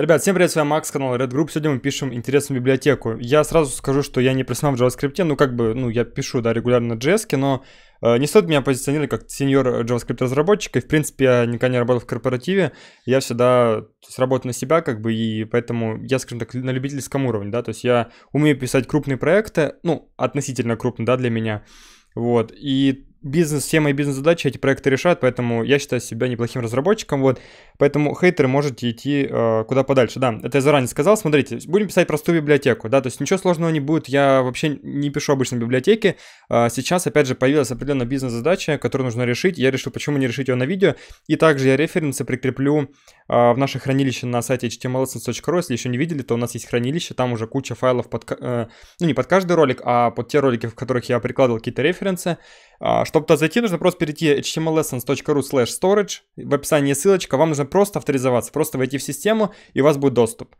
Ребят, всем привет, с вами Макс, канал Red Group. Сегодня мы пишем интересную библиотеку. Я сразу скажу, что я не профессионал в JavaScript, ну как бы, ну я пишу, да, регулярно на JS, но э, не стоит меня позиционировать как сеньор JavaScript разработчик, и в принципе я никогда не работал в корпоративе, я всегда есть, работаю на себя, как бы, и поэтому я, скажем так, на любительском уровне, да, то есть я умею писать крупные проекты, ну, относительно крупные, да, для меня, вот, и бизнес, все мои бизнес-задачи эти проекты решают, поэтому я считаю себя неплохим разработчиком, вот, поэтому хейтеры можете идти э, куда подальше, да, это я заранее сказал, смотрите, будем писать простую библиотеку, да, то есть ничего сложного не будет, я вообще не пишу обычной библиотеки, э, а сейчас, опять же, появилась определенная бизнес-задача, которую нужно решить, я решил, почему не решить ее на видео, и также я референсы прикреплю э, в наше хранилище на сайте html.ru, если еще не видели, то у нас есть хранилище, там уже куча файлов под, э, ну, не под каждый ролик, а под те ролики, в которых я прикладывал какие-то референсы, а, чтобы туда зайти, нужно просто перейти htmlessons.ru slash storage. В описании ссылочка. Вам нужно просто авторизоваться, просто войти в систему, и у вас будет доступ.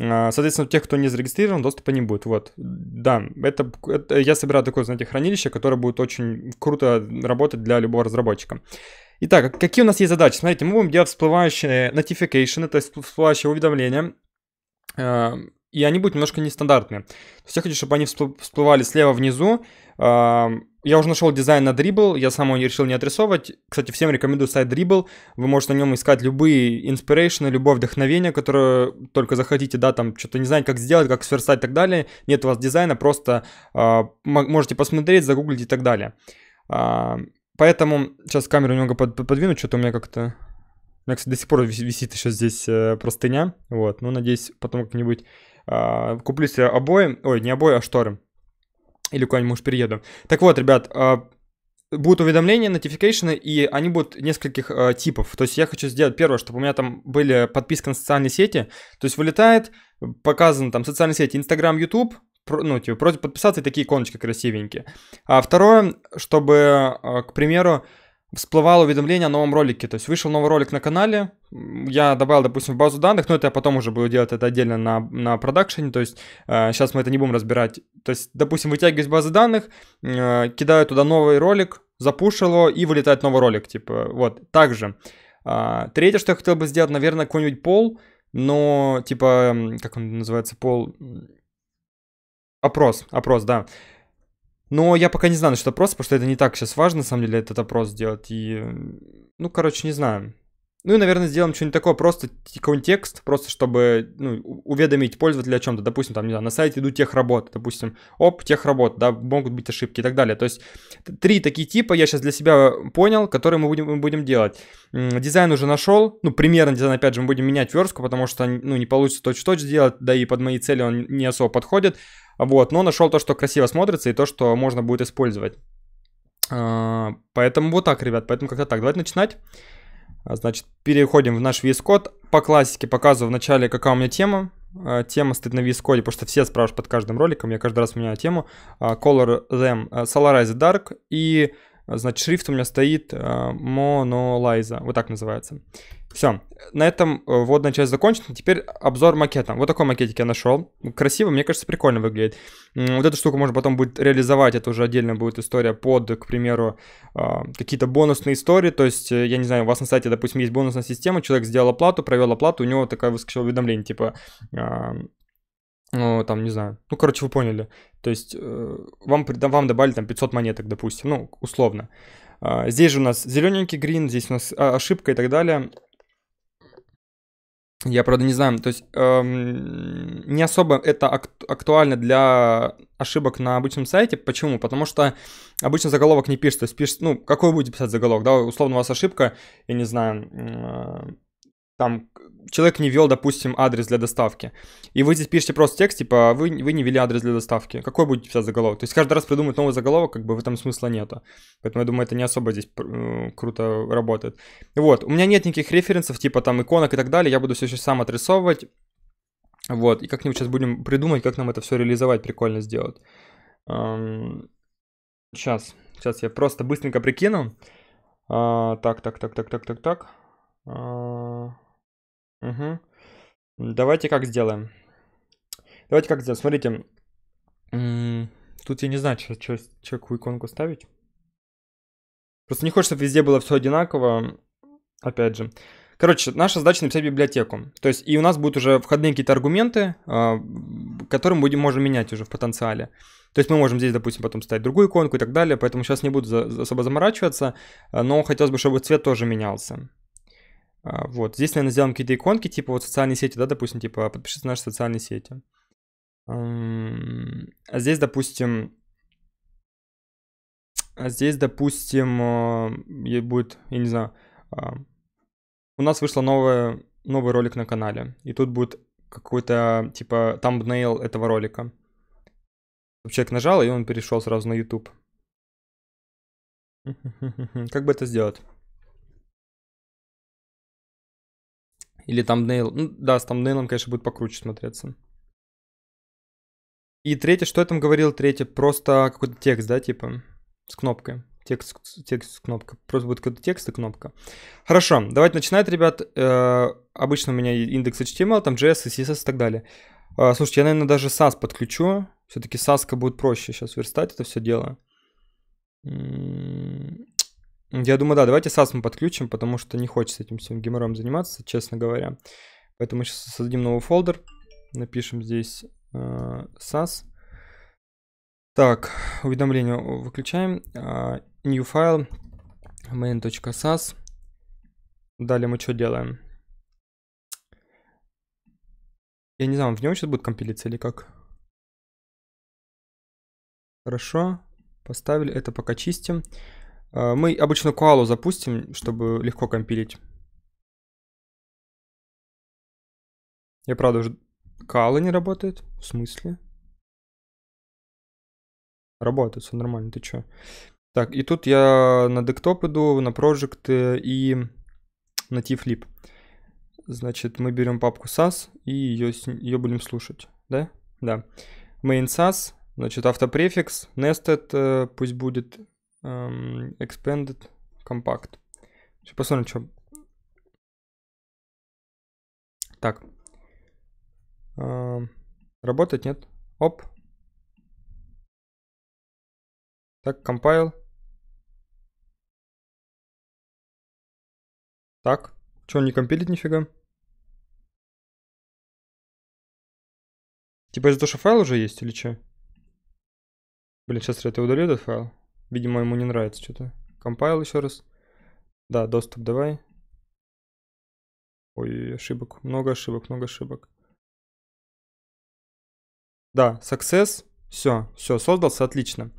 А, соответственно, у тех, кто не зарегистрирован, доступа не будет. Вот. Да, это, это я собираю такое, знаете, хранилище, которое будет очень круто работать для любого разработчика. Итак, а какие у нас есть задачи? Смотрите, мы будем делать всплывающие notification, то есть всплывающие уведомления. И они будут немножко нестандартные. То есть я хочу, чтобы они всплывали слева внизу, я уже нашел дизайн на Dribble, я сам его решил не отрисовывать. Кстати, всем рекомендую сайт Dribble. Вы можете на нем искать любые инспирейшны, любое вдохновение, которое только захотите, да, там что-то не знаете, как сделать, как сверстать и так далее. Нет у вас дизайна, просто э, можете посмотреть, загуглить и так далее. Э, поэтому сейчас камеру немного под, подвину, что-то у меня как-то... У меня, кстати, до сих пор висит еще здесь э, простыня, вот. Ну, надеюсь, потом как-нибудь э, куплю себе обои, ой, не обои, а шторы или куда-нибудь, может, перееду. Так вот, ребят, а, будут уведомления, notification, и они будут нескольких а, типов. То есть я хочу сделать первое, чтобы у меня там были подписки на социальные сети. То есть вылетает, показаны там социальные сети, Instagram, YouTube, ну, типа, против подписаться и такие иконочки красивенькие. А второе, чтобы, а, к примеру, всплывало уведомление о новом ролике. То есть вышел новый ролик на канале, я добавил, допустим, в базу данных, но это я потом уже буду делать это отдельно на, на продакшене, то есть э, сейчас мы это не будем разбирать. То есть, допустим, вытягиваю из базы данных, э, кидаю туда новый ролик, запушил его и вылетает новый ролик, типа, вот, также. Э, а, третье, что я хотел бы сделать, наверное, какой-нибудь пол, но, типа, как он называется, пол... Опрос, опрос, да. Но я пока не знаю насчет опроса, потому что это не так сейчас важно, на самом деле, этот опрос сделать. И, ну, короче, не знаю. Ну и, наверное, сделаем что-нибудь такое, просто текст просто чтобы ну, уведомить пользователя о чем-то. Допустим, там, не знаю, на сайте идут техработы, допустим, оп, техработ, да, могут быть ошибки и так далее. То есть три такие типа я сейчас для себя понял, которые мы будем, мы будем делать. Дизайн уже нашел, ну, примерно дизайн, опять же, мы будем менять верстку, потому что, ну, не получится точь-в-точь сделать, да и под мои цели он не особо подходит. Вот, но нашел то, что красиво смотрится и то, что можно будет использовать. А, поэтому вот так, ребят, поэтому как-то так. Давайте начинать. А, значит, переходим в наш VS Code. По классике показываю вначале, какая у меня тема. А, тема стоит на VS Code, потому что все спрашивают под каждым роликом. Я каждый раз меняю тему. А, color them Solarize Dark. И, значит, шрифт у меня стоит Monoliza. Вот так называется. Все, на этом э, вводная часть закончена. Теперь обзор макета. Вот такой макетик я нашел. Красиво, мне кажется, прикольно выглядит. Вот эту штуку можно потом будет реализовать. Это уже отдельная будет история под, к примеру, а, какие-то бонусные истории. То есть, э, я не знаю, у вас на сайте, допустим, есть бонусная система. Человек сделал оплату, провел оплату, у него такая выскочила уведомление, типа а, ну, там, не знаю, ну, короче, вы поняли. То есть э, вам, вам добавили там 500 монеток, допустим, ну, условно. А, здесь же у нас зелененький грин, здесь у нас ошибка и так далее. Я, правда, не знаю, то есть эм, не особо это ак- актуально для ошибок на обычном сайте. Почему? Потому что обычно заголовок не пишет. То есть пишет, ну, какой будет писать заголовок, да, условно у вас ошибка, я не знаю, э, там человек не ввел, допустим, адрес для доставки, и вы здесь пишете просто текст, типа, «А вы, вы не ввели адрес для доставки, какой будет вся заголовок? То есть каждый раз придумать новый заголовок, как бы в этом смысла нету. Поэтому я думаю, это не особо здесь э, круто работает. Вот, у меня нет никаких референсов, типа там иконок и так далее, я буду все еще сам отрисовывать. Вот, и как-нибудь сейчас будем придумать, как нам это все реализовать, прикольно сделать. Эм, сейчас, сейчас я просто быстренько прикину. А, так, так, так, так, так, так, так. А... Угу. Давайте как сделаем. Давайте как сделаем. Смотрите. Тут я не знаю, что, какую иконку ставить. Просто не хочется, чтобы везде было все одинаково. Опять же. Короче, наша задача написать библиотеку. То есть, и у нас будут уже входные какие-то аргументы, а, которые мы будем, можем менять уже в потенциале. То есть мы можем здесь, допустим, потом ставить другую иконку и так далее, поэтому сейчас не буду за, особо заморачиваться, но хотелось бы, чтобы цвет тоже менялся. А, вот, здесь, наверное, сделаем какие-то иконки, типа вот социальные сети, да, допустим, типа подпишись на наши социальные сети. А здесь, допустим, а здесь, допустим, а, будет, я не знаю, а, у нас вышло новое, новый ролик на канале, и тут будет какой-то, типа, thumbnail этого ролика. Человек нажал, и он перешел сразу на YouTube. Как бы это сделать? или тамнейл. Ну, да, с там нейлом, конечно, будет покруче смотреться. И третье, что я там говорил, третье, просто какой-то текст, да, типа, с кнопкой. Текст, текст, кнопка. Просто будет какой-то текст и кнопка. Хорошо, давайте начинать, ребят. Э, обычно у меня индекс HTML, там JS, CSS и так далее. Э, слушайте, я, наверное, даже SAS подключу. Все-таки SAS будет проще сейчас верстать это все дело. Я думаю, да, давайте SAS мы подключим, потому что не хочется этим всем геморроем заниматься, честно говоря. Поэтому сейчас создадим новый фолдер, напишем здесь э, SAS. Так, уведомление выключаем. Э, new file main.sas. Далее мы что делаем? Я не знаю, в нем сейчас будет компилиться или как? Хорошо, поставили, это пока чистим. А, мы обычно коалу запустим, чтобы легко компилить. Я правда уже... Коала не работает? В смысле? Работает, все нормально, ты чё? Так, и тут я на десктоп иду, на Project и на tflip. Значит, мы берем папку SAS и ее, ее будем слушать, да? Да. Main SAS, значит, автопрефикс, nested, э, пусть будет эм, Expanded Compact. Сейчас посмотрим, что... Так. Эм, работать нет. Оп. Так, compile. Так. Че, он не компилит нифига? Типа из-за того, что файл уже есть или что? Блин, сейчас я это удалю, этот файл. Видимо, ему не нравится что-то. Компайл еще раз. Да, доступ давай. Ой, ошибок. Много ошибок, много ошибок. Да, success. Все, все, создался, отлично.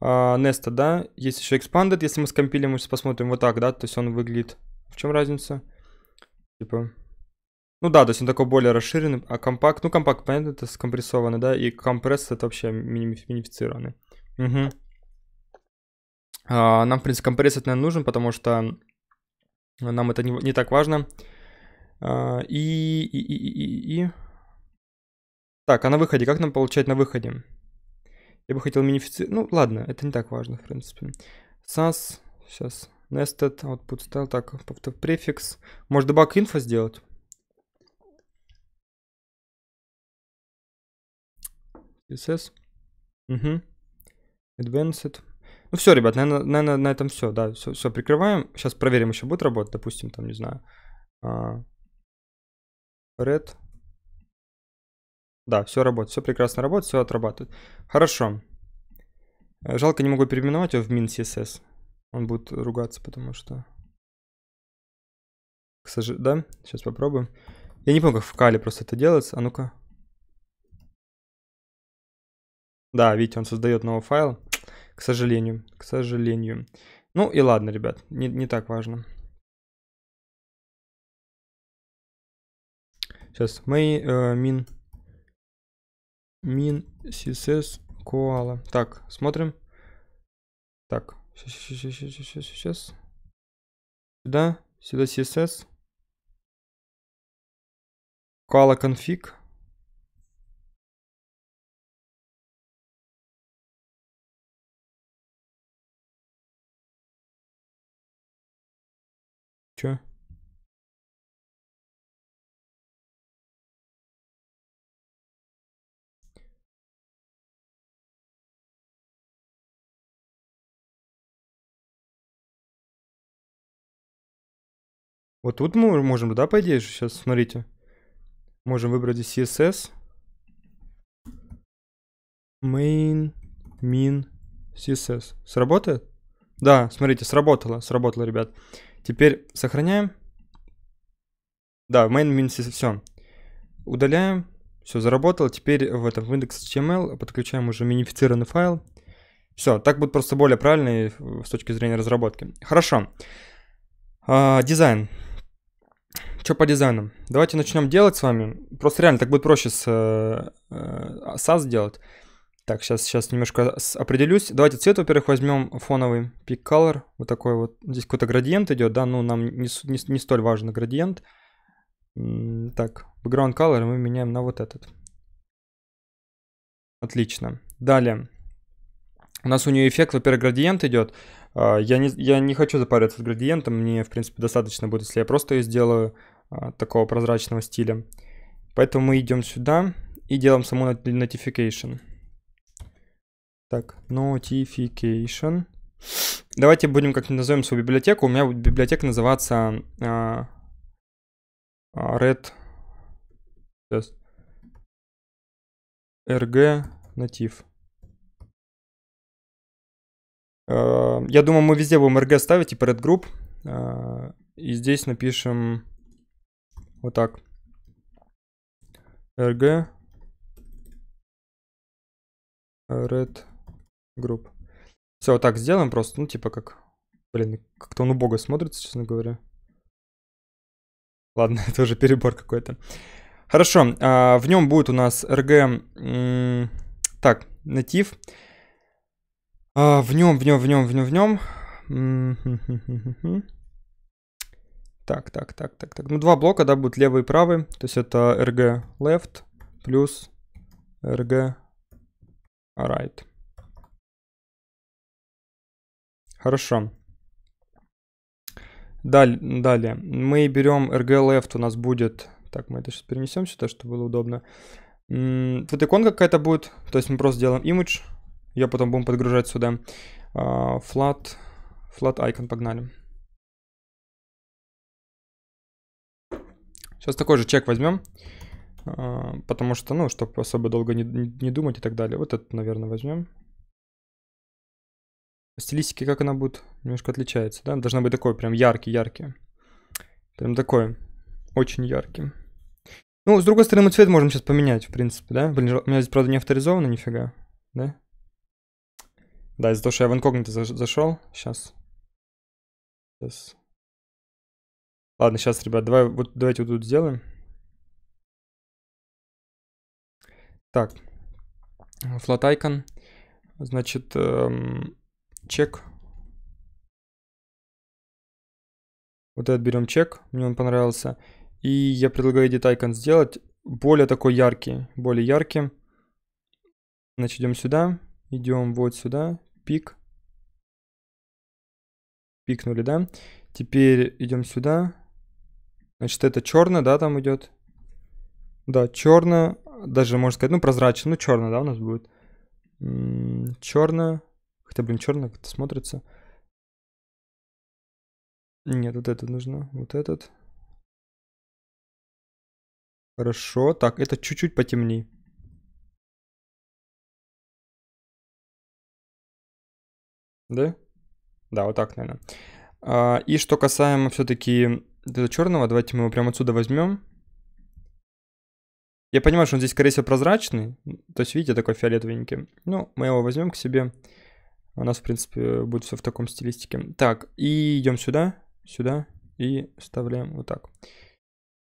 Неста, Nesta, да, есть еще expanded. Если мы скомпилим, мы сейчас посмотрим вот так, да, то есть он выглядит. В чем разница? Типа, ну да, то есть он такой более расширенный, а компакт, ну компакт, понятно, это скомпрессованный, да, и компресс это вообще минифицированный. Угу. Нам, в принципе, компрессор, наверное, нужен, потому что нам это не, не так важно. И, и, и, и, и... Так, а на выходе? Как нам получать на выходе? Я бы хотел минифицировать... Ну, ладно, это не так важно, в принципе. SAS, сейчас, nested, output style, так, префикс. Может, debug info сделать? CSS. Угу. Advanced. Ну все, ребят, наверное, наверное на этом все, да, все, все прикрываем. Сейчас проверим, еще будет работать, допустим, там, не знаю. А, red. Да, все работает, все прекрасно работает, все отрабатывает. Хорошо. Э, жалко, не могу переименовать его в min CSS. Он будет ругаться, потому что... К сожалению, Да, сейчас попробуем. Я не помню, как в Кале просто это делается. А ну-ка. Да, видите, он создает новый файл. К сожалению, к сожалению. Ну и ладно, ребят, не, не так важно. Сейчас, main, э, min, min css koala. Так, смотрим. Так, сейчас, сейчас, сейчас, сейчас, сейчас. Сюда, сюда css. Koala config. Чё? Вот тут мы можем, да, по идее сейчас, смотрите. Можем выбрать здесь CSS. Main, min, CSS. Сработает? Да, смотрите, сработало, сработало, ребят. Теперь сохраняем. Да, в main минус все. Удаляем. Все, заработало. Теперь в этом в индекс подключаем уже минифицированный файл. Все, так будет просто более правильно с точки зрения разработки. Хорошо. А, дизайн. Что по дизайну? Давайте начнем делать с вами. Просто реально так будет проще с э, э SAS делать. Так, сейчас, сейчас немножко определюсь. Давайте цвет, во-первых, возьмем фоновый peak color. Вот такой вот. Здесь какой-то градиент идет, да, ну нам не, не, не столь важен градиент. Так, background color мы меняем на вот этот. Отлично. Далее. У нас у нее эффект, во-первых, градиент идет. А, я не, я не хочу запариваться с градиентом, мне, в принципе, достаточно будет, если я просто ее сделаю а, такого прозрачного стиля. Поэтому мы идем сюда и делаем саму notification. Так, notification. Давайте будем как назовем свою библиотеку. У меня библиотека называться э, а, а, red сейчас, rg native. Э, я думаю, мы везде будем rg ставить, типа red group. Э, и здесь напишем вот так. rg red групп. Все, вот так сделаем просто, ну, типа как... Блин, как-то он убого смотрится, честно говоря. Ладно, это уже перебор какой-то. Хорошо, а, в нем будет у нас RG... Так, натив. А, в нем, в нем, в нем, в нем, в нем. Так, так, так, так, так. Ну, два блока, да, будут левый и правый. То есть это RG left плюс RG right. Хорошо. Даль, далее. Мы берем rgleft, у нас будет... Так, мы это сейчас перенесем сюда, чтобы было удобно. Тут иконка какая-то будет. То есть мы просто делаем image. Ее потом будем подгружать сюда. flat, flat icon, погнали. Сейчас такой же чек возьмем. А, потому что, ну, чтобы особо долго не, не думать и так далее. Вот этот, наверное, возьмем стилистике, как она будет, немножко отличается, да? Должна быть такой прям яркий-яркий. Прям такой, очень яркий. Ну, с другой стороны, мы цвет можем сейчас поменять, в принципе, да? Блин, у меня здесь, правда, не авторизовано нифига, да? Да, из-за того, что я в инкогнито заш зашел. Сейчас. Сейчас. Ладно, сейчас, ребят, давай, вот, давайте вот тут сделаем. Так. флот icon. Значит, эм, чек. Вот этот берем чек, мне он понравился. И я предлагаю edit icon сделать более такой яркий, более яркий. Значит, идем сюда, идем вот сюда, пик. Пикнули, да? Теперь идем сюда. Значит, это черное, да, там идет. Да, черное, даже можно сказать, ну прозрачно, ну черное, да, у нас будет. черное. Хотя, блин, черно как-то смотрится. Нет, вот это нужно. Вот этот. Хорошо. Так, это чуть-чуть потемней. Да? Да, вот так, наверное. А, и что касаемо все-таки этого черного, давайте мы его прямо отсюда возьмем. Я понимаю, что он здесь, скорее всего, прозрачный. То есть, видите, такой фиолетовенький. Ну, мы его возьмем к себе. У нас, в принципе, будет все в таком стилистике. Так, и идем сюда, сюда и вставляем вот так.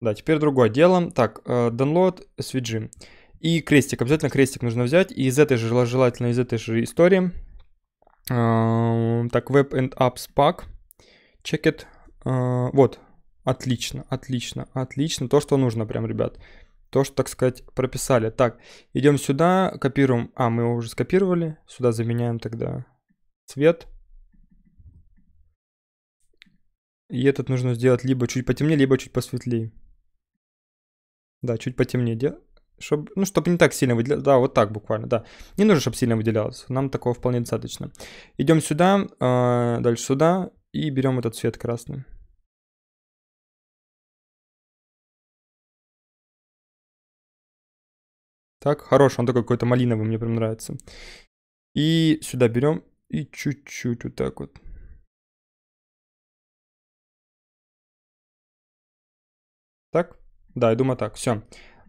Да, теперь другое дело. Так, э, download SVG. И крестик, обязательно крестик нужно взять. И из этой же, желательно из этой же истории. Э, так, Web and Apps Pack. Check it. Э, вот, отлично, отлично, отлично. То, что нужно прям, ребят. То, что, так сказать, прописали. Так, идем сюда, копируем. А, мы его уже скопировали. Сюда заменяем тогда цвет. И этот нужно сделать либо чуть потемнее, либо чуть посветлее. Да, чуть потемнее. Чтоб, ну, чтобы не так сильно выделялось. Да, вот так буквально, да. Не нужно, чтобы сильно выделялось. Нам такого вполне достаточно. Идем сюда, э, дальше сюда. И берем этот цвет красный. Так, хороший, он такой какой-то малиновый, мне прям нравится. И сюда берем и чуть-чуть вот так вот. Так? Да, я думаю так. Все.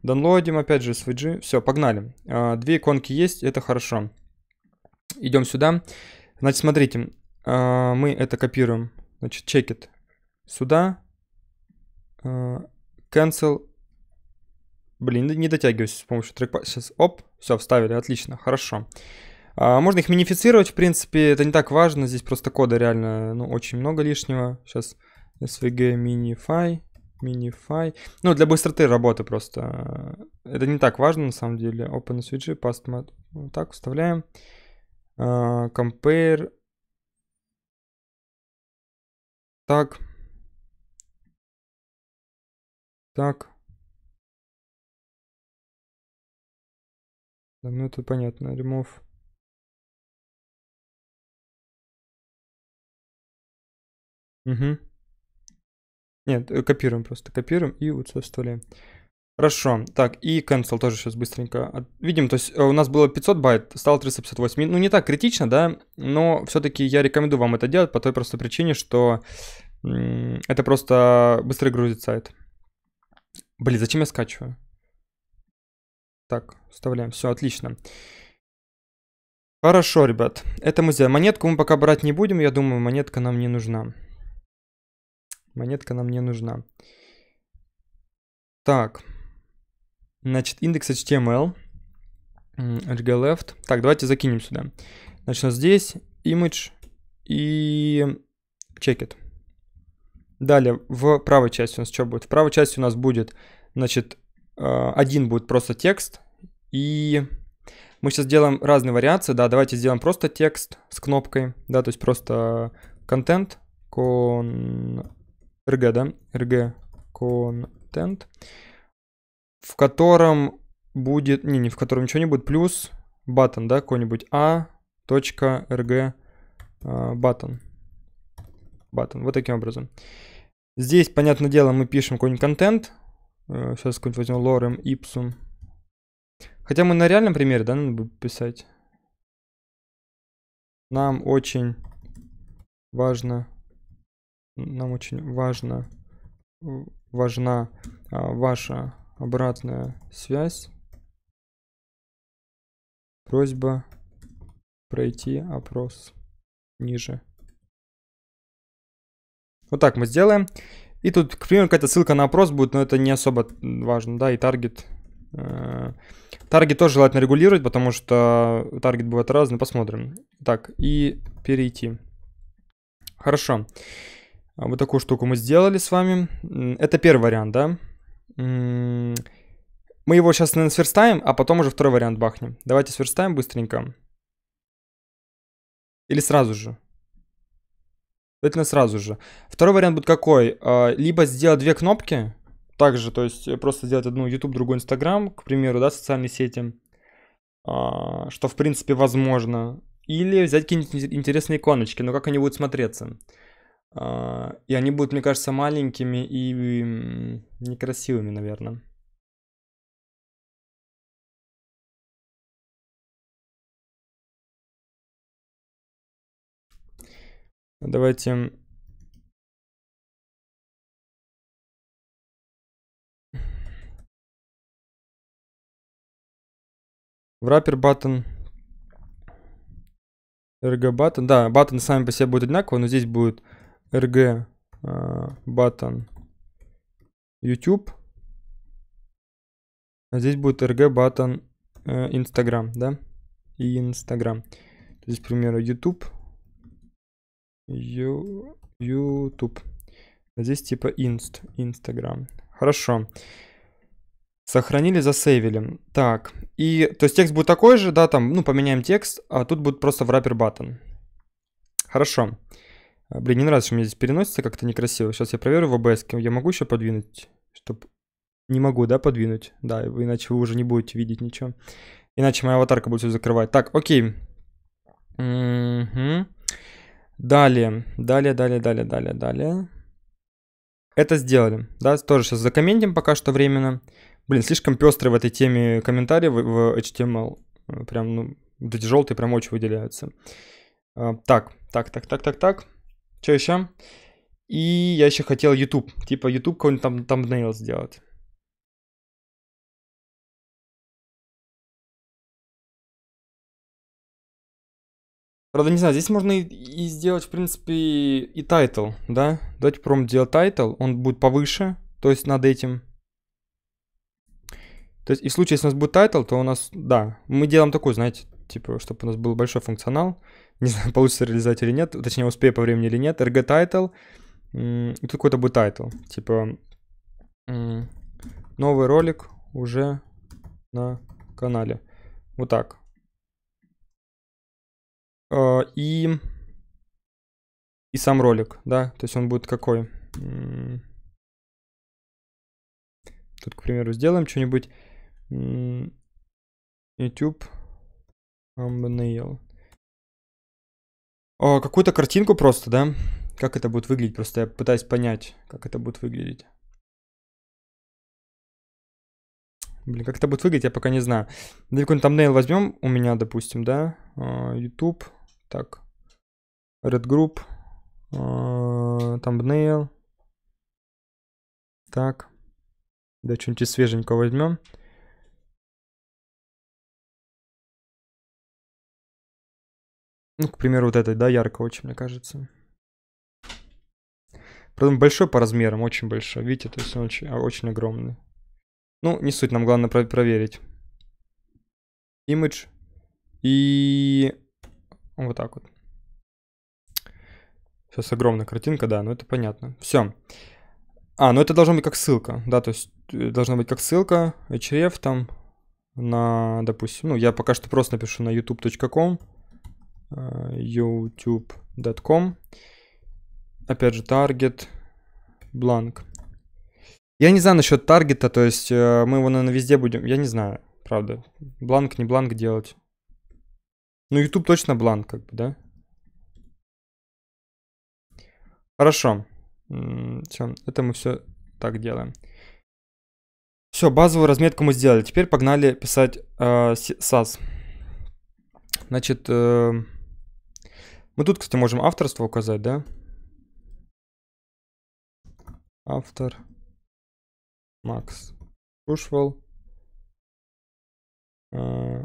Данлоадим опять же SVG. Все, погнали. А, две иконки есть, это хорошо. Идем сюда. Значит, смотрите. А, мы это копируем. Значит, чекит. Сюда. А, cancel. Блин, не дотягиваюсь с помощью трекпа. Сейчас, оп, все, вставили, отлично, хорошо. Хорошо. А, можно их минифицировать, в принципе, это не так важно, здесь просто кода реально, ну, очень много лишнего. Сейчас svg minify, minify. Ну, для быстроты работы просто. Э, это не так важно, на самом деле. OpenSVG, PastMat. Вот так, вставляем. А, compare. Так. Так. ну это понятно. Remove. Угу. Нет, э, копируем просто, копируем и вот все вставляем. Хорошо, так, и cancel тоже сейчас быстренько видим, то есть э, у нас было 500 байт, стало 358, ну не так критично, да, но все-таки я рекомендую вам это делать по той простой причине, что это просто быстро грузит сайт. Блин, зачем я скачиваю? Так, вставляем, все, отлично. Хорошо, ребят, это мы сделаем. Монетку мы пока брать не будем, я думаю, монетка нам не нужна. Монетка нам не нужна. Так. Значит, индекс HTML. HGLeft. Так, давайте закинем сюда. Значит, у здесь image и check it. Далее, в правой части у нас что будет? В правой части у нас будет, значит, э, один будет просто текст. И мы сейчас сделаем разные вариации. Да, давайте сделаем просто текст с кнопкой. Да, то есть просто контент. con RG, да? RG контент, в котором будет, не, не в котором ничего не будет, плюс button, да, какой-нибудь a.rg button. Button, вот таким образом. Здесь, понятное дело, мы пишем какой-нибудь контент. Э, сейчас какой-нибудь возьмем lorem ipsum. Хотя мы на реальном примере, да, надо будет писать. Нам очень важно нам очень важно, важна а, ваша обратная связь. Просьба пройти опрос ниже. Вот так мы сделаем. И тут, к примеру, какая-то ссылка на опрос будет, но это не особо важно, да, и таргет. Э, таргет тоже желательно регулировать, потому что таргет бывает разный. Посмотрим. Так, и перейти. Хорошо. Хорошо. А, вот такую штуку мы сделали с вами. Это первый вариант, да? Мы его сейчас, наверное, сверстаем, а потом уже второй вариант бахнем. Давайте сверстаем быстренько. Или сразу же. Обязательно сразу же. Второй вариант будет какой? А, либо сделать две кнопки. Также, то есть э, просто сделать одну YouTube, другую Instagram, к примеру, да, социальные сети. А, что, в принципе, возможно. Или взять какие-нибудь интересные иконочки, но ну, как они будут смотреться. А, и они будут, мне кажется, маленькими и некрасивыми, наверное. Давайте... Wrapper button. RG button. Да, баттон сами по себе будут одинаково, но здесь будет rg button YouTube. А здесь будет rg button Instagram, да? И Instagram. Здесь, к примеру, YouTube. You, YouTube. А здесь типа Inst, Instagram. Хорошо. Сохранили, засейвили. Так, и, то есть текст будет такой же, да, там, ну, поменяем текст, а тут будет просто wrapper button. Хорошо. Хорошо. А, блин, не нравится, что у меня здесь переносится как-то некрасиво. Сейчас я проверю в ОБС. Я могу еще подвинуть, чтоб Не могу, да, подвинуть? Да, иначе вы уже не будете видеть ничего. Иначе моя аватарка будет все закрывать. Так, окей. Угу. Далее, далее, далее, далее, далее, далее. Это сделали, да, тоже сейчас закомментим пока что временно. Блин, слишком пестрый в этой теме комментарии в, в HTML. Прям, ну, эти желтые прям очень выделяются. А, так, так, так, так, так, так. Что еще? И я еще хотел YouTube. Типа YouTube какой-нибудь там тамбнейл сделать. Правда, не знаю, здесь можно и, и сделать, в принципе, и тайтл, да? Давайте попробуем делать тайтл, он будет повыше, то есть над этим. То есть, и в случае, если у нас будет тайтл, то у нас, да, мы делаем такой, знаете, типа, чтобы у нас был большой функционал не знаю, получится реализовать или нет, точнее, успею по времени или нет, rg title, и тут какой-то будет title, типа, новый ролик уже на канале, вот так. А, и, и сам ролик, да, то есть он будет какой? Тут, к примеру, сделаем что-нибудь. YouTube thumbnail. О, какую-то картинку просто, да? Как это будет выглядеть? Просто я пытаюсь понять, как это будет выглядеть. Блин, как это будет выглядеть, я пока не знаю. Давай какой-нибудь тамнейл возьмем у меня, допустим, да? Э, YouTube, так, Red Group, тамнейл. Э, так, да, что-нибудь свеженького возьмем. Ну, к примеру, вот этой, да, ярко очень, мне кажется. Потом большой по размерам, очень большой. Видите, то есть он очень, а, очень огромный. Ну, не суть, нам главное про проверить. Image. И вот так вот. Сейчас огромная картинка, да, но ну это понятно. Все. А, ну это должно быть как ссылка, да, то есть э, должна быть как ссылка, href там на, допустим, ну я пока что просто напишу на youtube.com youtube.com. Опять же, таргет blank. Я не знаю насчет таргета, то есть э, мы его, наверное, везде будем... Я не знаю, правда. Бланк, не бланк делать. Ну, YouTube точно бланк, как бы, да? Хорошо. Все, это мы все так делаем. Все, базовую разметку мы сделали. Теперь погнали писать э, SAS. Значит, э, мы тут, кстати, можем авторство указать, да? Автор. Макс. Ушвал. А,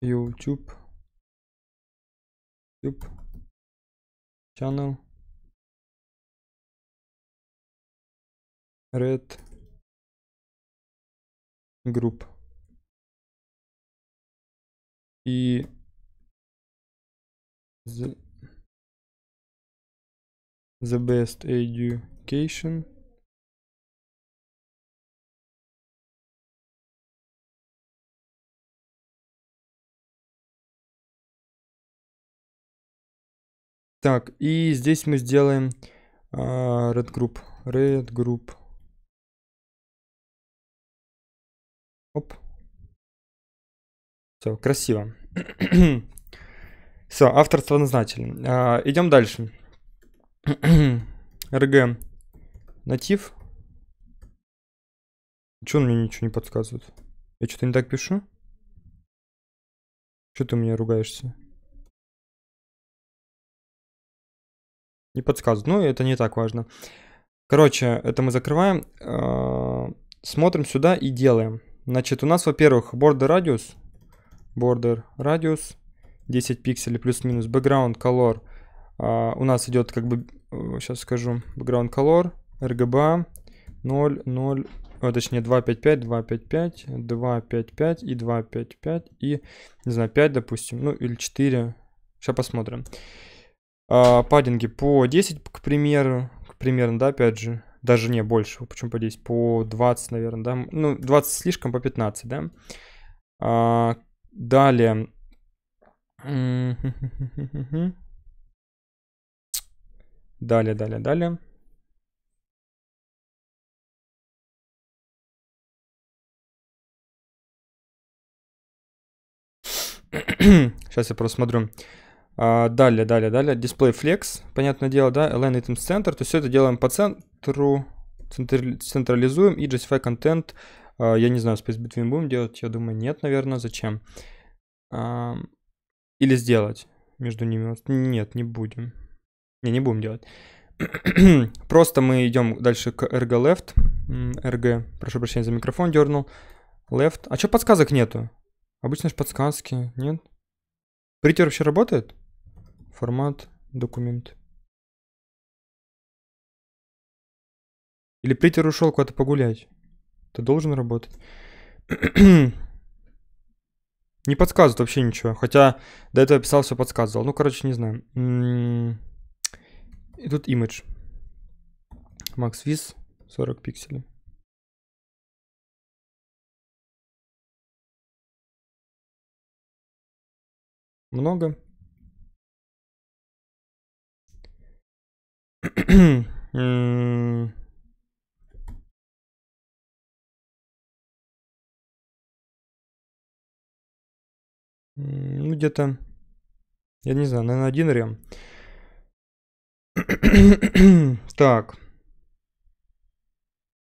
YouTube. YouTube. Channel. Red. Group. И the, the best education Так, и здесь мы сделаем uh, red group. Red group. Оп. Все, красиво. Все, авторство назначили. А, Идем дальше. РГ натив. Че он мне ничего не подсказывает? Я что-то не так пишу? Что ты меня ругаешься? Не подсказывает. Ну, это не так важно. Короче, это мы закрываем. А, смотрим сюда и делаем. Значит, у нас, во-первых, border radius. Border radius 10 пикселей плюс-минус. Background color а, у нас идет как бы, сейчас э, скажу, background color, RGBA 0, 0, о, точнее 255, 255, 255 и 255 и, не знаю, 5, допустим, ну или 4, сейчас посмотрим. А, паддинги по 10, к примеру, к примеру, да, опять же, даже не больше, почему по 10, по 20, наверное, да, ну 20 слишком, по 15, да. А, далее, Далее, далее, далее. Сейчас я просто смотрю. А, далее, далее, далее. Display Flex, понятное дело, да, LN Items Center. То есть все это делаем по центру, централизуем и justify контент. А, я не знаю, Space Between будем делать, я думаю, нет, наверное, зачем. А, или сделать между ними. Нет, не будем. Не, не будем делать. Просто мы идем дальше к RG left. RG, прошу прощения за микрофон, дернул. Left. А что подсказок нету? Обычно же подсказки, нет? Притер вообще работает? Формат, документ. Или притер ушел куда-то погулять? Ты должен работать. Не подсказывает вообще ничего. Хотя до этого писал, все подсказывал. Ну, короче, не знаю. М-м-м. И тут имидж. Max Viz 40 пикселей. Много. Mm. Ну, где-то, я не знаю, наверное, один рем. так.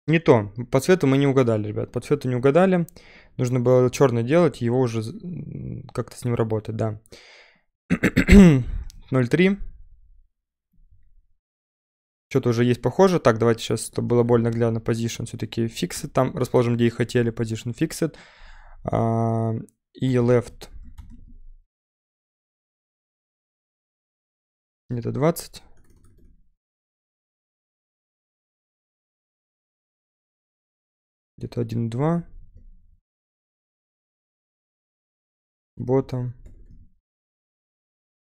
Не то. По цвету мы не угадали, ребят. По цвету не угадали. Нужно было черный делать, его уже как-то с ним работать, да. 0.3. Что-то уже есть похоже. Так, давайте сейчас, чтобы было более наглядно, position все-таки fixed. Там расположим, где и хотели, position fixed. Uh, и left Это 20. Где-то 1, 2. Ботом.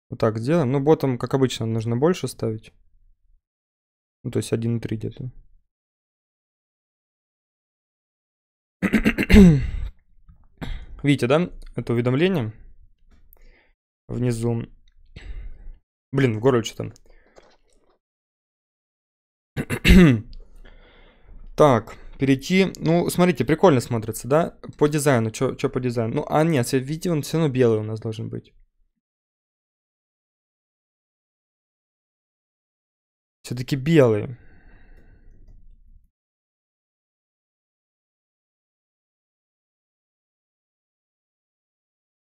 Вот так сделаем. ну ботом, как обычно, нужно больше ставить. Ну, то есть 1,3 где-то. Видите, да, это уведомление внизу. Блин, в горле что там. так, перейти. Ну, смотрите, прикольно смотрится, да? По дизайну, что по дизайну? Ну, а нет, видите, он все равно белый у нас должен быть. Все-таки белый.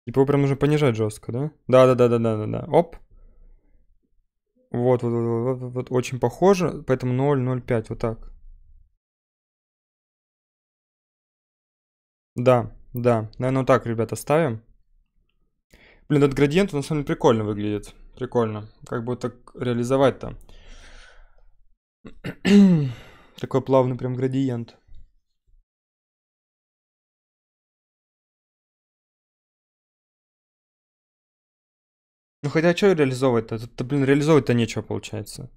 Типа его прям нужно понижать жестко, да? Да-да-да-да-да-да. Оп. Вот, вот, вот, вот, вот очень похоже, поэтому 0,05, вот так. Да, да, наверное, вот так, ребята, ставим. Блин, этот градиент, он на самом деле прикольно выглядит. Прикольно. Как бы так реализовать-то. Такой плавный прям градиент. Ну хотя а что реализовывать-то? Тут, блин, реализовывать-то нечего получается,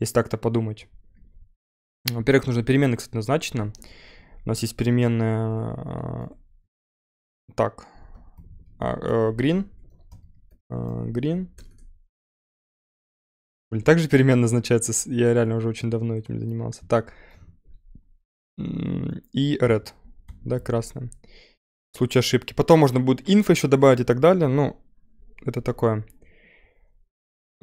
если так-то подумать. Во-первых, нужно переменные, кстати, нам. У нас есть переменная... Э, так. А, э, green. Э, green. Блин, также перемен назначается. Я реально уже очень давно этим занимался. Так. И red. Да, красным. В случае ошибки. Потом можно будет Info еще добавить и так далее. Ну, это такое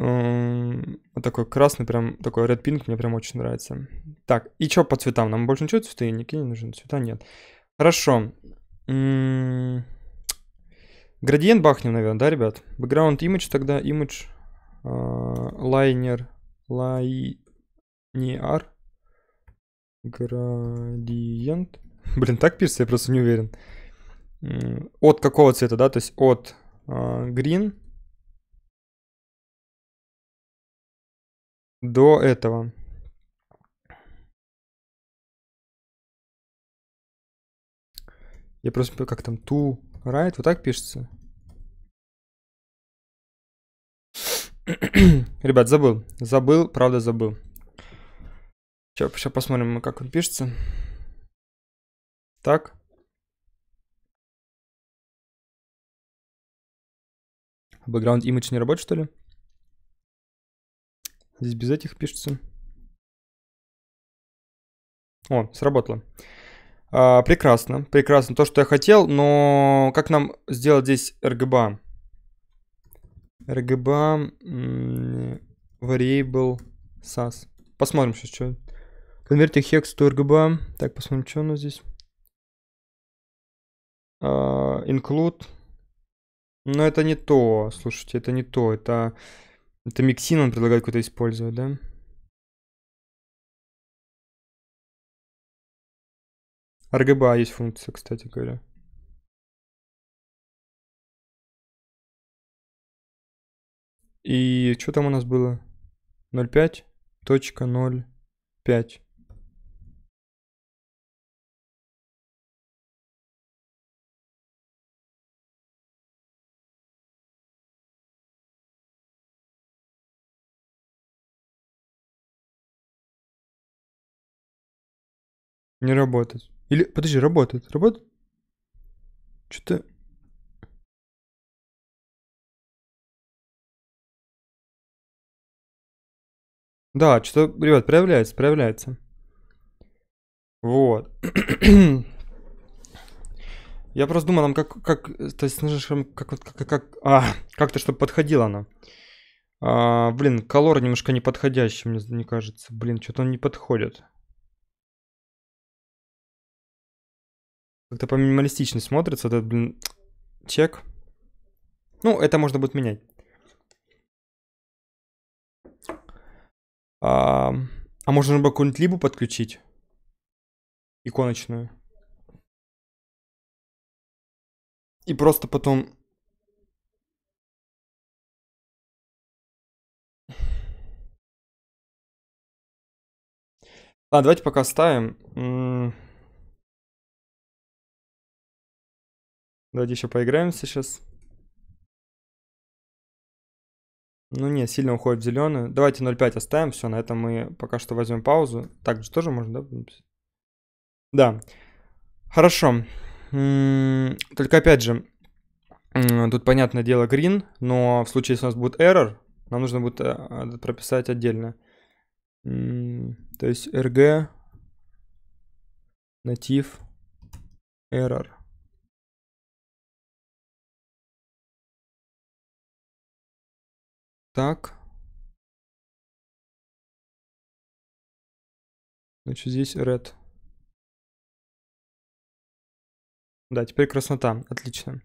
вот Такой красный, прям такой Red Pink мне прям очень нравится. Так, и что по цветам? Нам больше ничего цветы никакие не нужны, цвета нет. Хорошо. Градиент бахнем, наверное, да, ребят? Бэкграунд имидж тогда, имидж, а, лайнер, лайнер, градиент. Блин, так пишется, я просто не уверен. От какого цвета, да? То есть от а, green до этого Я просто как там ту right, вот так пишется. Ребят, забыл. Забыл, правда забыл. Сейчас, посмотрим, как он пишется. Так. Background image не работает, что ли? Здесь без этих пишется. О, сработало. А, прекрасно, прекрасно. То, что я хотел, но как нам сделать здесь RGBA? RGBA variable SAS. Посмотрим сейчас, что. Конверти hex to RGBA. Так, посмотрим, что у нас здесь. Uh, include. Но это не то, слушайте, это не то. Это это миксин он предлагает какой-то использовать, да? RGBA есть функция, кстати говоря. И что там у нас было? 0.5.0.5. Не работает. Или, подожди, работает. Работает? Что-то... Да, что-то, ребят, проявляется, проявляется. Вот. Я просто думал, нам как, как, то есть, как, как, как, а, как-то, чтобы подходила она. А, блин, колор немножко неподходящий, мне, мне кажется. Блин, что-то он не подходит. как-то по-минималистично смотрится этот, блин, чек. Ну, это можно будет менять. А, а можно бы какую-нибудь либу подключить? Иконочную. И просто потом... А, давайте пока ставим. Давайте еще поиграемся сейчас. Ну не, сильно уходит в зеленую. Давайте 0.5 оставим. Все, на этом мы пока что возьмем паузу. Так же тоже можно, да? Да. Хорошо. М-м, только опять же, тут, понятное дело, green, но в случае, если у нас будет error, нам нужно будет э, э, прописать отдельно. М-м, то есть rg native error. Так. Значит, здесь red. Да, теперь краснота. Отлично.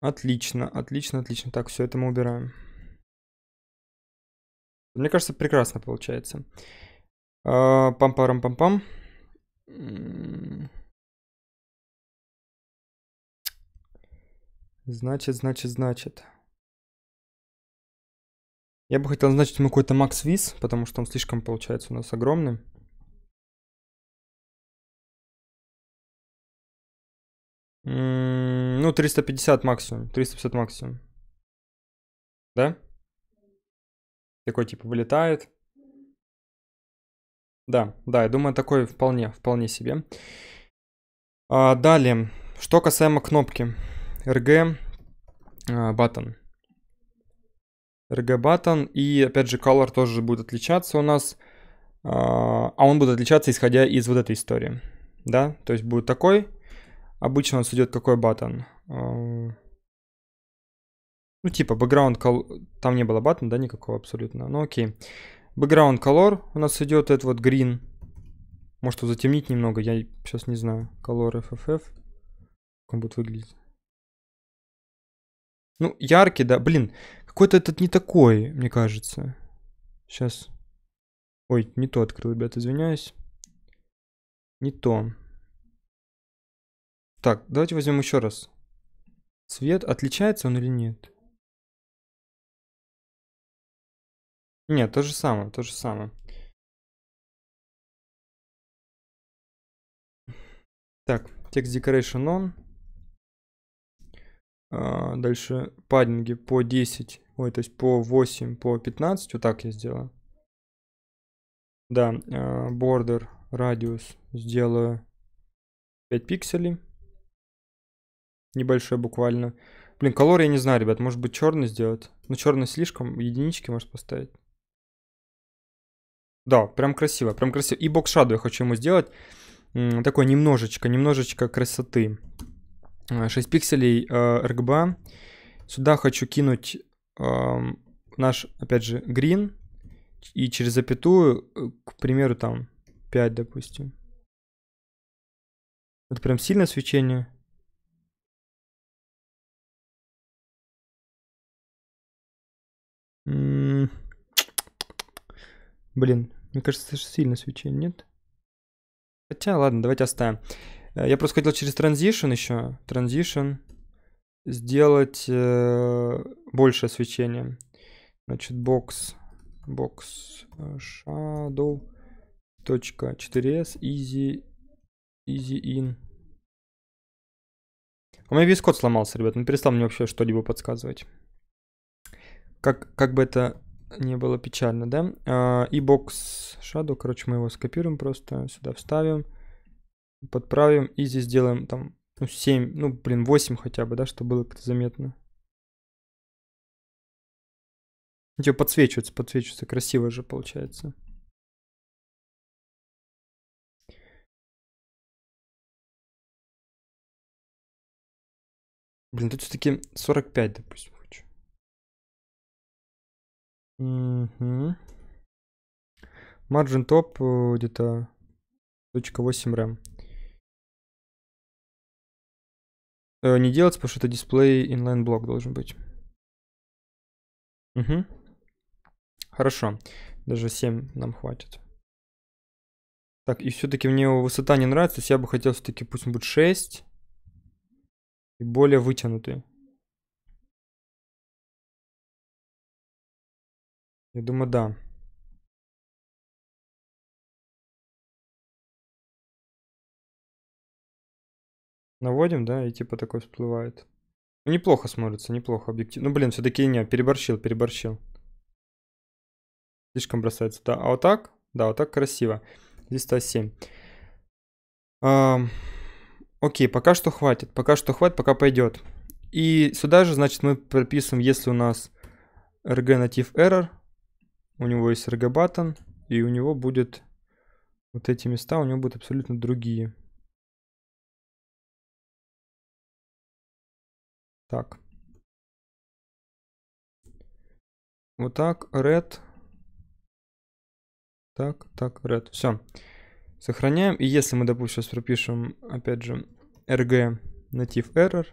Отлично, отлично, отлично. Так, все это мы убираем. Мне кажется, прекрасно получается. А, Пам-парам-пам-пам. Значит, значит, значит. Я бы хотел назначить ему какой-то Max Viz, потому что он слишком получается у нас огромным. Ну, 350 максимум. 350 максимум. Да? Такой, типа, вылетает. Да, да, я думаю, такой вполне, вполне себе. А, далее, что касаемо кнопки. RG а, RG button. И опять же, color тоже будет отличаться у нас. А, а он будет отличаться, исходя из вот этой истории. Да, то есть будет такой. Обычно у нас идет какой button? А, ну, типа, background color. Там не было button, да, никакого абсолютно. Ну, окей. Background color у нас идет этот вот green. Может, его затемнить немного, я сейчас не знаю. Color FFF. Как он будет выглядеть? Ну, яркий, да. Блин, какой-то этот не такой, мне кажется. Сейчас. Ой, не то открыл, ребят, извиняюсь. Не то. Так, давайте возьмем еще раз. Цвет, отличается он или нет? Нет, то же самое, то же самое. Так, текст decoration on. А, дальше паддинги по 10 Ой, то есть по 8, по 15, вот так я сделаю. Да, border э, радиус сделаю 5 пикселей. Небольшой буквально. Блин, колор я не знаю, ребят, может быть черный сделать. Но ну, черный слишком, единички может поставить. Да, прям красиво, прям красиво. И бокшаду я хочу ему сделать. Такой немножечко, немножечко красоты. 6 э, пикселей э, RGB. Сюда хочу кинуть наш, опять же, green, и через запятую, э, к примеру, там 5, допустим. Это прям сильное свечение. Блин, мне кажется, это же сильное свечение, нет? Хотя, ладно, давайте оставим. Э, я просто хотел через транзишн еще. Транзишн. Transition сделать э, больше освещения. Значит, box box shadow точка 4s easy easy in. У меня весь код сломался, ребят. Он перестал мне вообще что-либо подсказывать. Как, как бы это не было печально, да? А, и box shadow, короче, мы его скопируем просто, сюда вставим, подправим и здесь сделаем там ну, 7, ну, блин, 8 хотя бы, да, чтобы было как-то заметно. Типа подсвечивается, подсвечивается, красиво же получается. Блин, тут все-таки 45, допустим, хочу. Угу. Margin топ э, где-то 0.8 RAM. Э, не делать, потому что это дисплей inline блок должен быть. Угу. Хорошо. Даже 7 нам хватит. Так, и все-таки мне его высота не нравится. То есть я бы хотел все-таки, пусть он будет 6. И более вытянутый. Я думаю, да. наводим, да, и типа такой всплывает. Неплохо смотрится, неплохо объективно. Ну, блин, все-таки не, переборщил, переборщил. Слишком бросается, да. А вот так, да, вот так красиво. Здесь 107. А, окей, пока что хватит, пока что хватит, пока пойдет. И сюда же, значит, мы прописываем, если у нас rg native error, у него есть rg button, и у него будет вот эти места, у него будут абсолютно другие. Так. Вот так, red. Так, так, red. Все. Сохраняем. И если мы, допустим, сейчас пропишем, опять же, rg native error,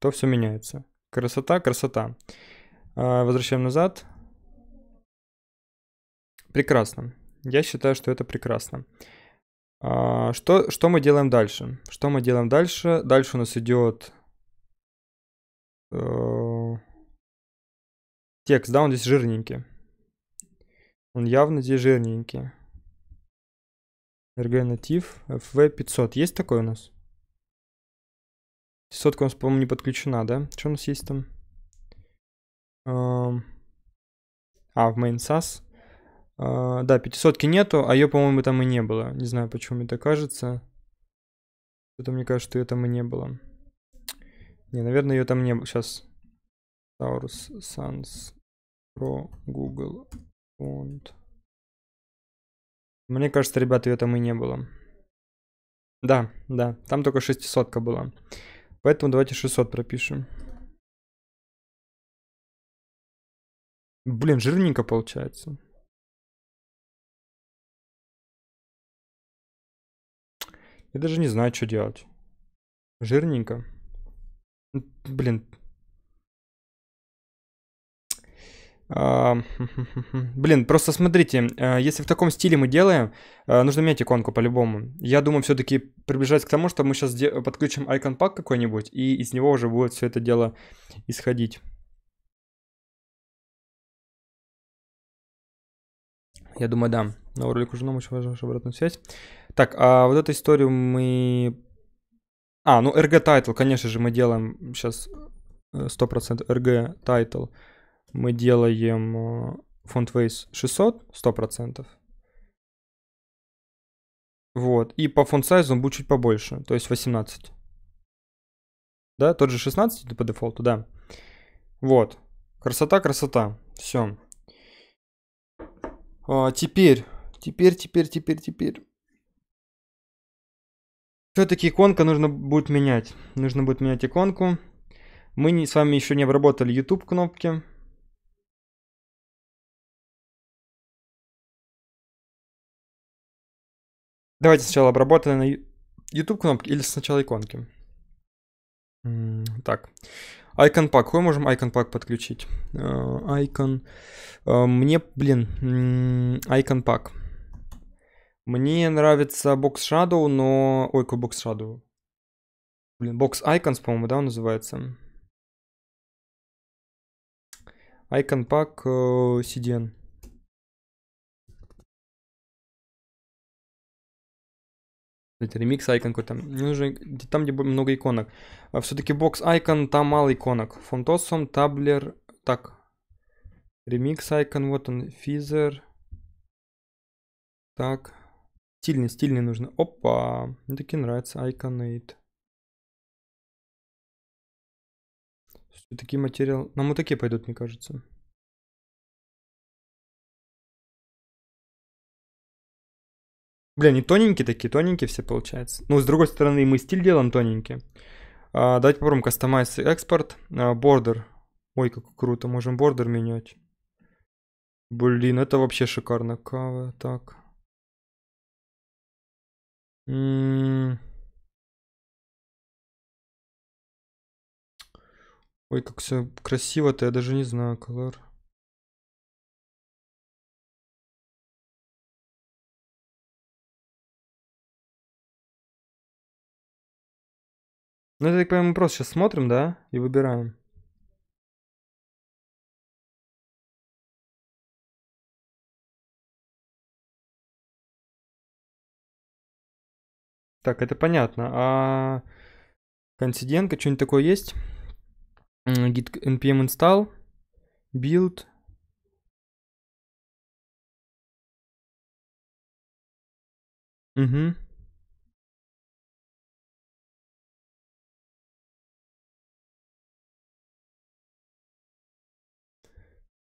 то все меняется. Красота, красота. А, возвращаем назад. Прекрасно. Я считаю, что это прекрасно. А, что, что мы делаем дальше? Что мы делаем дальше? Дальше у нас идет э, текст, да, он здесь жирненький. Он явно здесь жирненький. RG натив FV500. Есть такой у нас? Сотка у нас, по-моему, не подключена, да? Что у нас есть там? Эм, а, в main SAS. Uh, э, да, пятисотки нету, а ее, по-моему, там и не было. Не знаю, почему мне так кажется. Это мне кажется, что ее там и не было. Не, наверное, ее там не было. Сейчас. Taurus Sans Pro Google Font. Мне кажется, ребята, ее там и не было. Да, да, там только 600 была. Поэтому давайте 600 пропишем. Блин, жирненько получается. Я даже не знаю, что делать. Жирненько. Блин. А, блин, просто смотрите, э, если в таком стиле мы делаем, э, нужно менять иконку по-любому. Я думаю, все-таки приближаясь к тому, что мы сейчас подключим icon pack какой-нибудь, и из него уже будет все это дело исходить. Я думаю, да. На ролик уже нам очень важна обратная связь. Так, а вот эту историю мы а, ну RG Title, конечно же, мы делаем сейчас 100% RG Title. Мы делаем э, font Waze 600, 100%. Вот, и по фонд сайзу он будет чуть побольше, то есть 18. Да, тот же 16 по дефолту, да. Вот, красота, красота, все. А, теперь, теперь, теперь, теперь, теперь. Все-таки иконка нужно будет менять. Нужно будет менять иконку. Мы не, с вами еще не обработали YouTube кнопки. Давайте сначала обработаем на YouTube кнопки или сначала иконки. Так. Icon Pack. мы можем Icon Pack подключить? Э, Icon... Э, мне, блин, Icon Pack. Мне нравится Box Shadow, но... Ой, какой Box Shadow? Блин, Box Icons, по-моему, да, он называется? Icon Pack э, CDN. Кстати, ремикс icon какой-то. Мне нужно там, где много иконок. А Все-таки бокс icon, там мало иконок. Фонтосом, таблер. Так. Ремикс icon, вот он. Физер. Так. Стильный, стильный нужно. Опа, мне таки нравится Icon такие все материал... Нам вот такие пойдут, мне кажется. Бля, они тоненькие такие, тоненькие все получается. Ну, с другой стороны, мы стиль делаем тоненькие. А, давайте попробуем кастомайз и экспорт. А, бордер. Ой, как круто, можем бордер менять. Блин, это вообще шикарно. Так, Ой, как все красиво-то, я даже не знаю, колор. Ну, это, я так понимаю, мы просто сейчас смотрим, да, и выбираем. Так, это понятно. А Консиденко, что-нибудь такое есть? Git npm install, build, Угу. Что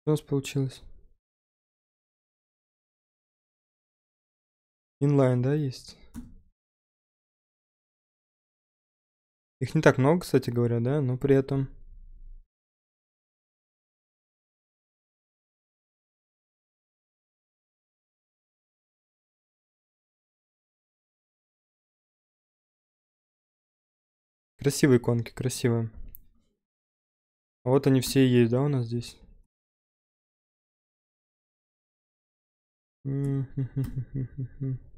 у нас получилось? Inline, да, есть? Их не так много, кстати говоря, да, но при этом... Красивые иконки, красивые. Вот они все есть, да, у нас здесь? Mm-hmm.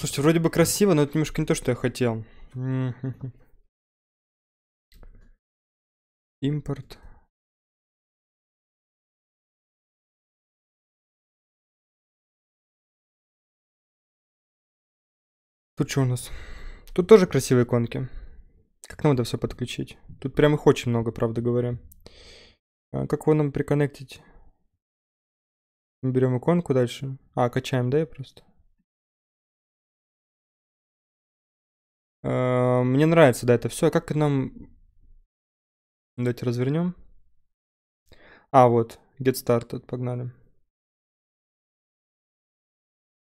Слушайте, вроде бы красиво, но это немножко не то, что я хотел. Импорт. Тут что у нас? Тут тоже красивые иконки. Как нам это все подключить? Тут прям их очень много, правда говоря. А как его нам приконнектить? Берем иконку дальше. А, качаем, да, я просто? Э, мне нравится, да, это все. А как нам... Давайте развернем. А, вот, get started, погнали.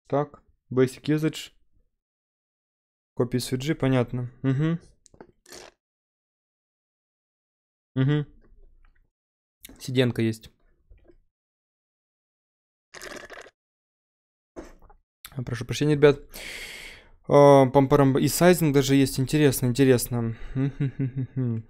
Так, basic usage. Copy SVG, понятно. Угу. Угу. Сиденка есть. Прошу прощения, ребят. И сайзинг даже есть. Интересно, интересно.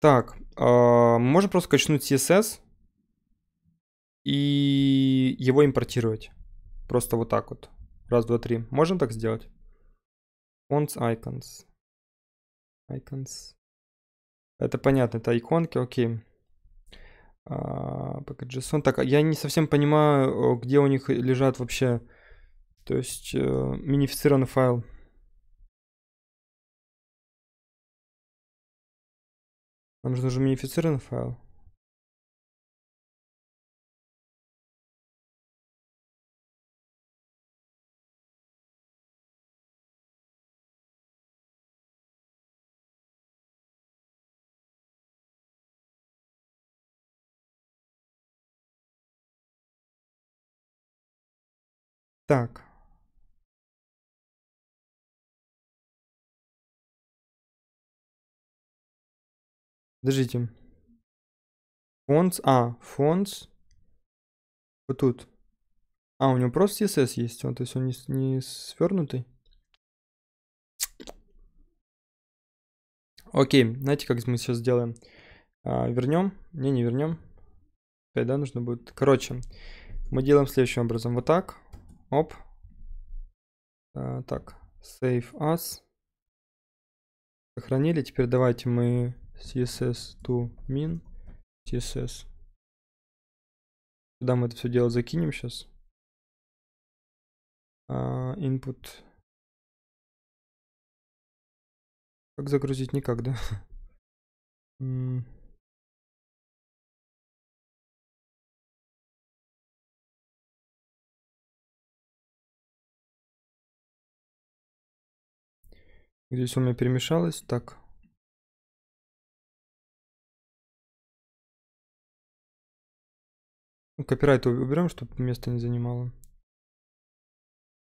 Так, а, можно просто качнуть CSS и его импортировать. Просто вот так вот. Раз, два, три. Можно так сделать? Fonts, icons. Icons. Это понятно, это иконки, окей. А, пока Package.json. Так, а я не совсем понимаю, э, где у них лежат вообще, то есть, э, минифицированный файл. Нам же нужен минифицированный файл. Так. Подождите. Fonts. А, fonts. Вот тут. А, у него просто CSS есть. Вот, то есть он не, не свернутый. Окей, знаете, как мы сейчас сделаем? А, вернем? Не, не вернем. Опять, да, нужно будет. Короче, мы делаем следующим образом. Вот так. Оп. А, так, save as. Сохранили. Теперь давайте мы css to min css. Сюда мы это все дело закинем сейчас. А, input. Как загрузить? Никак, да? Здесь у меня перемешалось. Так. Ну, копирайт уберем, чтобы место не занимало.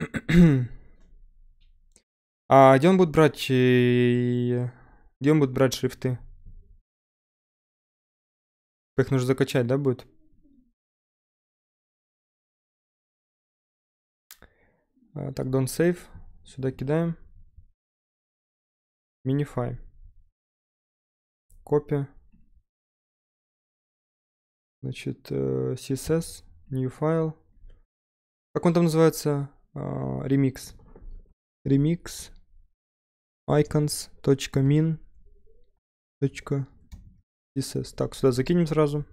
а где он будет брать... Э, где он будет брать шрифты? Их нужно закачать, да, будет? А, так, don't save. Сюда кидаем minify копия, значит э, css new file как он там называется remix remix icons.min .css так сюда закинем сразу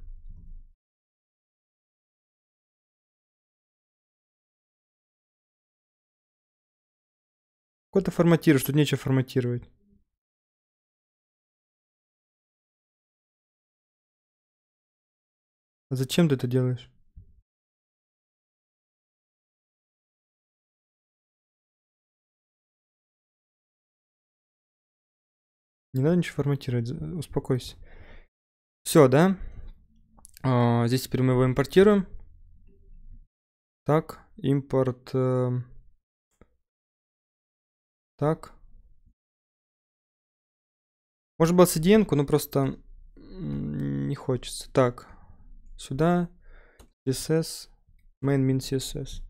Какое-то форматируешь, тут нечего форматировать. А Зачем ты это делаешь? Не надо ничего форматировать, успокойся. Все, да? А, здесь теперь мы его импортируем. Так, импорт. Э, так. Может быть, CDN, но просто не хочется. Так, Сюда CSS, main min CSS.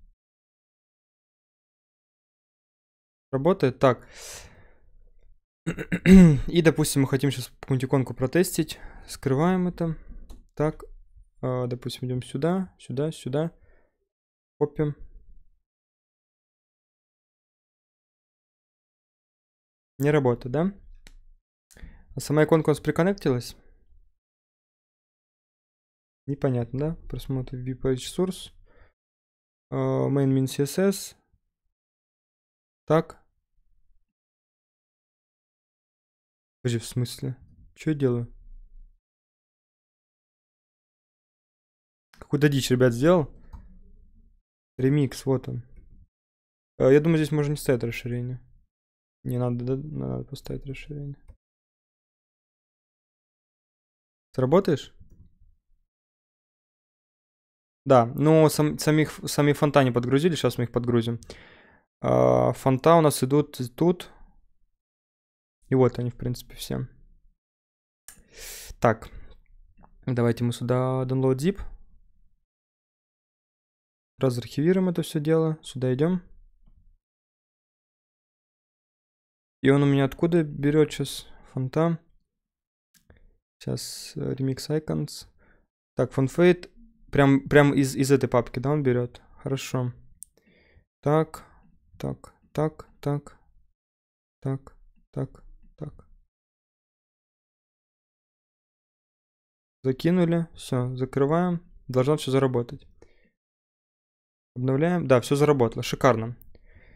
Работает так. И, допустим, мы хотим сейчас какую-нибудь иконку протестить. Скрываем это. Так, а, допустим, идем сюда, сюда, сюда. Копим. Не работает, да? А сама иконка у нас приконнектилась. Непонятно, да? Просмотр VPH source. Э, main min CSS. Так. Подожди, в смысле? Что я делаю? Какую-то дичь, ребят, сделал. Ремикс, вот он. Э, я думаю, здесь можно не ставить расширение. Не надо, да, ну, надо поставить расширение. Сработаешь? Да, ну сам, самих, сами фонта не подгрузили, сейчас мы их подгрузим. А, фонта у нас идут тут. И вот они, в принципе, все. Так, давайте мы сюда download zip. Разархивируем это все дело. Сюда идем. И он у меня откуда берет сейчас фонта? Сейчас э, remix icons. Так, фонфейт Прям, прям из, из этой папки, да, он берет? Хорошо. Так, так, так, так, так, так, так. Закинули, все, закрываем. Должно все заработать. Обновляем. Да, все заработало, шикарно.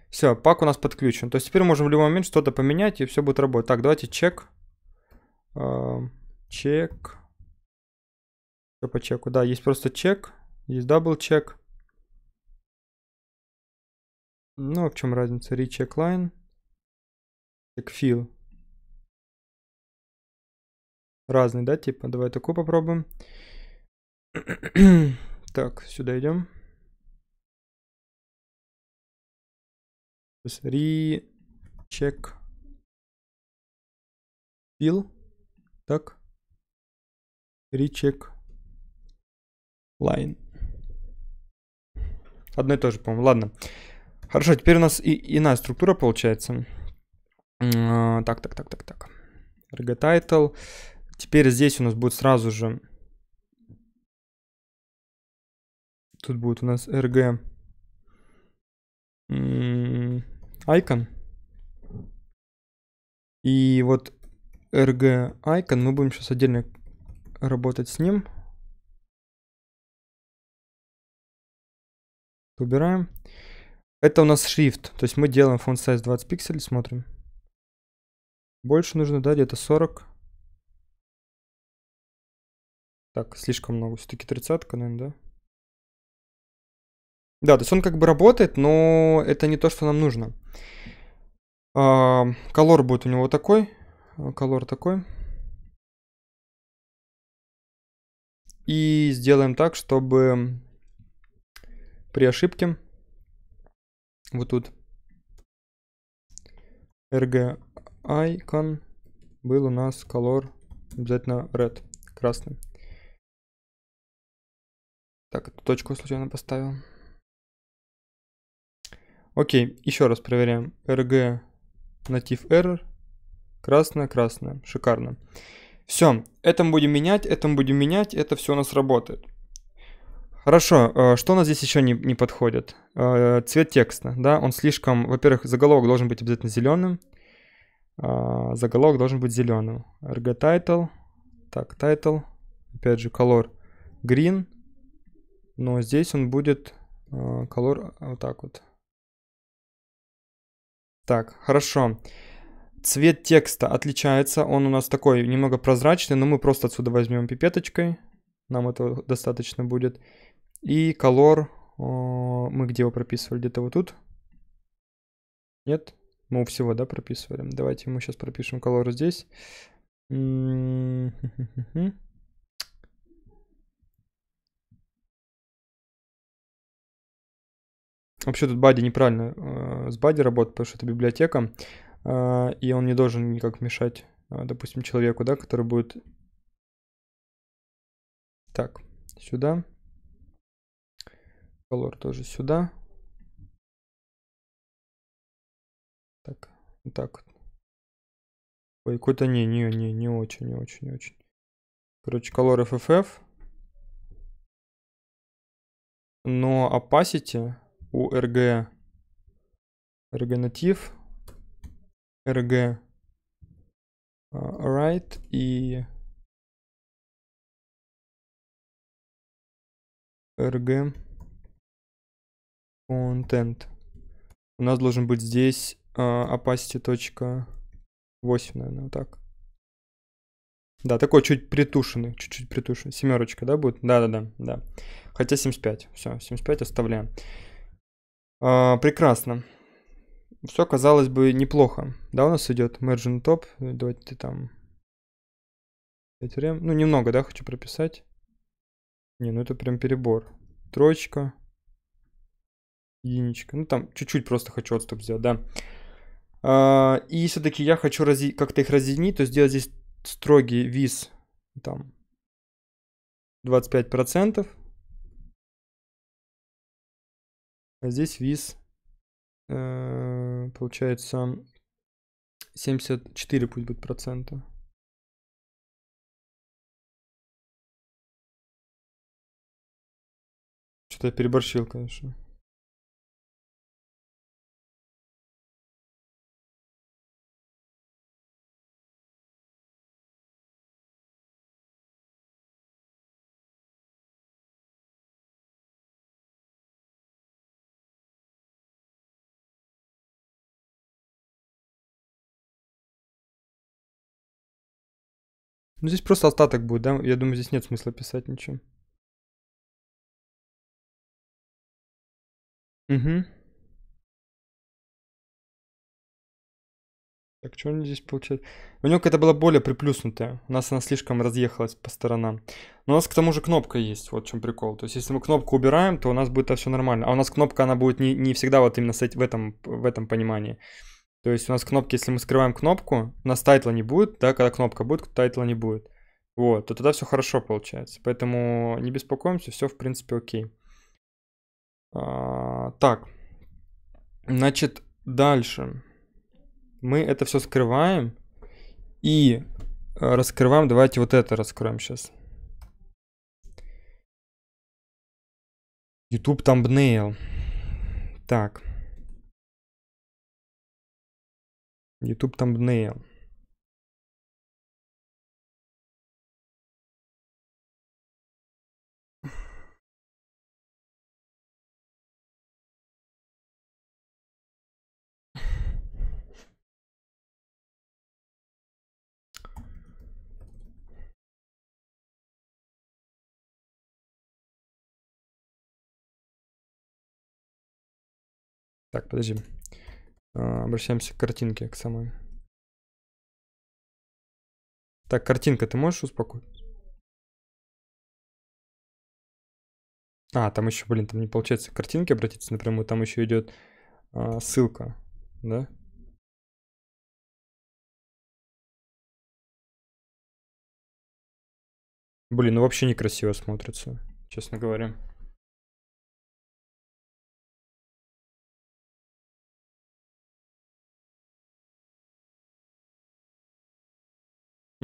Все, пак у нас подключен. То есть теперь можем в любой момент что-то поменять, и все будет работать. Так, давайте чек. А, чек. Что по чеку? Да, есть просто чек, есть дабл чек. Ну, а в чем разница? Recheck line, check fill. Разный, да, типа? Давай такой попробуем. так, сюда идем. Recheck fill. Так. Recheck Line. Одно и то же, по-моему. Ладно. Хорошо, теперь у нас и, иная структура получается. Так, так, так, так, так. RG title. Теперь здесь у нас будет сразу же... Тут будет у нас RG icon. И вот RG icon мы будем сейчас отдельно работать с ним. Выбираем. Это у нас шрифт. То есть мы делаем font size 20 пикселей, смотрим. Больше нужно, да, где-то 40. Так, слишком много. Все-таки 30 наверное, да? Да, то есть он как бы работает, но это не то, что нам нужно. А, колор будет у него такой. Колор такой. И сделаем так, чтобы при ошибке вот тут rg icon был у нас color обязательно red, красный. Так, эту точку случайно поставил. Окей, еще раз проверяем. rg native error, красное, красное, шикарно. Все, это мы будем менять, это мы будем менять, это все у нас работает. Хорошо, э, что у нас здесь еще не, не подходит? Э, цвет текста, да, он слишком... Во-первых, заголовок должен быть обязательно зеленым. Э, заголовок должен быть зеленым. RG title. Так, title. Опять же, color green. Но здесь он будет color вот так вот. Так, хорошо. Цвет текста отличается. Он у нас такой немного прозрачный, но мы просто отсюда возьмем пипеточкой. Нам этого достаточно будет. И color, э, мы где его прописывали? Где-то вот тут? Нет? Мы у ну, всего, да, прописывали? Давайте мы сейчас пропишем color здесь. Вообще тут бади неправильно э, с бади работает, потому что это библиотека, э, и он не должен никак мешать, допустим, человеку, да, который будет... Так, сюда, Color тоже сюда. Так, вот так вот. Ой, какой-то не, не, не, не очень, не очень, не очень. Короче, Color FFF. Но opacity у RG, RG натив, RG а, right и RG Контент. У нас должен быть здесь а, опасти э, opacity.8, наверное, вот так. Да, такой чуть притушенный, чуть-чуть притушенный. Семерочка, да, будет? Да-да-да, да. Хотя 75, все, 75 оставляем. А, прекрасно. Все, казалось бы, неплохо. Да, у нас идет margin top. Давайте ты там... Ну, немного, да, хочу прописать. Не, ну это прям перебор. Троечка единичка. Ну, там чуть-чуть просто хочу отступ сделать, да. А, и все-таки я хочу как-то их разъединить, то есть сделать здесь строгий виз, там, 25%. А здесь виз, э, получается, 74 пусть будет процента. Что-то я переборщил, конечно. Ну, здесь просто остаток будет, да? Я думаю, здесь нет смысла писать ничего. Угу. Так, что у него здесь получается? У него какая-то была более приплюснутая. У нас она слишком разъехалась по сторонам. Но у нас к тому же кнопка есть, вот в чем прикол. То есть, если мы кнопку убираем, то у нас будет все нормально. А у нас кнопка, она будет не, не всегда вот именно в этом, в этом понимании. То есть у нас кнопки, если мы скрываем кнопку, у нас тайтла не будет, да, когда кнопка будет, тайтла не будет. Вот, то тогда все хорошо получается. Поэтому не беспокоимся, все в принципе окей. А, так, значит, дальше. Мы это все скрываем и э, раскрываем, давайте вот это раскроем сейчас. YouTube thumbnail. Так. YouTube Thumbnail. Так, подожди. А, обращаемся к картинке, к самой. Так, картинка, ты можешь успокоить? А, там еще, блин, там не получается к картинке обратиться напрямую, там еще идет а, ссылка, да? Блин, ну вообще некрасиво смотрится, честно говоря.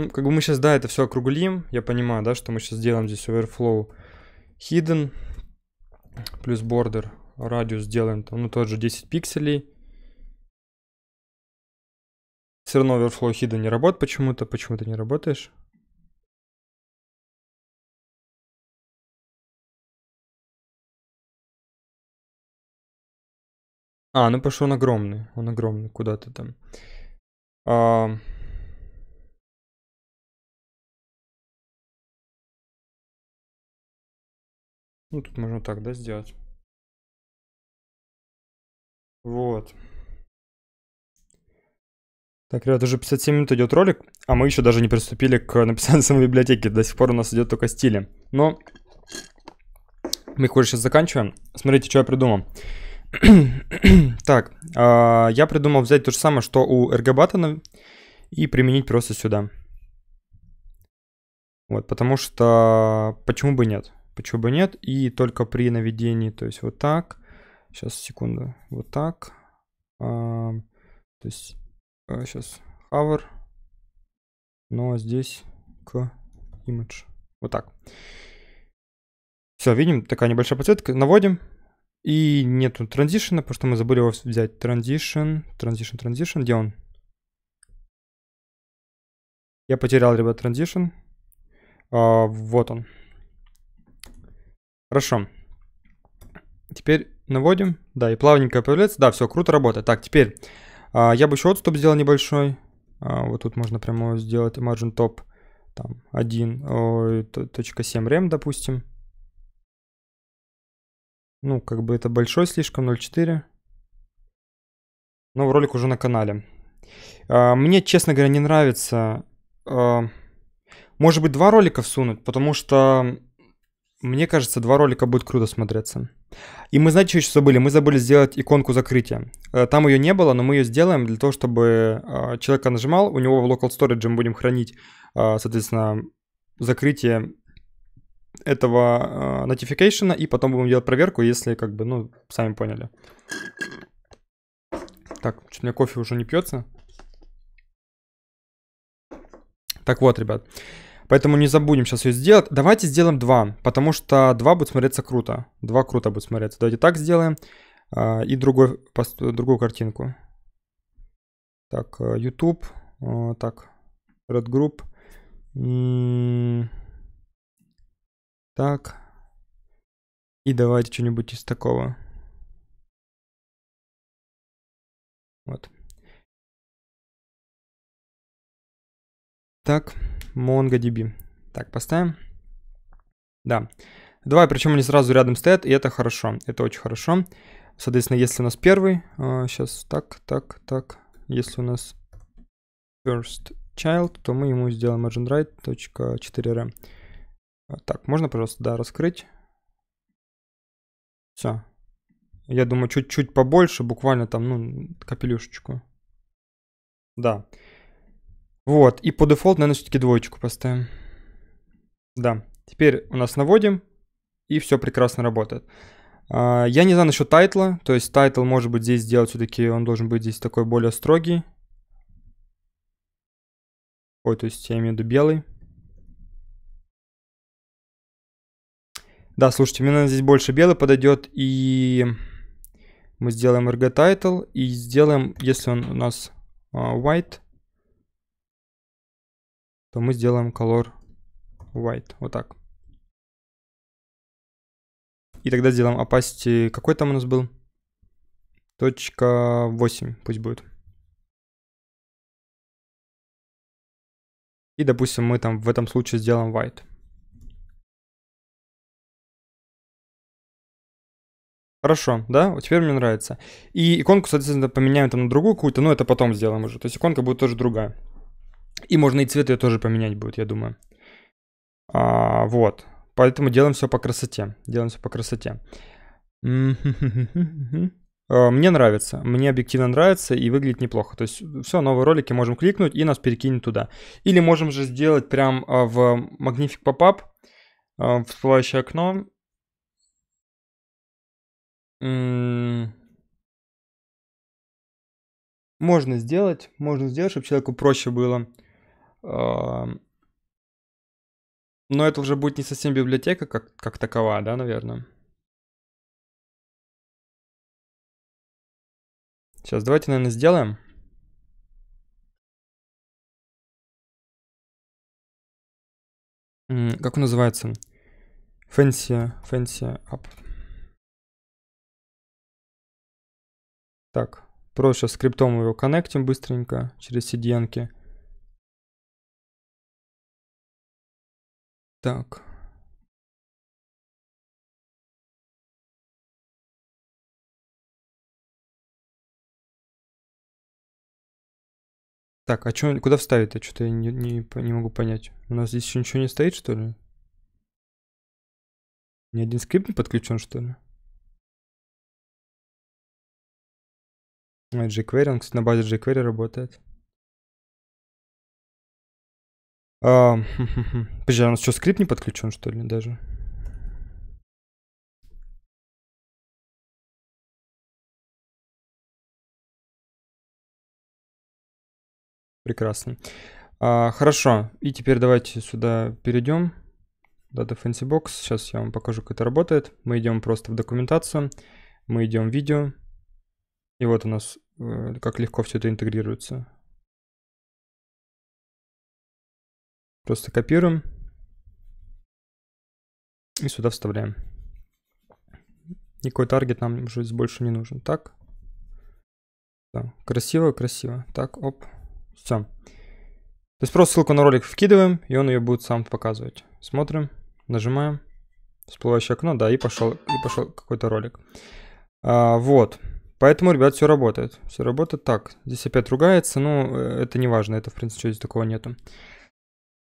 Ну, как бы мы сейчас, да, это все округлим. Я понимаю, да, что мы сейчас делаем здесь overflow hidden плюс border. Радиус сделаем там, ну, тот же 10 пикселей. Все равно overflow hidden не работает почему-то. Почему ты не работаешь? А, ну пошел он огромный. Он огромный, куда ты там. А, Ну, тут можно так, да, сделать. Вот. Так, ребят, уже 57 минут идет ролик, а мы еще даже не приступили к написанию самой библиотеки. До сих пор у нас идет только стили. Но мы их уже сейчас заканчиваем. Смотрите, что я придумал. так, э, я придумал взять то же самое, что у RGButton и применить просто сюда. Вот, потому что почему бы нет? почему бы нет, и только при наведении, то есть вот так, сейчас, секунду, вот так, а, то есть а, сейчас hover, но здесь к image, вот так. Все, видим, такая небольшая подсветка, наводим, и нету транзишена, потому что мы забыли его взять. Транзишн, транзишн, транзишн, где он? Я потерял, ребят, транзишн. А, вот он. Хорошо. Теперь наводим. Да, и плавненько появляется. Да, все, круто работает. Так, теперь а, я бы еще отступ сделал небольшой. А, вот тут можно прямо сделать margin top. Там 1, ой, точка 7 рем, допустим. Ну, как бы это большой слишком, 0.4. Но ну, ролик уже на канале. А, мне, честно говоря, не нравится... А, может быть, два ролика всунуть, потому что мне кажется, два ролика будет круто смотреться. И мы, знаете, что еще забыли? Мы забыли сделать иконку закрытия. Э, там ее не было, но мы ее сделаем для того, чтобы э, человека нажимал, у него в local storage мы будем хранить, э, соответственно, закрытие этого notification, и потом будем делать проверку, если как бы, ну, сами поняли. Так, у меня кофе уже не пьется. Так вот, ребят. Поэтому не забудем сейчас ее сделать. Давайте сделаем два, потому что два будет смотреться круто. два круто будет смотреться. Давайте так сделаем. А, и другой, другую картинку. Так, э, YouTube. Э, так, Red Group. Так. И давайте что-нибудь из такого. Вот. Так. MongoDB. Так, поставим. Да. Давай, причем они сразу рядом стоят, и это хорошо. Это очень хорошо. Соответственно, если у нас первый, сейчас э, так, так, так. Если у нас first child, то мы ему сделаем agent right.4rm. Так, можно, пожалуйста, да, раскрыть. Все. Я думаю, чуть-чуть побольше, буквально там, ну, капелюшечку. Да. Вот, и по дефолту, наверное, все-таки двоечку поставим. Да, теперь у нас наводим, и все прекрасно работает. А, я не знаю насчет тайтла, то есть тайтл может быть здесь сделать все-таки, он должен быть здесь такой более строгий. Ой, то есть я имею в виду белый. Да, слушайте, мне, наверное, здесь больше белый подойдет, и мы сделаем rg title, и сделаем, если он у нас а, white, то мы сделаем color white. Вот так. И тогда сделаем opacity. Какой там у нас был? Точка 8 пусть будет. И, допустим, мы там в этом случае сделаем white. Хорошо, да? вот Теперь мне нравится. И иконку, соответственно, поменяем там на другую какую-то, но это потом сделаем уже. То есть иконка будет тоже другая. И можно и цвет ее тоже поменять будет, я думаю. А, вот. Поэтому делаем все по красоте. Делаем все по красоте. Э, мне нравится, мне объективно нравится и выглядит неплохо. То есть все, новые ролики можем кликнуть и нас перекинет туда. Или можем же сделать прям э, в Magnific Pop-up э, всплывающее окно. Можно сделать, можно сделать, чтобы человеку проще было. А, но это уже будет не совсем библиотека как, как такова, да, наверное. Сейчас давайте, наверное, сделаем. Как он называется? Fancy, fancy app. Так, просто скриптом его коннектим быстренько через cdn -ки. Так. Так, а чё, куда вставить-то? Что-то я не, не, не могу понять. У нас здесь еще ничего не стоит, что ли? Ни один скрипт не подключен, что ли? А, jQuery, он, кстати, на базе jQuery работает. А, подожди, а у нас что, скрипт не подключен, что ли, даже? Прекрасно. А, хорошо, и теперь давайте сюда перейдем. Data Fancy Box. Сейчас я вам покажу, как это работает. Мы идем просто в документацию, мы идем в видео. И вот у нас э, как легко все это интегрируется. Просто копируем и сюда вставляем. Никакой таргет нам уже больше не нужен. Так. Да. Красиво, красиво. Так, оп. Все. То есть просто ссылку на ролик вкидываем, и он ее будет сам показывать. Смотрим, нажимаем, всплывающее окно, да, и пошел, и пошел какой-то ролик. А, вот. Поэтому, ребят, все работает. Все работает так. Здесь опять ругается, но э, это не важно, это, в принципе, здесь такого нету.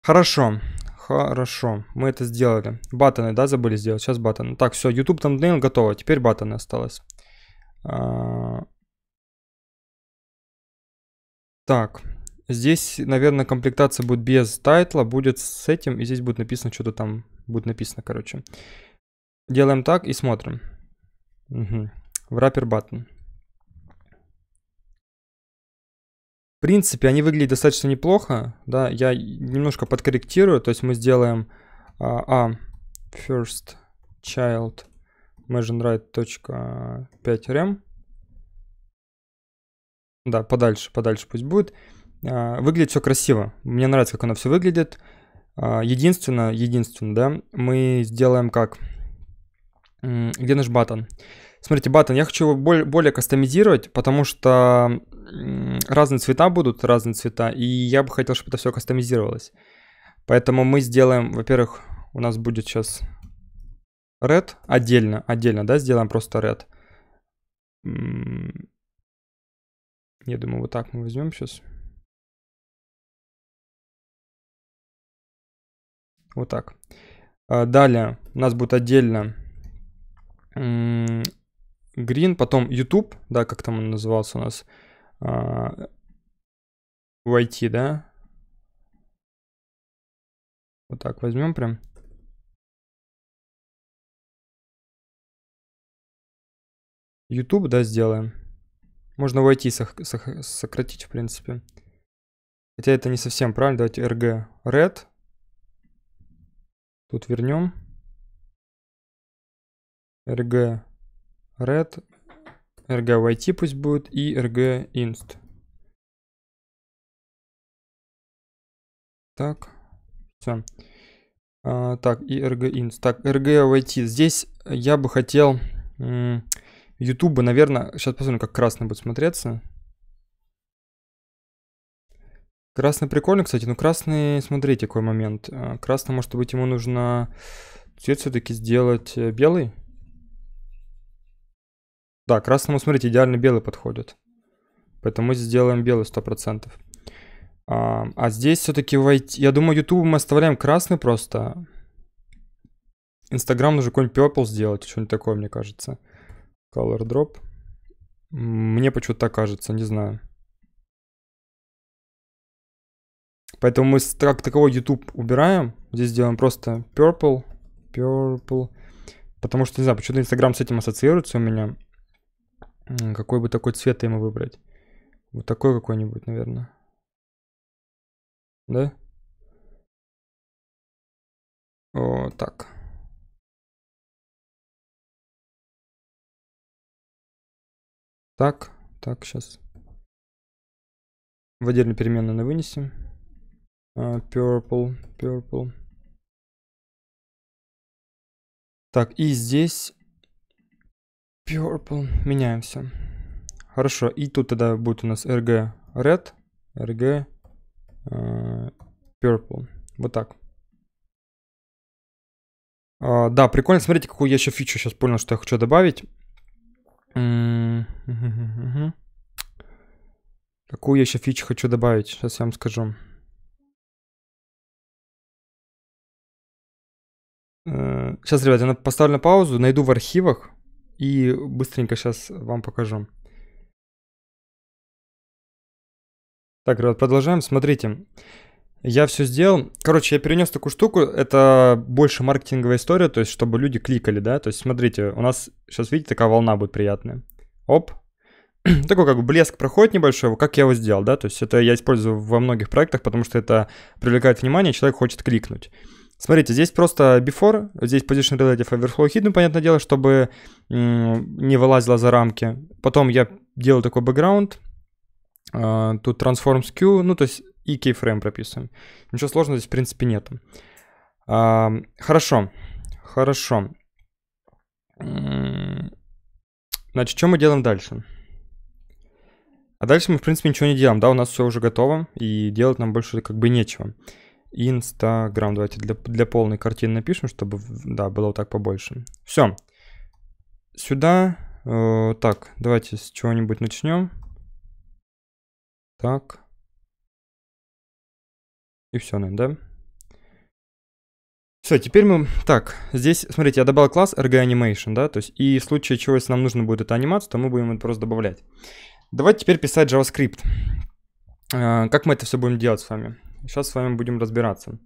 Хорошо. Хорошо, мы это сделали. Баттоны, да, забыли сделать? Сейчас баттоны. Так, все, YouTube thumbnail готово. Теперь баттоны осталось. А, так, здесь, наверное, комплектация будет без тайтла, будет с этим, и здесь будет написано что-то там, будет написано, короче. Делаем так и смотрим. Угу. Wrapper button. В принципе, они выглядят достаточно неплохо, да, я немножко подкорректирую, то есть мы сделаем а, а first child marginRight.5rem, да, подальше, подальше пусть будет. А, выглядит все красиво. Мне нравится, как оно все выглядит. А, единственное, единственное, да, мы сделаем как? Где наш батон? Смотрите, батон, я хочу его более, более кастомизировать, потому что разные цвета будут, разные цвета, и я бы хотел, чтобы это все кастомизировалось. Поэтому мы сделаем, во-первых, у нас будет сейчас red отдельно, отдельно, да, сделаем просто red. Я думаю, вот так мы возьмем сейчас. Вот так. А, далее у нас будет отдельно green, потом YouTube, да, как там он назывался у нас, войти, да? Вот так возьмем прям. YouTube, да, сделаем. Можно войти сократить, в принципе. Хотя это не совсем правильно. Давайте RG Red. Тут вернем. RG Red rgyt пусть будет и rginst. Так, все. А, так, и rginst. Так, rgyt. Здесь я бы хотел YouTube, наверное, сейчас посмотрим, как красный будет смотреться. Красный прикольный, кстати, но красный, смотрите, какой момент. А, красный, может быть, ему нужно цвет все-таки сделать э, белый. Да, красному, смотрите, идеально белый подходит. Поэтому мы сделаем белый 100%. А, а здесь все-таки войти... Я думаю, YouTube мы оставляем красный просто. Инстаграм нужно какой-нибудь purple сделать, что-нибудь такое, мне кажется. Color drop. Мне почему-то так кажется, не знаю. Поэтому мы как таковой YouTube убираем. Здесь сделаем просто purple, purple. Потому что, не знаю, почему-то Инстаграм с этим ассоциируется у меня. Какой бы такой цвет ему выбрать? Вот такой какой-нибудь, наверное. Да? О, так. Так, так, сейчас. В отдельную переменную на вынесем. Uh, purple, purple. Так, и здесь Purple. Меняем все. Хорошо. И тут тогда будет у нас RG Red, RG э, Purple. Вот так. Uh, да, прикольно. Смотрите, какую я еще фичу сейчас понял, что я хочу добавить. Какую я еще фичу хочу добавить? Сейчас я вам скажу. сейчас, э, ребят, я поставлю на паузу, найду в архивах. И быстренько сейчас вам покажу. Так, ребят, продолжаем. Смотрите. Я все сделал. Короче, я перенес такую штуку. Это больше маркетинговая история, то есть, чтобы люди кликали, да. То есть, смотрите, у нас сейчас, видите, такая волна будет приятная. Оп. Такой как бы блеск проходит небольшой, как я его сделал, да. То есть, это я использую во многих проектах, потому что это привлекает внимание, человек хочет кликнуть. Смотрите, здесь просто before, здесь position relative overflow hidden, понятное дело, чтобы не вылазило за рамки. Потом я делаю такой бэкграунд, тут transform skew, ну то есть и keyframe прописываем. Ничего сложного здесь в принципе нет. А, хорошо, хорошо. Значит, что мы делаем дальше? А дальше мы, в принципе, ничего не делаем, да, у нас все уже готово, и делать нам больше как бы нечего. Инстаграм. Давайте для, для полной картины напишем, чтобы, да, было вот так побольше. Все. Сюда. Э, так, давайте с чего-нибудь начнем. Так. И все, наверное, да? Все, теперь мы... Так, здесь, смотрите, я добавил класс RG-Animation, да? То есть, и в случае чего, если нам нужно будет эта анимация, то мы будем это просто добавлять. Давайте теперь писать JavaScript. Э, как мы это все будем делать с вами? Сейчас с вами будем разбираться.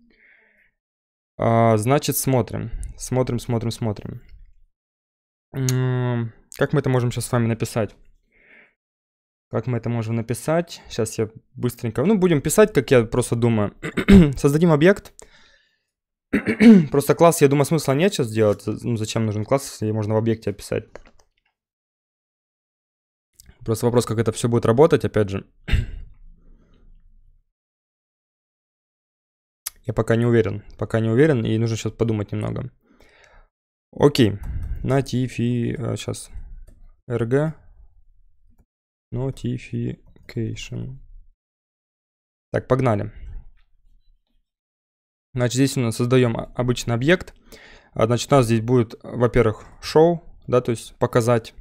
А, значит, смотрим. Смотрим, смотрим, смотрим. Как мы это можем сейчас с вами написать? Как мы это можем написать? Сейчас я быстренько... Ну, будем писать, как я просто думаю. Создадим объект. просто класс, я думаю, смысла нет сейчас делать. Ну, зачем нужен класс, если можно в объекте описать? Просто вопрос, как это все будет работать, опять же. Я пока не уверен. Пока не уверен, и нужно сейчас подумать немного. Окей. Notifi... Сейчас. RG. Notification. Так, погнали. Значит, здесь у нас создаем обычный объект. А, значит, у нас здесь будет, во-первых, show, да, то есть показать.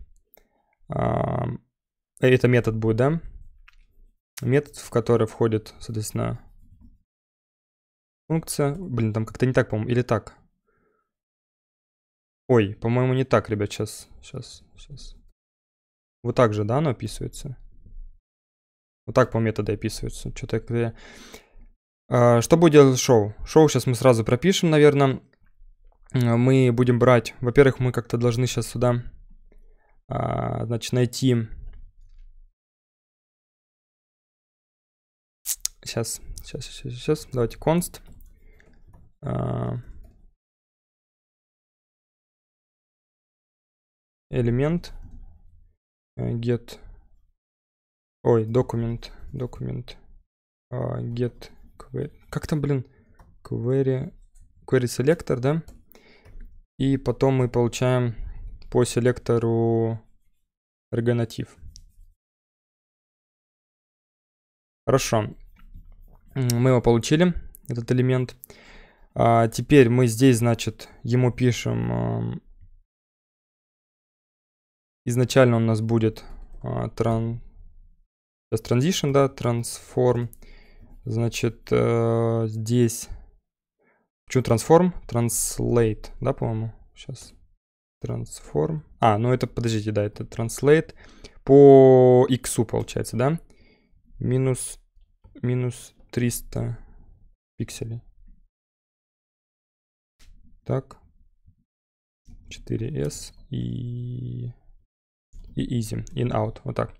А, э, это метод будет, да? Метод, в который входит, соответственно, Функция, блин, там как-то не так, по-моему, или так. Ой, по-моему, не так, ребят, сейчас, сейчас, сейчас. Вот так же, да, оно описывается? Вот так по методу описывается. Что-то я... А, что будет делать шоу? Шоу сейчас мы сразу пропишем, наверное. А, мы будем брать... Во-первых, мы как-то должны сейчас сюда, а, значит, найти... Сейчас, сейчас, сейчас, сейчас. Давайте const. А, элемент э, get ой документ документ а, get как там блин query query селектор да и потом мы получаем по селектору регонатив хорошо мы его получили этот элемент а, теперь мы здесь, значит, ему пишем... А, изначально у нас будет а, тран... Сейчас transition, да, transform. Значит, э, здесь... Почему transform? Translate, да, по-моему? Сейчас. Transform. А, ну это, подождите, да, это translate. По x получается, да? Минус, минус 300 пикселей так. 4S и... и easy, in-out, вот так.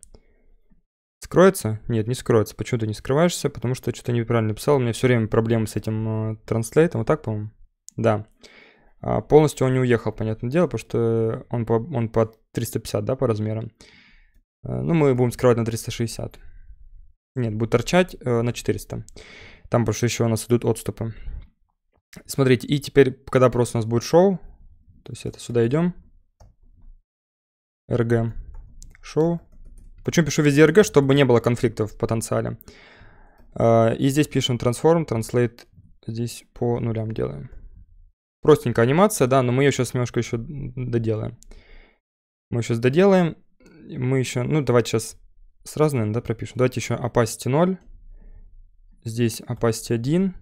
Скроется? Нет, не скроется. Почему ты не скрываешься? Потому что что-то неправильно написал. У меня все время проблемы с этим э, транслейтом. Вот так, по-моему? Да. А полностью он не уехал, понятное дело, потому что он по, он по 350, да, по размерам. Э, ну, мы будем скрывать на 360. Нет, будет торчать э, на 400. Там, больше еще у нас идут отступы. Смотрите, и теперь, когда просто у нас будет шоу, то есть это сюда идем, rg, шоу. Почему пишу везде rg, чтобы не было конфликтов в потенциале. А, и здесь пишем transform, translate здесь по нулям делаем. Простенькая анимация, да, но мы ее сейчас немножко еще доделаем. Мы сейчас доделаем. Мы еще, ну давайте сейчас сразу, наверное, да, пропишем. Давайте еще opacity 0. Здесь opacity 1.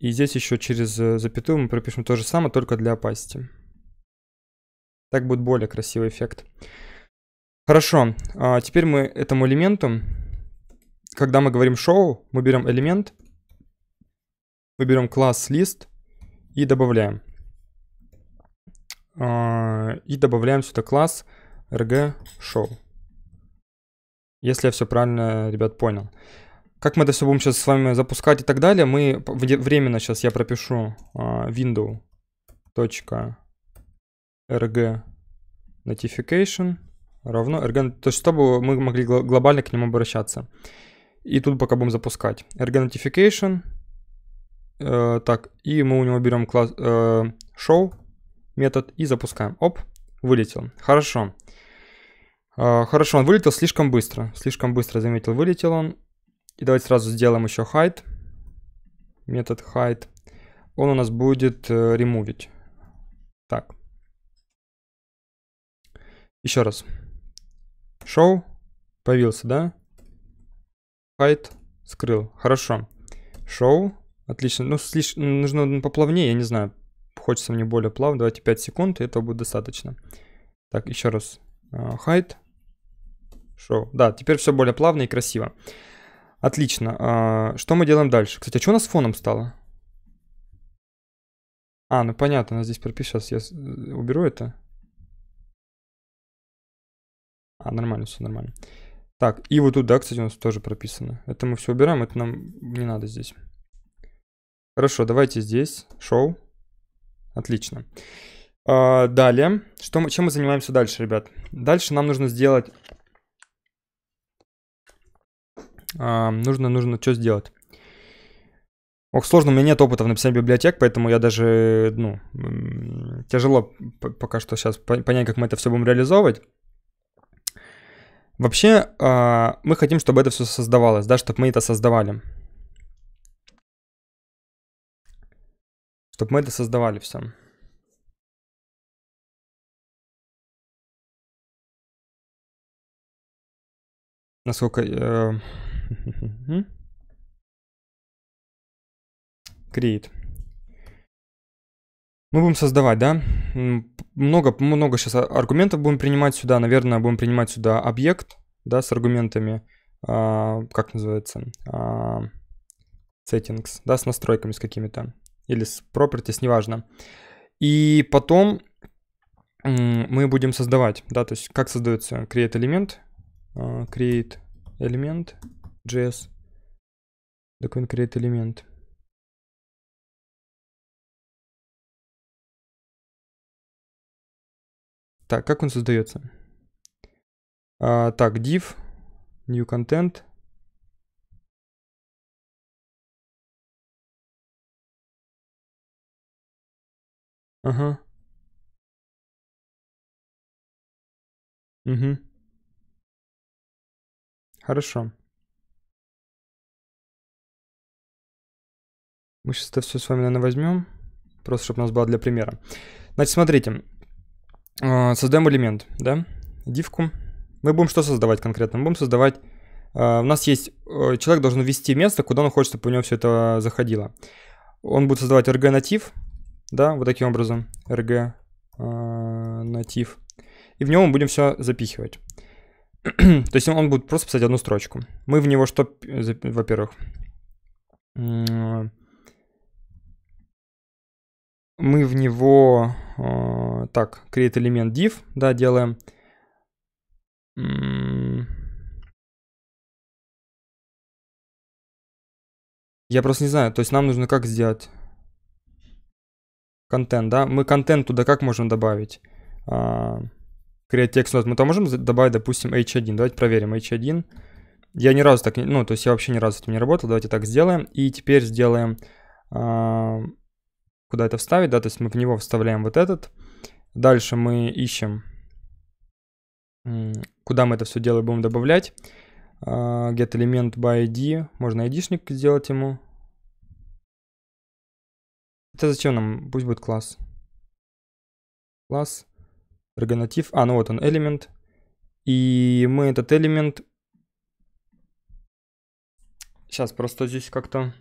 И здесь еще через э, запятую мы пропишем то же самое, только для opacity. Так будет более красивый эффект. Хорошо, а теперь мы этому элементу, когда мы говорим show, мы берем элемент, мы берем класс list и добавляем. А, и добавляем сюда класс rg show. Если я все правильно, ребят, понял как мы это все будем сейчас с вами запускать и так далее, мы временно сейчас я пропишу а, window.rg notification равно rg, то есть чтобы мы могли глобально к нему обращаться. И тут пока будем запускать rg notification, э, так, и мы у него берем класс э, show метод и запускаем. Оп, вылетел. Хорошо. Э, хорошо, он вылетел слишком быстро, слишком быстро заметил, вылетел он. И давайте сразу сделаем еще hide. Метод hide. Он у нас будет э, ремувить. Так. Еще раз. Show. Появился, да? Hide. Скрыл. Хорошо. Show. Отлично. Ну, слиш... нужно поплавнее, я не знаю. Хочется мне более плавно. Давайте 5 секунд, и этого будет достаточно. Так, еще раз. Э, hide. Show. Да, теперь все более плавно и красиво. Отлично. А, что мы делаем дальше? Кстати, а что у нас с фоном стало? А, ну понятно, она здесь пропишет. Сейчас я э, уберу это. А, нормально, все нормально. Так, и вот тут, да, кстати, у нас тоже прописано. Это мы все убираем, это нам не надо здесь. Хорошо, давайте здесь. Шоу. Отлично. А, далее. Что мы, чем мы занимаемся дальше, ребят? Дальше нам нужно сделать а, нужно, нужно что сделать? Ох, сложно, у меня нет опыта в написании библиотек, поэтому я даже, ну, тяжело пока что сейчас понять, как мы это все будем реализовывать. Вообще, а, мы хотим, чтобы это все создавалось, да, чтобы мы это создавали. Чтобы мы это создавали все. Насколько... Э, Create. Мы ну, будем создавать, да? Много, много сейчас а, аргументов будем принимать сюда. Наверное, будем принимать сюда объект, да, с аргументами. А, как называется? А, settings, да, с настройками с какими-то. Или с properties, неважно. И потом мы будем создавать, да, то есть как создается create элемент, а, create элемент, JS document create элемент. Так, как он создается? А, так, div, new content. Ага. Угу. Хорошо. Мы сейчас это все с вами, наверное, возьмем. Просто, чтобы у нас было для примера. Значит, смотрите. Э, Создаем элемент, да? Дивку. Мы будем что создавать конкретно? Мы будем создавать... Э, у нас есть... Э, человек должен ввести место, куда он хочет, чтобы у него все это заходило. Он будет создавать RG-натив, да, вот таким образом. RG-натив. И в него мы будем все запихивать. То есть он будет просто писать одну строчку. Мы в него что, во-первых, мы в него, э, так, create элемент div, да, делаем. Я просто не знаю, то есть нам нужно как сделать контент, да? Мы контент туда как можем добавить? А, create text Мы там можем добавить, допустим, h1. Давайте проверим h1. Я ни разу так не... Ну, то есть я вообще ни разу с этим не работал. Давайте так сделаем. И теперь сделаем... Uh, куда это вставить, да, то есть мы в него вставляем вот этот. Дальше мы ищем, куда мы это все дело будем добавлять. А, get element by ID, можно ID-шник сделать ему. Это зачем нам? Пусть будет класс. Класс, эргонатив. А, ну вот он, элемент. И мы этот элемент... Сейчас просто здесь как-то...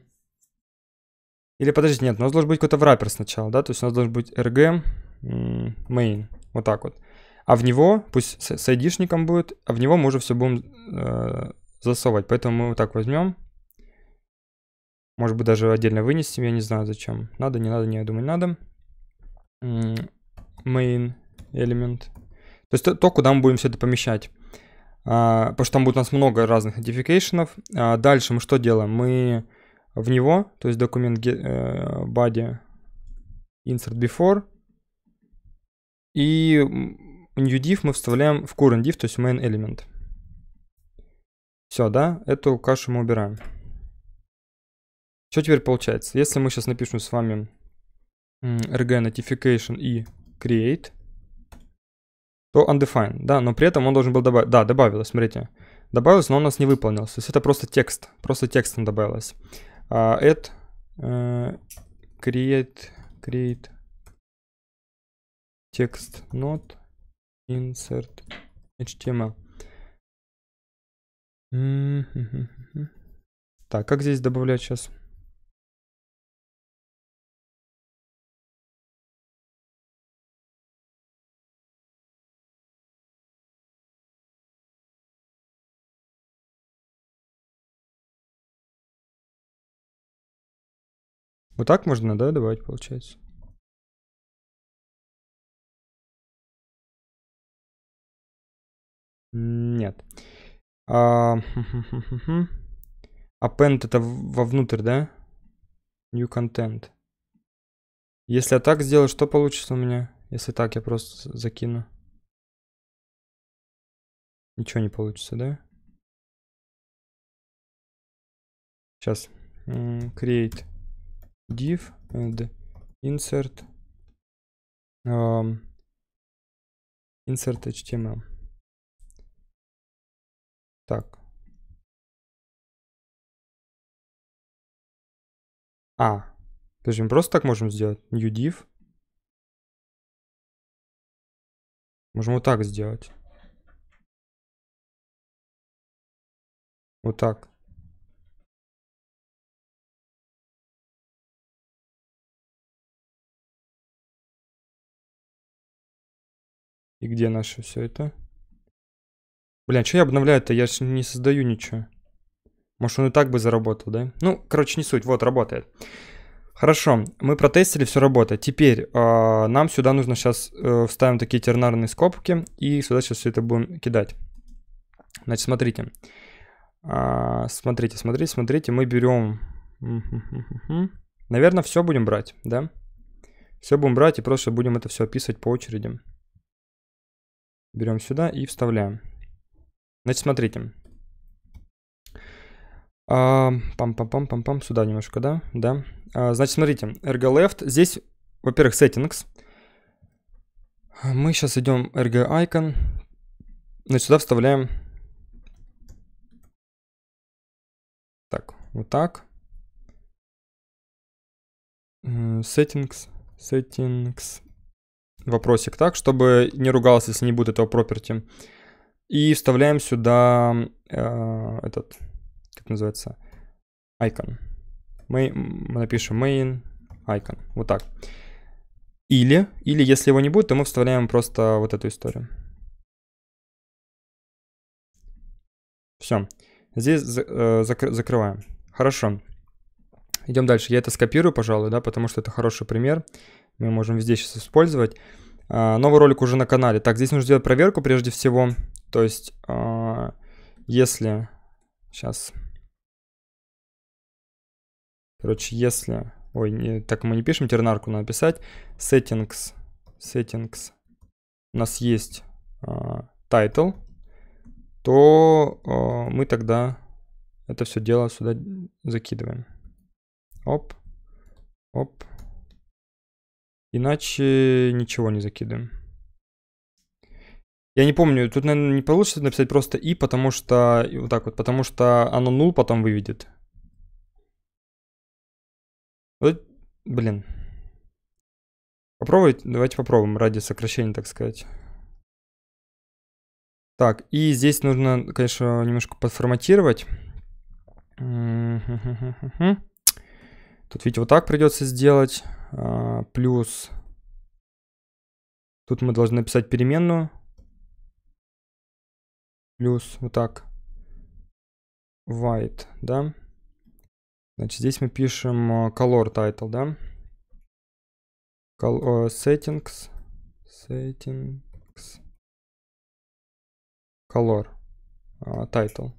Или подождите, нет, у нас должен быть какой-то враппер сначала, да? То есть у нас должен быть rg main, вот так вот. А в него, пусть с, с будет, а в него мы уже все будем э, засовывать. Поэтому мы вот так возьмем. Может быть, даже отдельно вынесем, я не знаю зачем. Надо, не надо, не, я думаю, надо. Main element. То есть то, то куда мы будем все это помещать. А, потому что там будет у нас много разных идентификейшенов. А дальше мы что делаем? Мы в него, то есть документ э, body insert before, и new div мы вставляем в current div, то есть main element. Все, да, эту кашу мы убираем. Что теперь получается? Если мы сейчас напишем с вами rg notification и create, то undefined, да, но при этом он должен был добавить, да, добавилось, смотрите, добавилось, но он у нас не выполнилось, то есть это просто текст, просто текстом добавилось add create create text not insert html. Так, как здесь добавлять сейчас? Вот так можно, да, давать, получается? Нет. А, append а это вовнутрь, да? New content. Если я так сделаю, что получится у меня? Если так, я просто закину. Ничего не получится, да? Сейчас. Create div and insert um, insert html так а то есть мы просто так можем сделать new div можем вот так сделать вот так И где наше все это? Блин, что я обновляю-то? Я же не создаю ничего. Может, он и так бы заработал, да? Ну, короче, не суть. Вот, работает. Хорошо, мы протестили, все работает. Теперь э, нам сюда нужно сейчас э, вставим такие тернарные скобки и сюда сейчас все это будем кидать. Значит, смотрите. Э, смотрите, смотрите, смотрите. Мы берем... Наверное, все будем брать, да? Все будем брать и просто будем это все описывать по очереди берем сюда и вставляем. Значит, смотрите. А, пам-пам-пам-пам-пам, сюда немножко, да? Да. А, значит, смотрите, rgleft, здесь, во-первых, settings. Мы сейчас идем rg-icon, значит, сюда вставляем так, вот так. Settings, settings, вопросик так, чтобы не ругался, если не будет этого property. И вставляем сюда э, этот, как называется, icon. Мы, мы напишем main icon. Вот так. Или, или если его не будет, то мы вставляем просто вот эту историю. Все. Здесь э, зак закрываем. Хорошо. Идем дальше. Я это скопирую, пожалуй, да, потому что это хороший пример. Мы можем здесь сейчас использовать. А, новый ролик уже на канале. Так, здесь нужно сделать проверку прежде всего. То есть, а, если... Сейчас. Короче, если... Ой, не, так мы не пишем, тернарку надо писать. Settings. Settings. У нас есть а, title. То мы тогда это все дело сюда закидываем. Оп. Оп. Иначе ничего не закидаем. Я не помню, тут, наверное, не получится написать просто и, потому что, и вот так вот, потому что оно нул потом выведет. Вот, блин. Попробовать? Давайте попробуем, ради сокращения, так сказать. Так, и здесь нужно, конечно, немножко подформатировать. Тут, видите, вот так придется сделать. А, плюс... Тут мы должны написать переменную. Плюс вот так. White, да? Значит, здесь мы пишем э, color title, да? Э, settings. Settings. Color. А, title.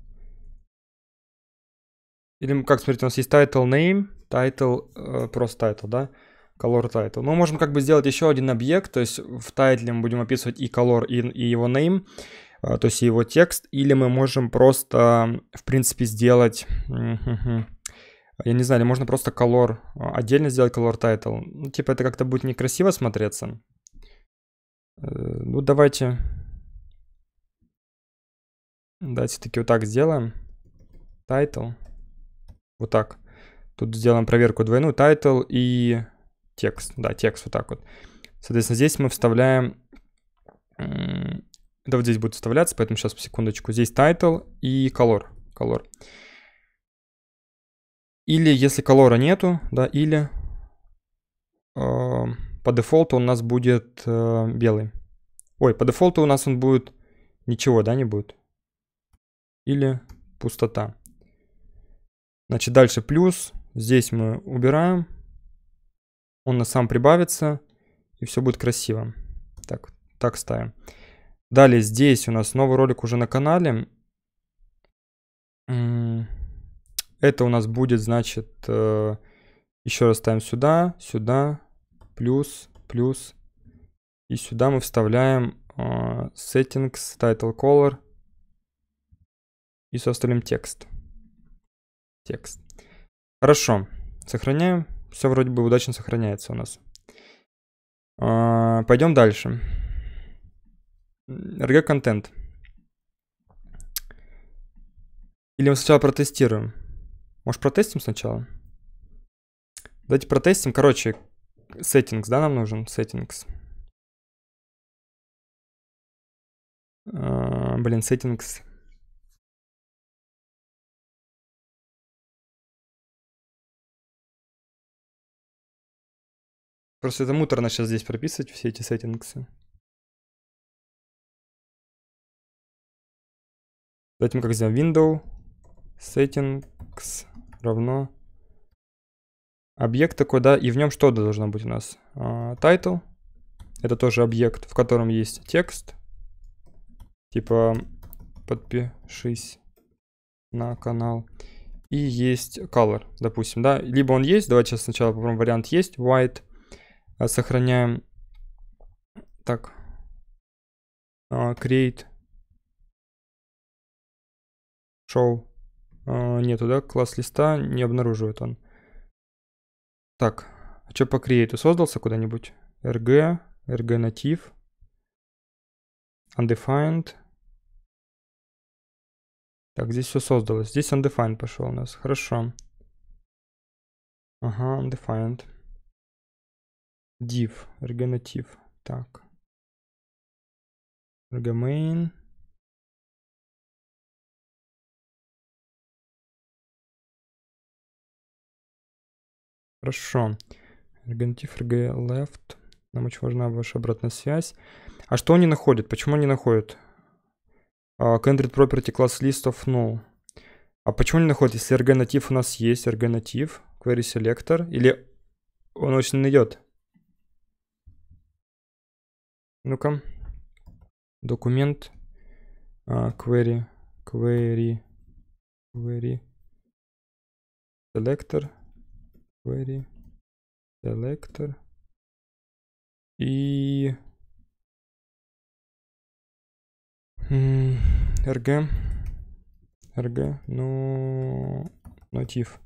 Или как смотрите, у нас есть title name, title, э, просто title, да? color title. Мы можем как бы сделать еще один объект, то есть в title мы будем описывать и color, и, и его name, э, то есть его текст, или мы можем просто, в принципе, сделать... Я не знаю, или можно просто color, э, отдельно сделать color title. Ну, типа это как-то будет некрасиво смотреться. Э, ну, давайте... Давайте таки вот так сделаем. Title. Вот так. Тут сделаем проверку двойную. Title и текст, да, текст вот так вот. Соответственно, здесь мы вставляем, это вот здесь будет вставляться, поэтому сейчас, секундочку, здесь title и color, color. Или если колора нету, да, или э, по дефолту у нас будет э, белый. Ой, по дефолту у нас он будет ничего, да, не будет. Или пустота. Значит, дальше плюс. Здесь мы убираем он на сам прибавится, и все будет красиво. Так, так ставим. Далее здесь у нас новый ролик уже на канале. Это у нас будет, значит, э, еще раз ставим сюда, сюда, плюс, плюс. И сюда мы вставляем э, settings, title color и составим текст. Текст. Хорошо, сохраняем все вроде бы удачно сохраняется у нас. А, пойдем дальше. RG-контент. Или мы сначала протестируем? Может, протестим сначала? Давайте протестим. Короче, settings, да, нам нужен? Settings. А, блин, settings Просто это муторно сейчас здесь прописывать все эти сеттингсы. Давайте мы как сделаем window settings равно объект такой, да, и в нем что должно быть у нас? Uh, title. Это тоже объект, в котором есть текст. Типа подпишись на канал. И есть color, допустим, да. Либо он есть, давайте сейчас сначала попробуем вариант есть, white. А сохраняем так а, create show а, нету, да, класс листа не обнаруживает он. Так, а что по create создался куда-нибудь? rg, rg native, undefined. Так, здесь все создалось. Здесь undefined пошел у нас. Хорошо. Ага, undefined div, регенатив. Так. Регомейн. Хорошо. Регенатив rg left. Нам очень важна ваша обратная связь. А что они находят? Почему они находят? Uh, а, candidate property class list of null. А почему они находят, если рг у нас есть, рг-натив, query selector, или он очень найдет? Ну-ка. Документ. А, query. Query. Query. Selector. Query. Selector. И... RG. RG. Ну... Натив.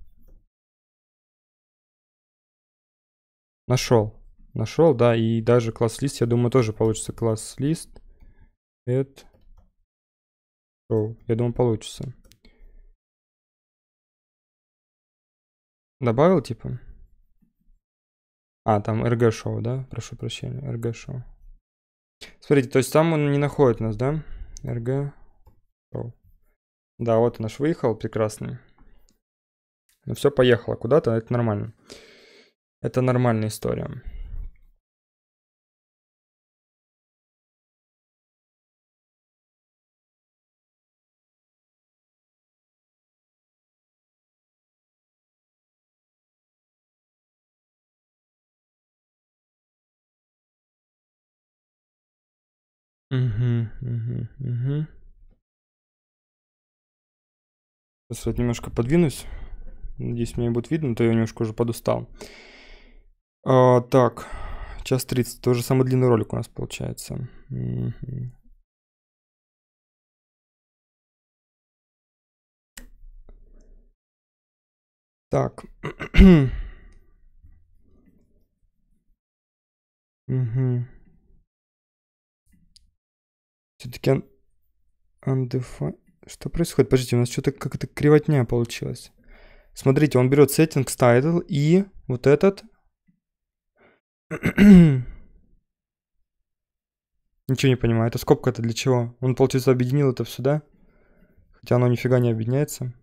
Нашел. Нашел, да, и даже класс-лист, я думаю, тоже получится класс-лист. Это Я думаю, получится. Добавил, типа? А, там rg-шоу, да? Прошу прощения, rg-шоу. Смотрите, то есть там он не находит нас, да? rg -шоу. Да, вот наш выехал, прекрасный. Ну все, поехало куда-то, это нормально. Это нормальная история. Сейчас вот немножко подвинусь. Надеюсь, меня будет видно, то я немножко уже подустал. А, так, час 30. Тоже самый длинный ролик у нас получается. Угу. Так. угу. Все-таки undefined. Что происходит? Подождите, у нас что-то как-то кривотня получилось. Смотрите, он берет settings title и вот этот. Ничего не понимаю. Это скобка-то для чего? Он, получается, объединил это сюда, Хотя оно нифига не объединяется.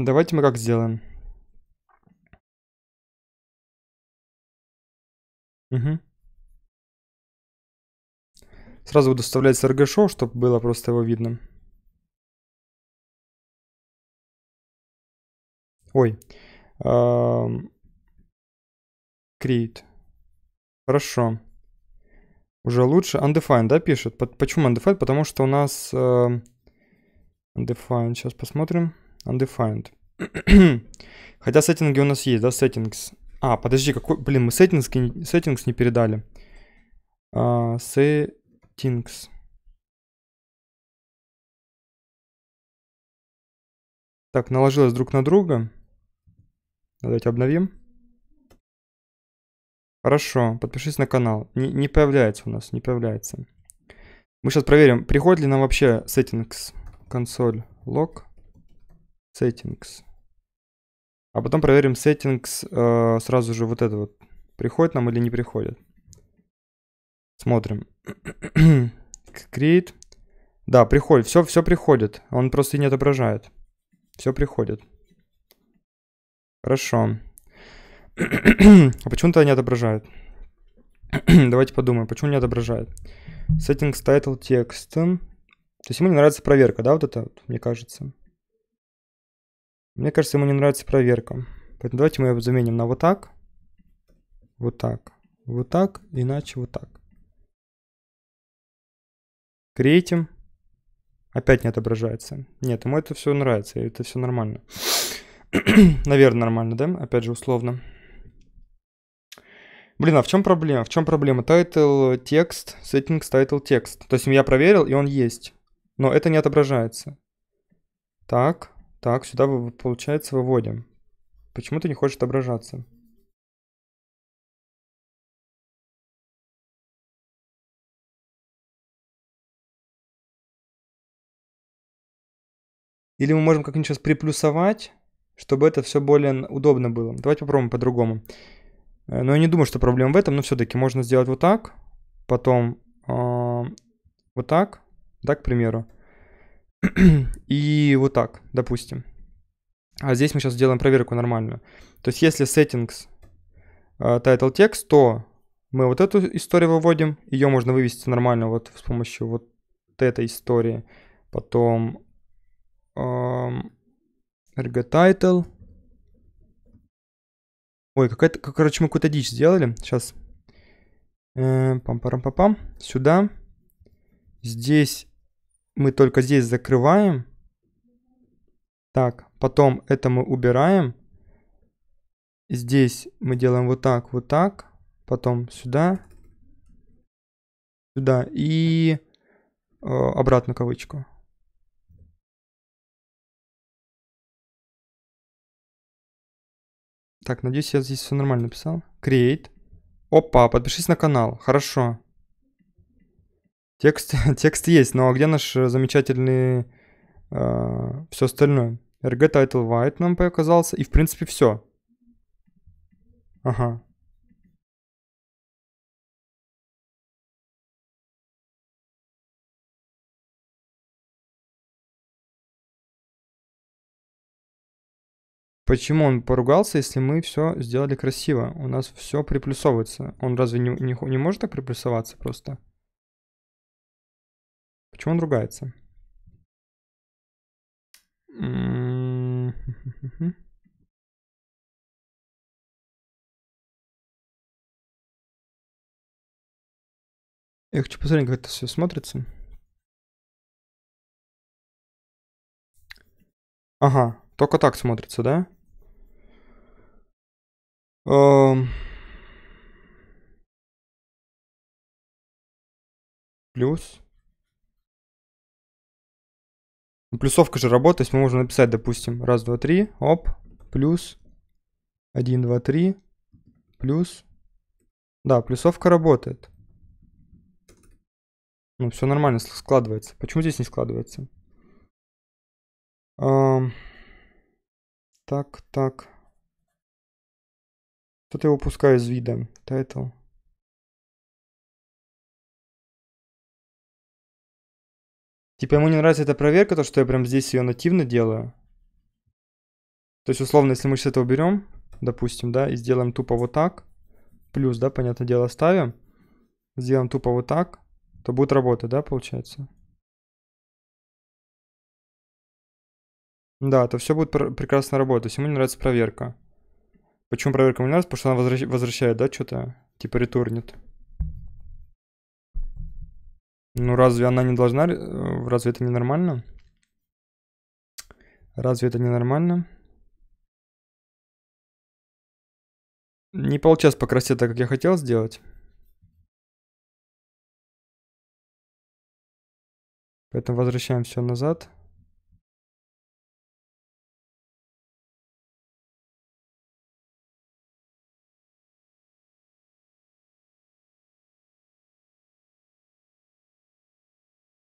Давайте мы как сделаем. Угу. Сразу буду вставлять с шоу чтобы было просто его видно. Ой. Create. Хорошо. Уже лучше. Undefined, да, пишет? Почему undefined? Потому что у нас... Э, undefined. Сейчас посмотрим undefined. Хотя сеттинги у нас есть, да, settings. А, подожди, какой, блин, мы settings, settings не передали. Uh, settings. Так, наложилось друг на друга. Давайте обновим. Хорошо, подпишись на канал. Не, не появляется у нас, не появляется. Мы сейчас проверим, приходит ли нам вообще settings консоль log. Settings. А потом проверим settings, э, сразу же вот это вот, приходит нам или не приходит. Смотрим. Create. Да, приходит, все, все приходит, он просто не отображает. Все приходит. Хорошо. а почему-то не отображает. Давайте подумаем, почему не отображает. Settings title текстом. То есть ему не нравится проверка, да, вот это, вот, мне кажется. Мне кажется, ему не нравится проверка. Поэтому давайте мы ее заменим на вот так. Вот так. Вот так. Иначе вот так. Креатим. Опять не отображается. Нет, ему это все нравится. Это все нормально. Наверное, нормально, да? Опять же, условно. Блин, а в чем проблема? В чем проблема? Title текст, settings title текст. То есть я проверил, и он есть. Но это не отображается. Так, так, сюда, получается, выводим. Почему то не хочет отображаться? Или мы можем как-нибудь сейчас приплюсовать, чтобы это все более удобно было. Давайте попробуем по-другому. Э, но ну, я не думаю, что проблема в этом, но все-таки можно сделать вот так, потом э, вот так, да, к примеру. и вот так, допустим. А здесь мы сейчас сделаем проверку нормальную. То есть если settings э, title text, то мы вот эту историю выводим. Ее можно вывести нормально вот с помощью вот этой истории. Потом эм, title. Ой, какая-то, короче, мы какую-то дичь сделали. Сейчас. Э, пам парам пам пам Сюда. Здесь мы только здесь закрываем. Так, потом это мы убираем. Здесь мы делаем вот так, вот так. Потом сюда. Сюда. И э, обратно кавычку. Так, надеюсь, я здесь все нормально написал. Create. Опа, подпишись на канал. Хорошо. Текст, текст есть, но где наш замечательный э, а, все остальное? RG title white нам показался, и в принципе все. Ага. Почему он поругался, если мы все сделали красиво? У нас все приплюсовывается. Он разве не, не, не может так приплюсоваться просто? Почему он ругается? М-м-м. Я хочу посмотреть, как это все смотрится. Ага, только так смотрится, да? Um... Плюс. Ну, плюсовка же работает, то есть мы можем написать, допустим, раз, два, три, оп, плюс, один, два, три, плюс. Да, плюсовка работает. Ну, все нормально складывается. Почему здесь не складывается? Эм, так, так. Что-то я упускаю из вида. Title. Типа ему не нравится эта проверка, то что я прям здесь ее нативно делаю. То есть, условно, если мы сейчас это уберем, допустим, да, и сделаем тупо вот так, плюс, да, понятное дело, ставим, сделаем тупо вот так, то будет работать, да, получается? Да, то все будет прекрасно работать. Ему не нравится проверка. Почему проверка ему не нравится? Потому что она возвращает, да, что-то, типа ретурнит. Ну разве она не должна... Э, разве это не нормально? Разве это не нормально? Не получилось по красе так, как я хотел сделать. Поэтому возвращаем все назад.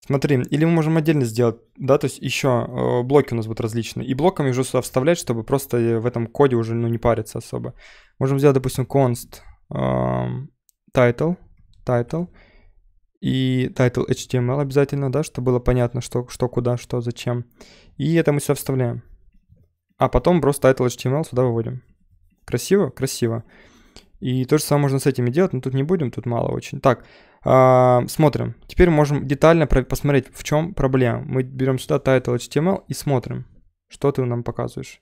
Смотри, или мы можем отдельно сделать, да, то есть еще э, блоки у нас будут различные, и блоками уже сюда вставлять, чтобы просто э, в этом коде уже, ну, не париться особо. Можем сделать, допустим, const э, title, title, и title HTML обязательно, да, чтобы было понятно, что, что куда, что зачем. И это мы сюда вставляем. А потом просто title HTML сюда выводим. Красиво? Красиво. И то же самое можно с этими делать, но тут не будем, тут мало очень. Так, а, смотрим. Теперь можем детально посмотреть, в чем проблема. Мы берем сюда title HTML и смотрим, что ты нам показываешь.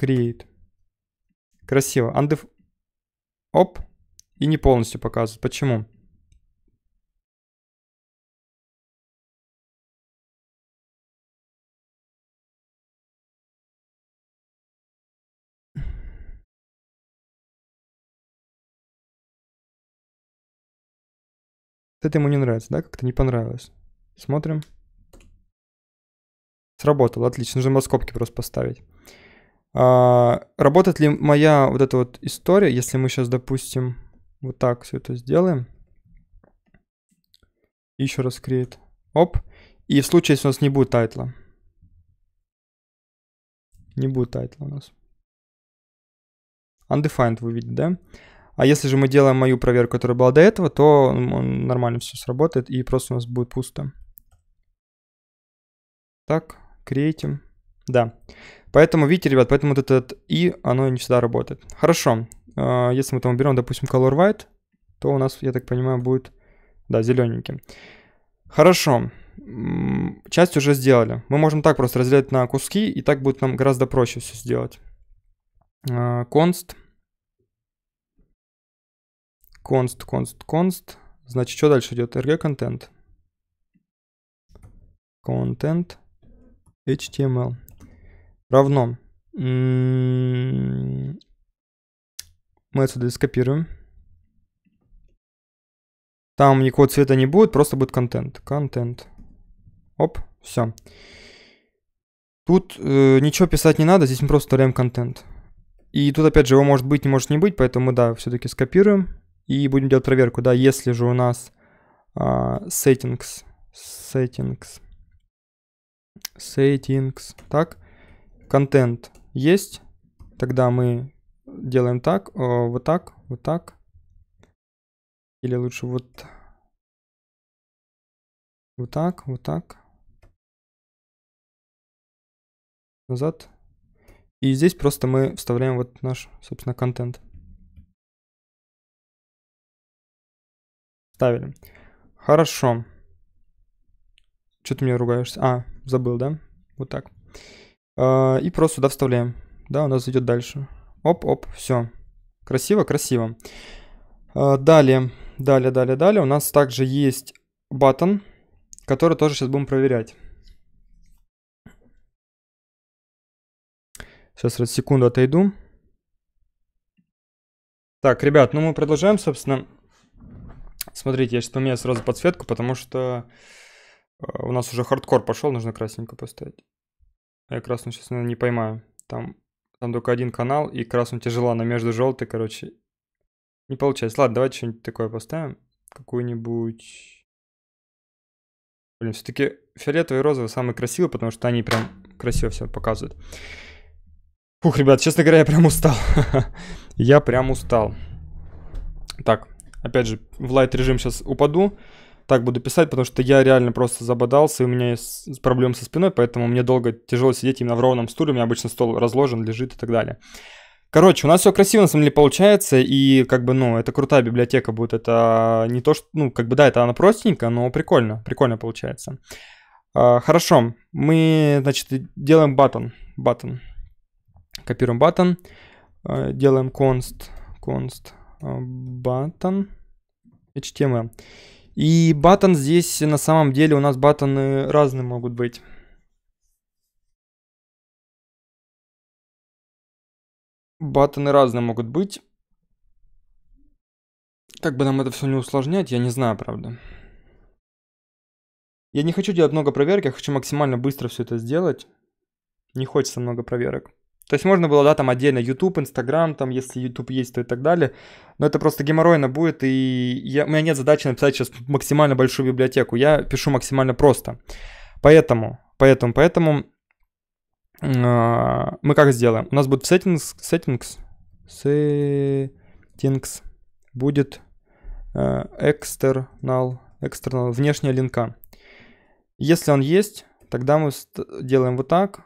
Create. Красиво. Undef... Оп. И не полностью показывает. Почему? Это ему не нравится, да? Как-то не понравилось. Смотрим. Сработало, отлично. Нужно скобки просто поставить. А, работает ли моя вот эта вот история, если мы сейчас, допустим, вот так все это сделаем. еще раз create. Оп. И в случае, если у нас не будет тайтла. Не будет тайтла у нас. Undefined вы видите, да? А если же мы делаем мою проверку, которая была до этого, то он нормально все сработает и просто у нас будет пусто. Так, креатим. Да. Поэтому, видите, ребят, поэтому вот этот и, оно не всегда работает. Хорошо. А, если мы там уберем, допустим, color white, то у нас, я так понимаю, будет, да, зелененьким. Хорошо. Часть уже сделали. Мы можем так просто разделять на куски, и так будет нам гораздо проще все сделать. Const а, const, const, const. Значит, что дальше идет? rg-контент. Content HTML равно м-м-м. мы отсюда скопируем. Там никакого цвета не будет, просто будет контент. Контент. Оп, все. Тут э, ничего писать не надо, здесь мы просто вставляем контент. И тут опять же его может быть, не может не быть, поэтому да, все-таки скопируем и будем делать проверку, да, если же у нас а, settings, settings, settings, так, контент есть, тогда мы делаем так, э, вот так, вот так, или лучше вот, вот так, вот так, назад, и здесь просто мы вставляем вот наш, собственно, контент. Ставили. Хорошо. Что ты меня ругаешься? А, забыл, да? Вот так. А, и просто сюда вставляем. Да, у нас идет дальше. Оп-оп, все. Красиво, красиво. А, далее, далее, далее, далее. У нас также есть батон, который тоже сейчас будем проверять. Сейчас раз секунду отойду. Так, ребят, ну мы продолжаем, собственно. Смотрите, я сейчас поменяю сразу подсветку, потому что э, у нас уже хардкор пошел, нужно красненько поставить. Я красную сейчас, наверное, ну, не поймаю. Там, там только один канал, и красную тяжела, на между желтой, короче. Не получается. Ладно, давайте что-нибудь такое поставим. Какую-нибудь... Блин, все-таки фиолетовый и розовый самые красивые, потому что они прям красиво все показывают. Фух, ребят, честно говоря, я прям устал. я прям устал. Так, Опять же, в лайт режим сейчас упаду. Так буду писать, потому что я реально просто забодался, и у меня есть проблемы со спиной, поэтому мне долго тяжело сидеть именно в ровном стуле, у меня обычно стол разложен, лежит и так далее. Короче, у нас все красиво, на самом деле, получается, и как бы, ну, это крутая библиотека будет, это не то, что, ну, как бы, да, это она простенькая, но прикольно, прикольно получается. А, хорошо, мы, значит, делаем батон батон копируем батон делаем const, const, а, button, HTML. И батон здесь, на самом деле, у нас батоны разные могут быть. Баттоны разные могут быть. Как бы нам это все не усложнять, я не знаю, правда. Я не хочу делать много проверок, я хочу максимально быстро все это сделать. Не хочется много проверок. То есть можно было, да, там отдельно YouTube, Instagram, там, если YouTube есть, то и так далее. Но это просто геморройно будет, и я, у меня нет задачи написать сейчас максимально большую библиотеку. Я пишу максимально просто. Поэтому, поэтому, поэтому э, мы как сделаем? У нас будет в settings, settings, settings будет э, external, external, внешняя линка. Если он есть, тогда мы делаем вот так –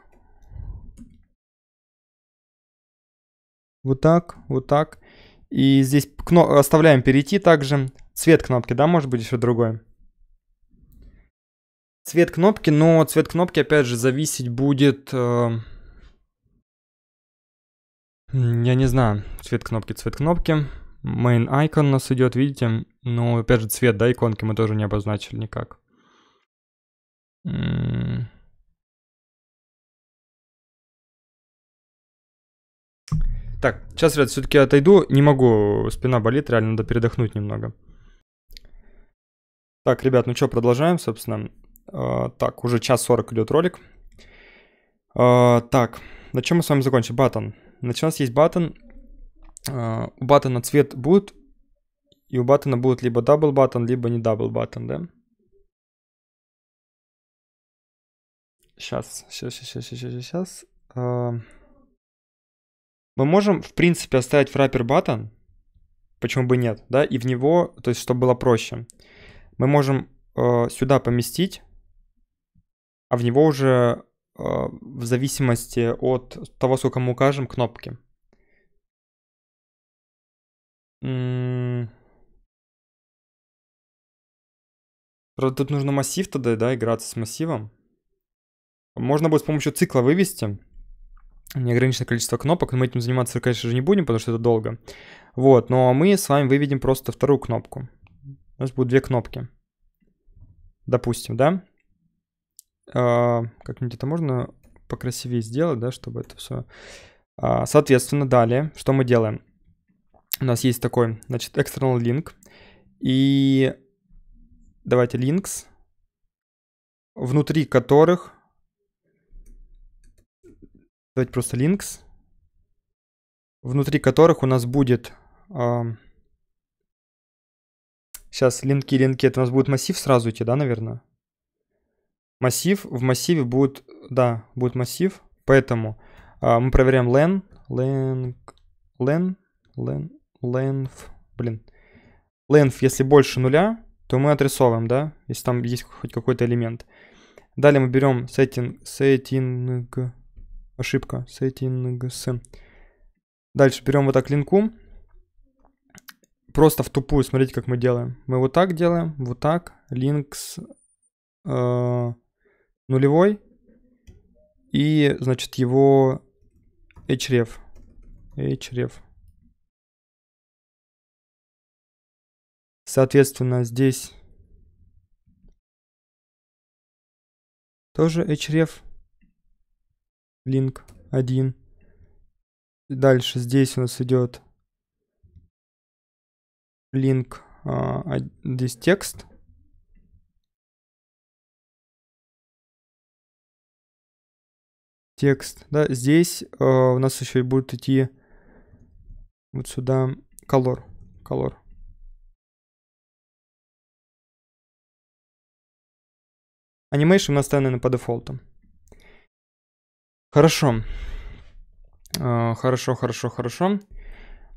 вот так, вот так. И здесь кно... оставляем перейти также. Цвет кнопки, да, может быть еще другой? Цвет кнопки, но цвет кнопки, опять же, зависеть будет... Э... Я не знаю, цвет кнопки, цвет кнопки. Main icon у нас идет, видите? Но, опять же, цвет, да, иконки мы тоже не обозначили никак. Так, сейчас, ребят, все-таки отойду. Не могу, спина болит, реально надо передохнуть немного. Так, ребят, ну что, продолжаем, собственно. Э, так, уже час сорок идет ролик. Э, так, на чем мы с вами закончим? Батон? Значит, у нас есть Батон. Э, у Батона цвет будет, и у Батона будет либо дабл Батон, либо не дабл Батон, да? Сейчас, сейчас, сейчас, сейчас, сейчас, сейчас. Мы можем, в принципе, оставить фраппер button, почему бы нет, да, и в него, то есть, чтобы было проще. Мы можем э, сюда поместить, а в него уже э, в зависимости от того, сколько мы укажем, кнопки. М-м-м. Правда, тут нужно массив тогда, да, играться с массивом. Можно будет с помощью цикла вывести неограниченное количество кнопок, но мы этим заниматься, конечно же, не будем, потому что это долго. Вот, но мы с вами выведем просто вторую кнопку. У нас будут две кнопки. Допустим, да? А, Как-нибудь это можно покрасивее сделать, да, чтобы это все... А, соответственно, далее, что мы делаем? У нас есть такой, значит, external link. И давайте links, внутри которых Давайте просто links, внутри которых у нас будет... Э, сейчас линки, линки, это у нас будет массив сразу идти, да, наверное? Массив, в массиве будет, да, будет массив, поэтому э, мы проверяем len, len, len, len, length, блин, length, если больше нуля, то мы отрисовываем, да, если там есть хоть какой-то элемент. Далее мы берем setting, setting, Ошибка. Settings. Дальше берем вот так линку. Просто в тупую, смотрите, как мы делаем. Мы вот так делаем, вот так. Links э, нулевой. И, значит, его href. href. Соответственно, здесь тоже href link 1. Дальше здесь у нас идет link, а, а, здесь текст. Текст, да, здесь а, у нас еще и будет идти вот сюда color, color. Анимейшн у нас наверное, по дефолту. А, хорошо. Хорошо, хорошо, хорошо.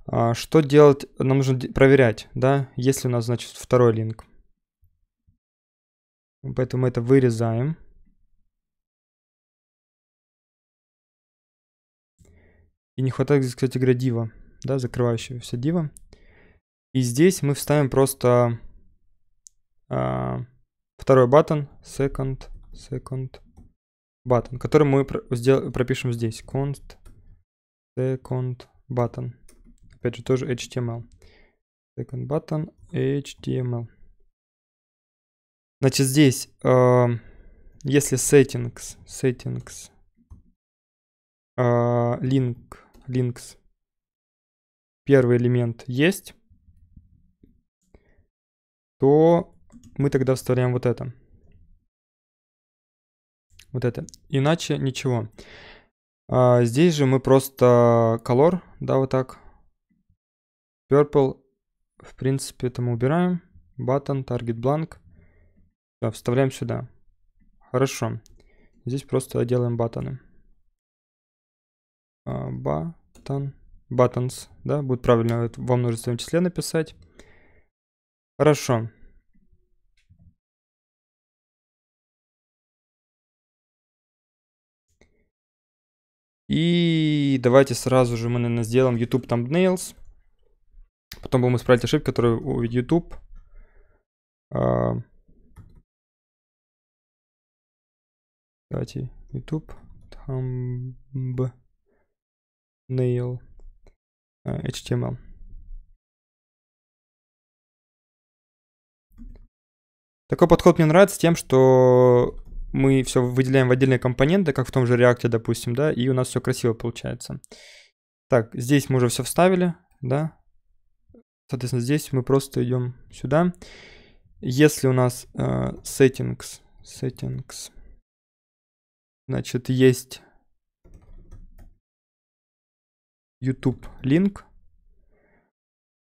А, что делать? Нам нужно проверять, да, Если у нас, значит, второй линк. Поэтому мы это вырезаем. И не хватает здесь, кстати говоря, дива, да, закрывающегося дива. И здесь мы вставим просто э, второй баттон, second, second, button, который мы пропишем здесь. const second button. Опять же, тоже HTML. Second button HTML. Значит, здесь, э, если settings, settings, э, link, links, первый элемент есть, то мы тогда вставляем вот это вот это. Иначе ничего. А, здесь же мы просто color, да, вот так. Purple, в принципе, это мы убираем. Button, target blank. Да, вставляем сюда. Хорошо. Здесь просто делаем баттоны. Button, buttons, да, будет правильно во множественном числе написать. Хорошо. И давайте сразу же мы, наверное, сделаем YouTube Thumbnails. Потом будем исправить ошибки, которые увидит YouTube. А, давайте YouTube Thumbnail а, HTML. Такой подход мне нравится тем, что мы все выделяем в отдельные компоненты, как в том же React, допустим, да, и у нас все красиво получается. Так, здесь мы уже все вставили, да. Соответственно, здесь мы просто идем сюда. Если у нас э, settings, settings, значит, есть YouTube link.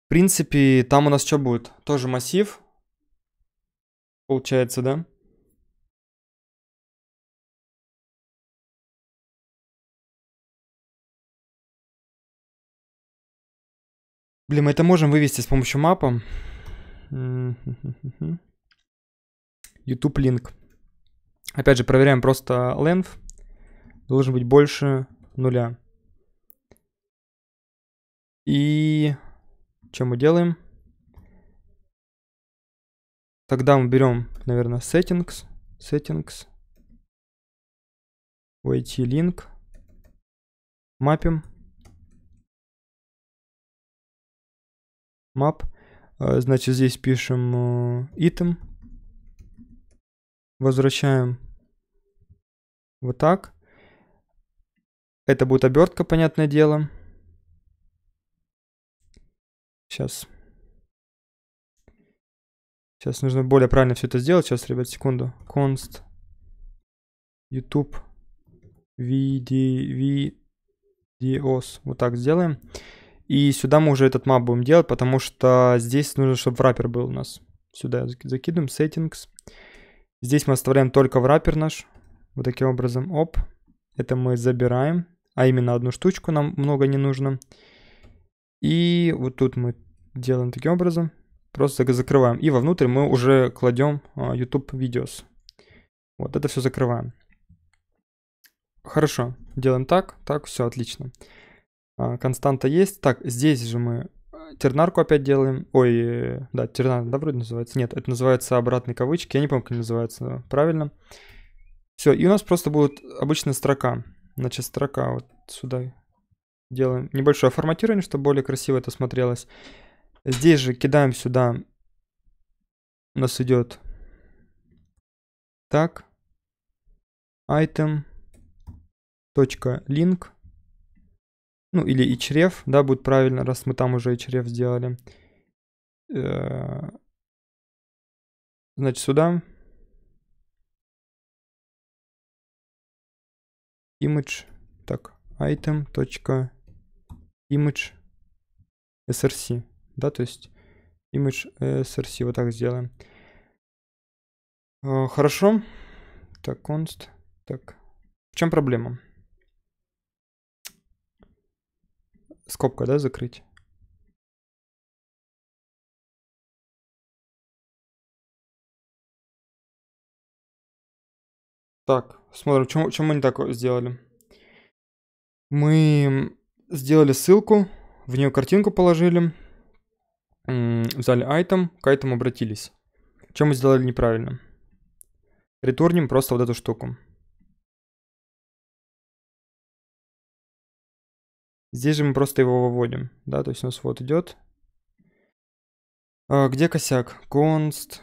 В принципе, там у нас что будет? Тоже массив, получается, да? Блин, мы это можем вывести с помощью мапа. YouTube линк. Опять же, проверяем просто length. Должен быть больше нуля. И что мы делаем? Тогда мы берем, наверное, settings, settings, OIT link, мапим. map. А, значит, здесь пишем э, item. Возвращаем вот так. Это будет обертка, понятное дело. Сейчас. Сейчас нужно более правильно все это сделать. Сейчас, ребят, секунду. Const YouTube VD, VDOS. Вот так сделаем. И сюда мы уже этот мап будем делать, потому что здесь нужно, чтобы враппер был у нас. Сюда закидываем, settings. Здесь мы оставляем только враппер наш. Вот таким образом, оп. Это мы забираем, а именно одну штучку нам много не нужно. И вот тут мы делаем таким образом. Просто закрываем. И вовнутрь мы уже кладем а, YouTube видеос. Вот это все закрываем. Хорошо, делаем так, так, все отлично. А, константа есть. Так, здесь же мы э, тернарку опять делаем. Ой, да, тернар, да, вроде называется? Нет, это называется обратные кавычки. Я не помню, как называется правильно. Все, и у нас просто будет обычная строка. Значит, строка вот сюда делаем небольшое форматирование, чтобы более красиво это смотрелось. Здесь же кидаем сюда. У нас идет так item.link ну или и чрев, e да, будет правильно, раз мы там уже и чрев e сделали. Э, значит, сюда. Image, так, item. Image src, да, то есть image src, вот так сделаем. Э, хорошо. Так, const. Так, в чем проблема? скобка, да, закрыть? Так, смотрим, чем, мы не так сделали. Мы сделали ссылку, в нее картинку положили, взяли item, к item обратились. Чем мы сделали неправильно? Ретурним просто вот эту штуку. Здесь же мы просто его выводим, да, то есть у нас вот идет. А, где косяк? Конст.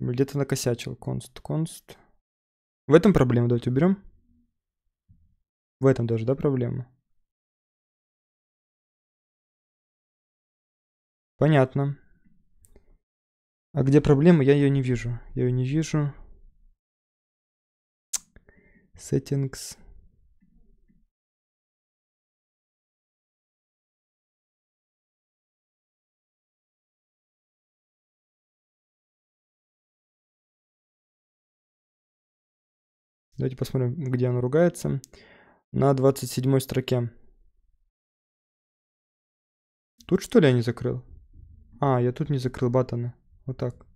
Где-то накосячил. Конст, конст. В этом проблема, давайте уберем. В этом даже, да, проблема? Понятно. А где проблема, я ее не вижу. Я ее не вижу. Settings. Давайте посмотрим, где он ругается. На 27 строке. Тут что ли я не закрыл? А, я тут не закрыл батоны. Вот так.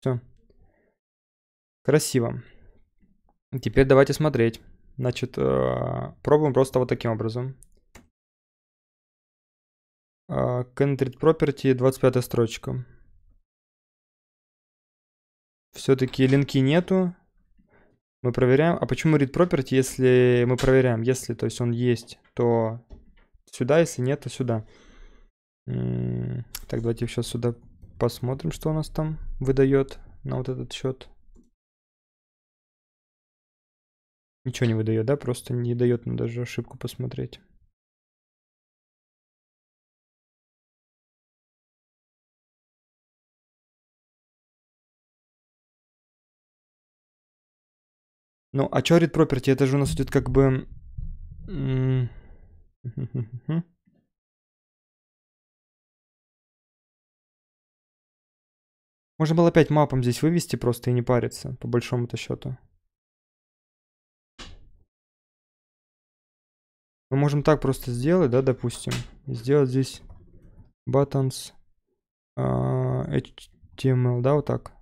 Все. Красиво. Теперь давайте смотреть. Значит, э, пробуем просто вот таким образом. Candidate Property, 25 строчка. Все-таки линки нету мы проверяем. А почему read property, если мы проверяем, если, то есть он есть, то сюда, если нет, то сюда. Так, давайте сейчас сюда посмотрим, что у нас там выдает на вот этот счет. Ничего не выдает, да? Просто не дает нам даже ошибку посмотреть. Ну, а что read property? Это же у нас идет как бы... Можно было опять мапом здесь вывести просто и не париться, по большому-то счету. Мы можем так просто сделать, да, допустим. Сделать здесь buttons uh, а, HTML, эм да, вот так.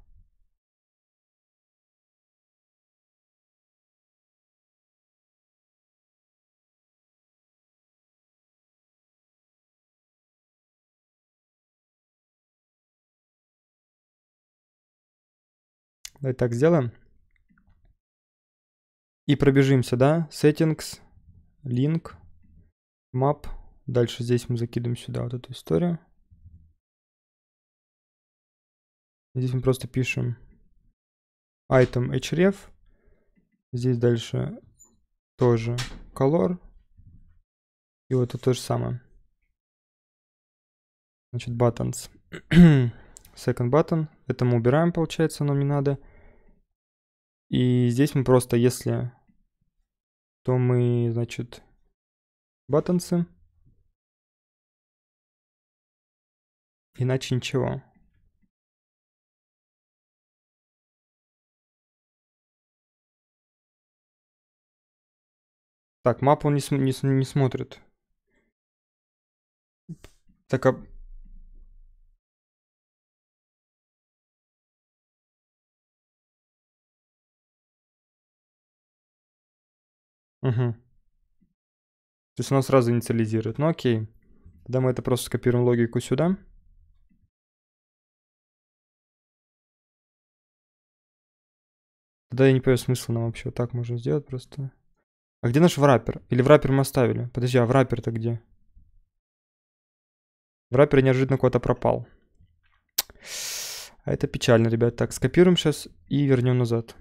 Давайте так сделаем. И пробежимся, да? Settings, link, map. Дальше здесь мы закидываем сюда вот эту историю. Здесь мы просто пишем item href. Здесь дальше тоже color. И вот это то же самое. Значит, buttons. Second button. Это мы убираем, получается, но не надо. И здесь мы просто, если, то мы, значит, батонцы, Иначе ничего. Так, мапу он не, см не, не смотрит. Так, а Угу. То есть оно сразу инициализирует. Ну окей. Тогда мы это просто скопируем логику сюда. Тогда я не понимаю смысл нам вообще. Вот так можно сделать просто. А где наш враппер? Или враппер мы оставили? Подожди, а враппер-то где? Враппер неожиданно куда-то пропал. А это печально, ребят. Так, скопируем сейчас и вернем назад.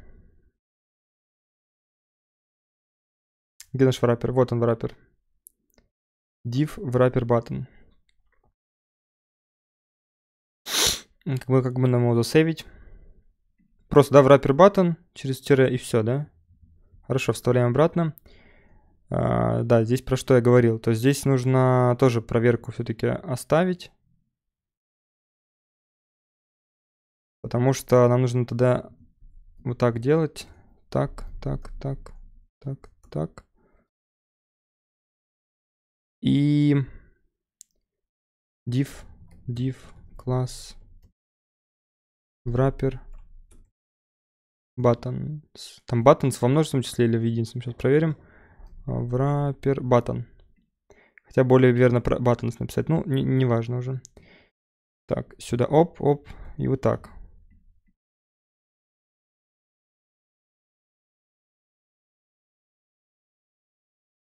Где наш враппер? Вот он враппер. Div wrapper button. Как бы, как бы нам его засейвить. Просто, да, wrapper button через тире и все, да? Хорошо, вставляем обратно. А, да, здесь про что я говорил. То есть здесь нужно тоже проверку все-таки оставить. Потому что нам нужно тогда вот так делать. Так, так, так, так, так. И div, div, класс, wrapper, button. Там buttons во множественном числе или в единственном? Сейчас проверим. А, wrapper, button. Хотя более верно buttons написать. Ну, не, не важно уже. Так, сюда, оп, оп, и вот так.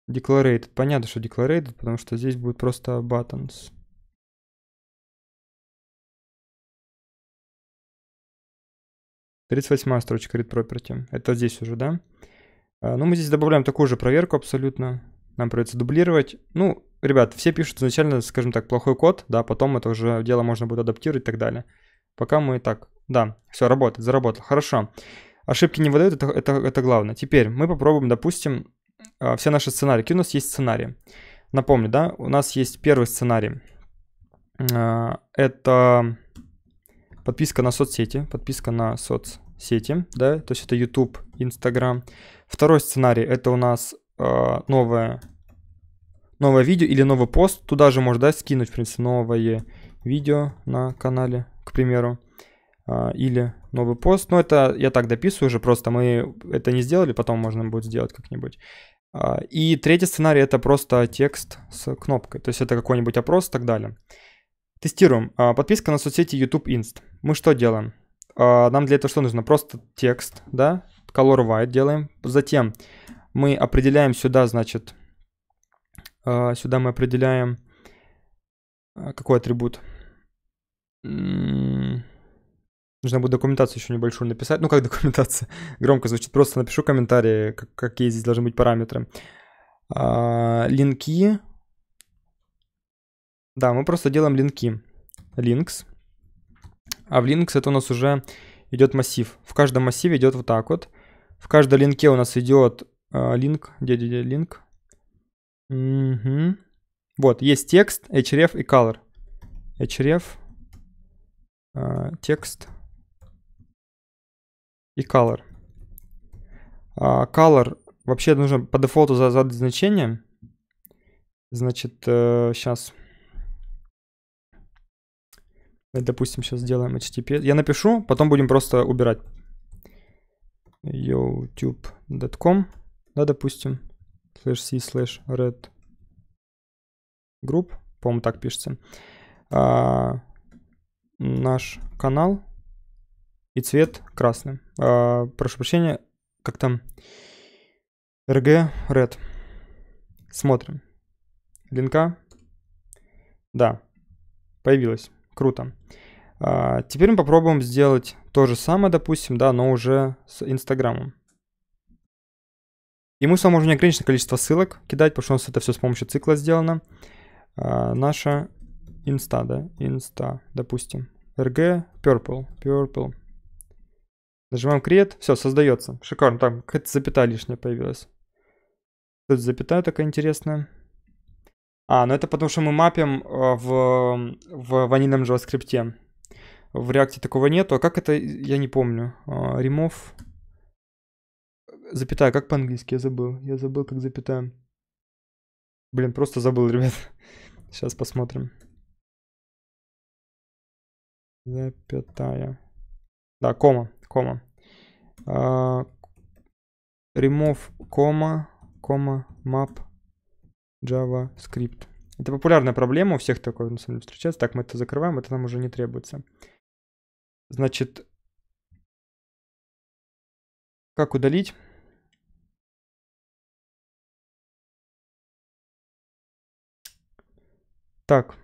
Declarated. Понятно, что declarated, потому что здесь будет просто buttons. Тридцать восьмая строчка read property. Это здесь уже, да? А, ну, мы здесь добавляем такую же проверку абсолютно. Нам придется дублировать. Ну, ребят, все пишут изначально, скажем так, плохой код, да, потом это уже дело можно будет адаптировать и так далее. Пока мы так, да, все, работает, заработал, хорошо. Ошибки не выдают, это, это, это главное. Теперь мы попробуем, допустим, а, все наши сценарии. Какие у нас есть сценарии? Напомню, да, у нас есть первый сценарий. А, это подписка на соцсети, подписка на соцсети, да, то есть это YouTube, Instagram. Второй сценарий это у нас а, новое, новое видео или новый пост, туда же можно, да, скинуть, в принципе, новое видео на канале, к примеру. А, или новый пост. Но ну, это я так дописываю уже, просто мы это не сделали, потом можно будет сделать как-нибудь. А, и третий сценарий это просто текст с кнопкой, то есть это какой-нибудь опрос и так далее. Тестируем. А, подписка на соцсети YouTube Inst. Мы что делаем? Нам для этого что нужно? Просто текст, да? Color white делаем. Затем мы определяем сюда, значит, сюда мы определяем какой атрибут? Нужно будет документацию еще небольшую написать. Ну, как документация? Громко звучит. Просто напишу комментарии, как, какие здесь должны быть параметры. А, линки. Да, мы просто делаем линки. Links. А в Links это у нас уже идет массив. В каждом массиве идет вот так вот. В каждой линке у нас идет а, линк. Где, где, где линк? Угу. Вот, есть текст, href и color. href, а, текст, и color. А, color вообще нужно по дефолту задать значение. Значит, сейчас... Э, допустим, сейчас сделаем HTTP. Я напишу, потом будем просто убирать. youtube.com Да, допустим. Slash C slash red group. По-моему, так пишется. А, наш канал и цвет красный. А, прошу прощения, как там? RG Red. Смотрим. Линка. Да, Появилась. Круто. А, теперь мы попробуем сделать то же самое, допустим, да, но уже с Инстаграмом. И мы сам уже не ограничено количество ссылок кидать, потому что у нас это все с помощью цикла сделано. А, наша инста, да, инста, допустим. rg purple, purple, Нажимаем create, все, создается. Шикарно, там какая-то запятая лишняя появилась. Тут запятая такая интересная. А, ну это потому что мы мапим э, в, в ванильном JavaScript. В React такого нету. А как это, я не помню. Remove. А, запятая, как по-английски? Я забыл. Я забыл, как запятая. Блин, просто забыл, ребят. Сейчас посмотрим. Запятая. Да, кома кома. А, remove кома, кома, map, JavaScript. Это популярная проблема, у всех такое на самом деле встречается. Так, мы это закрываем, это нам уже не требуется. Значит, как удалить? Так.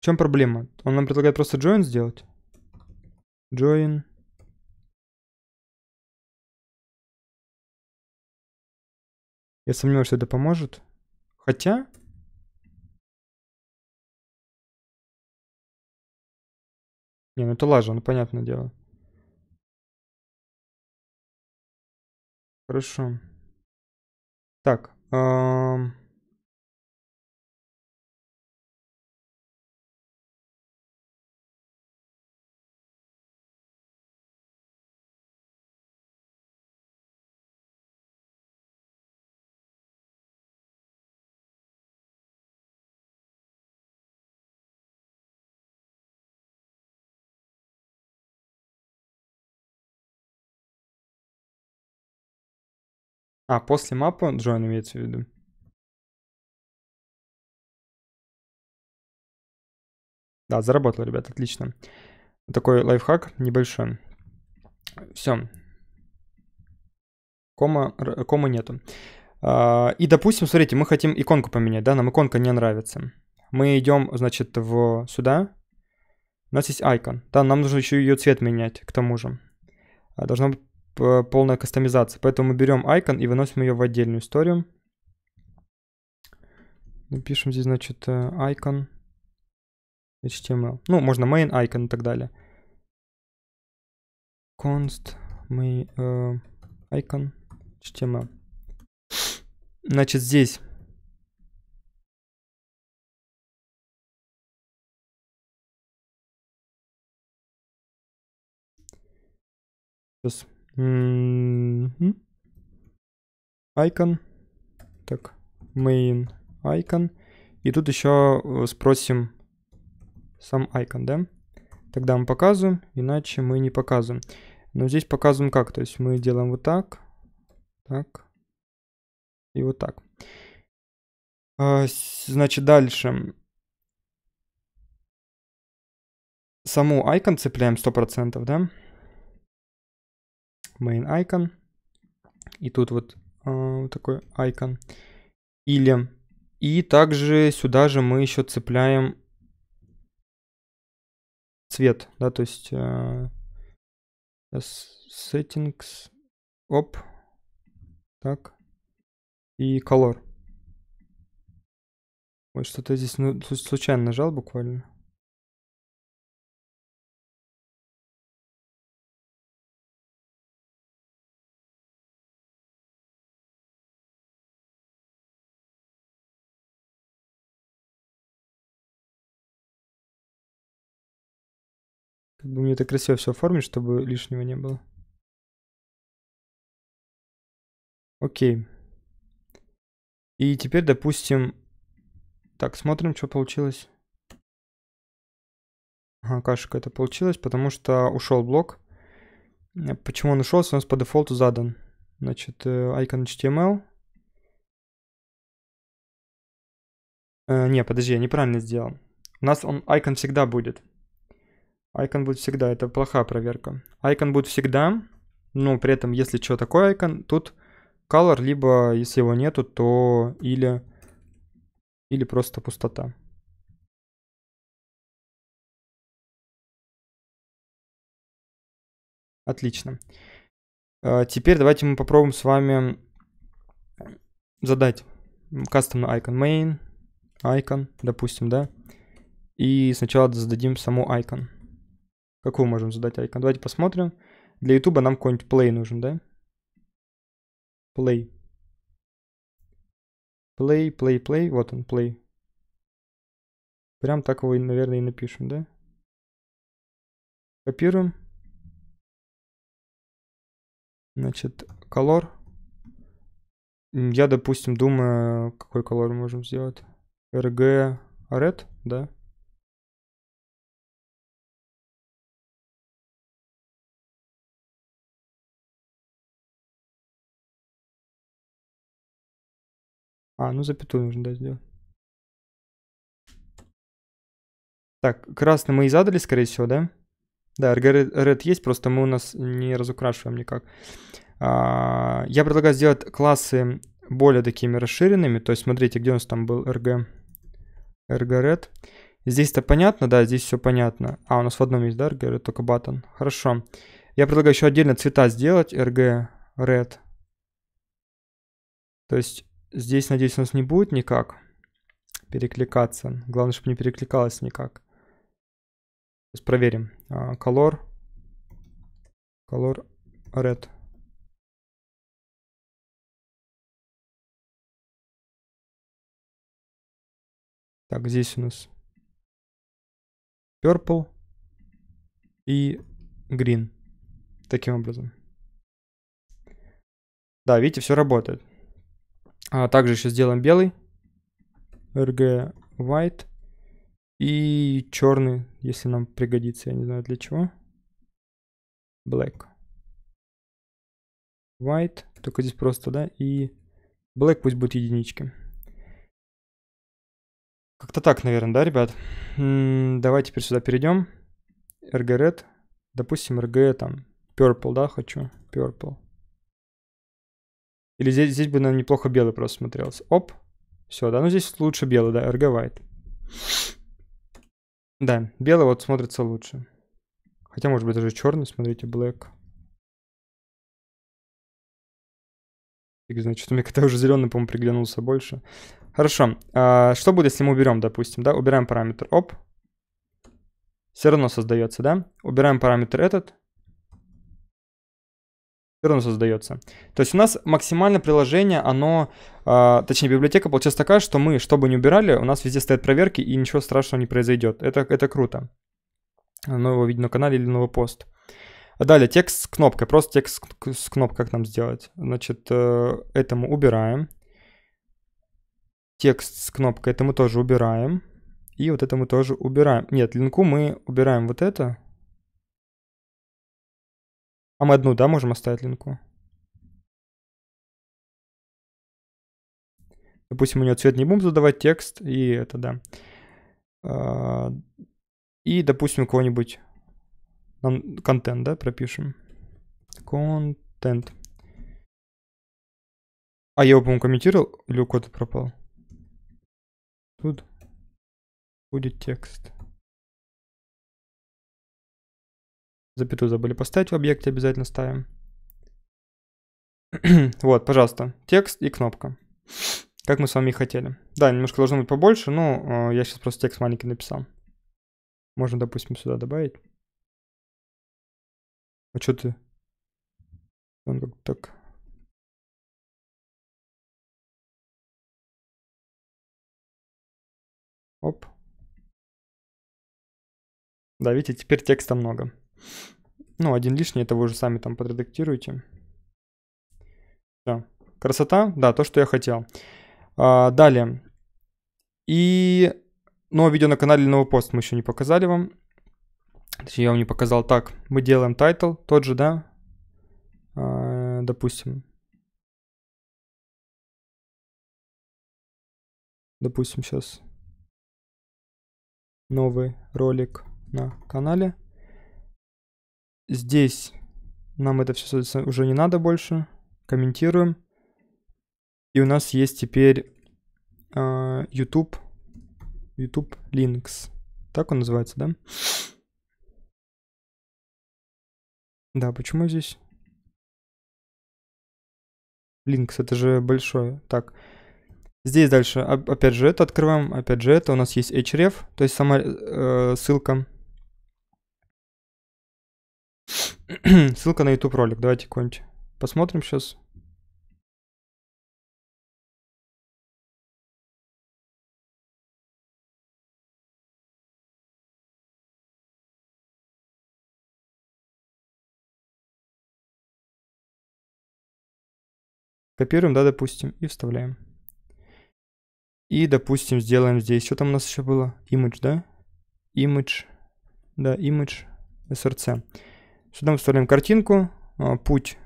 В чем проблема? Он нам предлагает просто join сделать. Join. Я сомневаюсь, что это поможет. Хотя... Не, ну это лажа, ну понятное дело. Хорошо. Так. Эм... А, после мапа join имеется в виду? Да, заработал, ребят, отлично. Такой лайфхак небольшой. Все. Кома, кома нету. А, и, допустим, смотрите, мы хотим иконку поменять, да, нам иконка не нравится. Мы идем, значит, в сюда. У нас есть icon. Да, нам нужно еще ее цвет менять, к тому же. А, должно быть полная кастомизация. Поэтому мы берем icon и выносим ее в отдельную историю. напишем здесь, значит, э, icon HTML. Ну, можно main icon и так далее. const main uh, э, icon HTML. Значит, здесь Сейчас mm Icon. Так, main icon. И тут еще э, спросим сам icon, да? Тогда мы показываем, иначе мы не показываем. Но здесь показываем как, то есть мы делаем вот так, так и вот так. А, значит, дальше. Саму icon цепляем 100%, да? main icon, и тут вот, э, такой icon, или, и также сюда же мы еще цепляем цвет, да, то есть э, settings, оп, так, и color. Вот что-то здесь ну, случайно нажал буквально. Как бы мне это красиво все оформить, чтобы лишнего не было. Окей. И теперь, допустим... Так, смотрим, что получилось. Ага, кашка это получилось, потому что ушел блок. Э, почему он ушел, у нас по дефолту задан. Значит, э, icon HTML. Э, не, подожди, я неправильно сделал. У нас он icon всегда будет. Icon будет всегда, это плохая проверка. Icon будет всегда, но при этом, если что такое icon, тут color, либо если его нету, то или, или просто пустота. Отлично. А, теперь давайте мы попробуем с вами задать custom icon main, icon, допустим, да. И сначала зададим саму icon. Какую можем задать icon? Давайте посмотрим. Для YouTube нам какой-нибудь play нужен, да? Play. Play, play, play. Вот он, play. Прям так его, наверное, и напишем, да? Копируем. Значит, color. Я, допустим, думаю, какой color можем сделать. RG red, да? А, ну запятую нужно да, сделать. Так, красный мы из задали, скорее всего, да? Да, RGRED red есть, просто мы у нас не разукрашиваем никак. А, я предлагаю сделать классы более такими расширенными. То есть, смотрите, где у нас там был RG, RGRED. Здесь-то понятно, да, здесь все понятно. А, у нас в одном есть, да, RGRED, только батон. Хорошо. Я предлагаю еще отдельно цвета сделать, RGRED. То есть Здесь, надеюсь, у нас не будет никак перекликаться. Главное, чтобы не перекликалось никак. Сейчас проверим. Uh, color. Color red. Так, здесь у нас purple и green. Таким образом. Да, видите, все работает. А также еще сделаем белый. RG white. И черный, если нам пригодится, я не знаю для чего. Black. White. Только здесь просто, да, и black пусть будет единички. Как-то так, наверное, да, ребят? М давайте теперь сюда перейдем. RG red. Допустим, RG там purple, да, хочу. Purple. Или здесь, здесь бы, наверное, неплохо белый просто смотрелся. Оп. Все, да, ну здесь лучше белый, да, RG White. Да, белый вот смотрится лучше. Хотя, может быть, даже черный, смотрите, Black. фиг знает Значит, у меня когда уже зеленый, по-моему, приглянулся больше. Хорошо. А, что будет, если мы уберем, допустим, да? Убираем параметр. Оп. Все равно создается, да? Убираем параметр этот все равно создается. То есть у нас максимально приложение, оно, э, точнее библиотека получилась такая, что мы, чтобы не убирали, у нас везде стоят проверки и ничего страшного не произойдет. Это, это круто. Новое видео на канале или новый пост. Далее, текст с кнопкой, просто текст с кнопкой, как нам сделать. Значит, э, этому убираем. Текст с кнопкой, это мы тоже убираем. И вот это мы тоже убираем. Нет, линку мы убираем вот это. А мы одну, да, можем оставить линку? Допустим, у нее цвет не будем задавать, текст и это, да. А, и, допустим, кого-нибудь контент, да, пропишем. Контент. А я его, по-моему, комментировал или у кода пропал? Тут будет текст. Запятую забыли поставить в объекте, обязательно ставим. вот, пожалуйста, текст и кнопка. Как мы с вами и хотели. Да, немножко должно быть побольше, но э, я сейчас просто текст маленький написал. Можно, допустим, сюда добавить. А что ты? Он как так... Оп. Да, видите, теперь текста много. Ну, один лишний, это вы уже сами там подредактируете. Да. Красота? Да, то, что я хотел. А, далее. И новое видео на канале новый пост мы еще не показали вам. Точнее, я вам не показал. Так, мы делаем тайтл, тот же, да? А, допустим. Допустим, сейчас новый ролик на канале. Здесь нам это все уже не надо больше. Комментируем. И у нас есть теперь э, YouTube. YouTube Links. Так он называется, да? Да, почему здесь? Links, это же большое. Так. Здесь дальше, опять же, это открываем, опять же, это у нас есть href, то есть сама э, ссылка Ссылка на YouTube ролик. Давайте какой посмотрим сейчас. Копируем, да, допустим, и вставляем. И, допустим, сделаем здесь. Что там у нас еще было? Image, да? Image. Да, image. SRC. Сюда мы вставляем картинку, а, путь.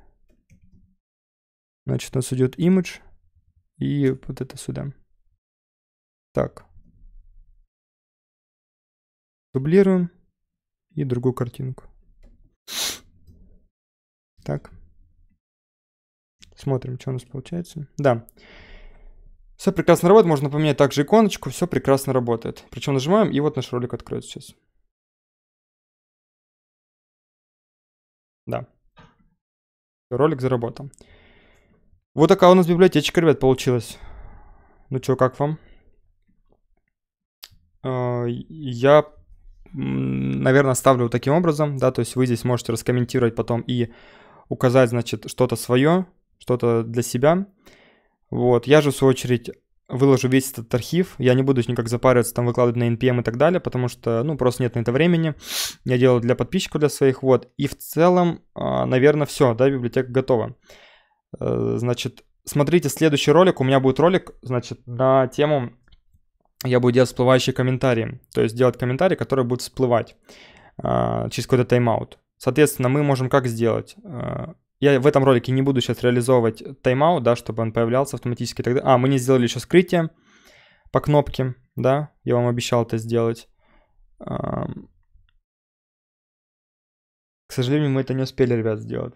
Значит, у нас идет image. И вот это сюда. Так. Дублируем. И другую картинку. Так. Смотрим, что у нас получается. Да. Все прекрасно работает. Можно поменять также иконочку. Все прекрасно работает. Причем нажимаем, и вот наш ролик откроется сейчас. Да. Ролик заработал. Вот такая у нас библиотечка, ребят, получилась. Ну что, как вам? А, я, наверное, ставлю таким образом, да, то есть вы здесь можете раскомментировать потом и указать, значит, что-то свое, что-то для себя. Вот, я же, в свою очередь, выложу весь этот архив. Я не буду никак запариваться, там выкладывать на NPM и так далее, потому что, ну, просто нет на это времени. Я делал для подписчиков, для своих, вот. И в целом, а, наверное, все, да, библиотека готова. Э, значит, смотрите следующий ролик. У меня будет ролик, значит, на тему я буду делать всплывающие комментарии. То есть делать комментарии, которые будут всплывать а, через какой-то тайм-аут. Соответственно, мы можем как сделать? Э, я в этом ролике не буду сейчас реализовывать тайм-аут, да, чтобы он появлялся автоматически. Тогда... А, мы не сделали еще скрытие по кнопке, да, я вам обещал это сделать. К сожалению, мы это не успели, ребят, сделать.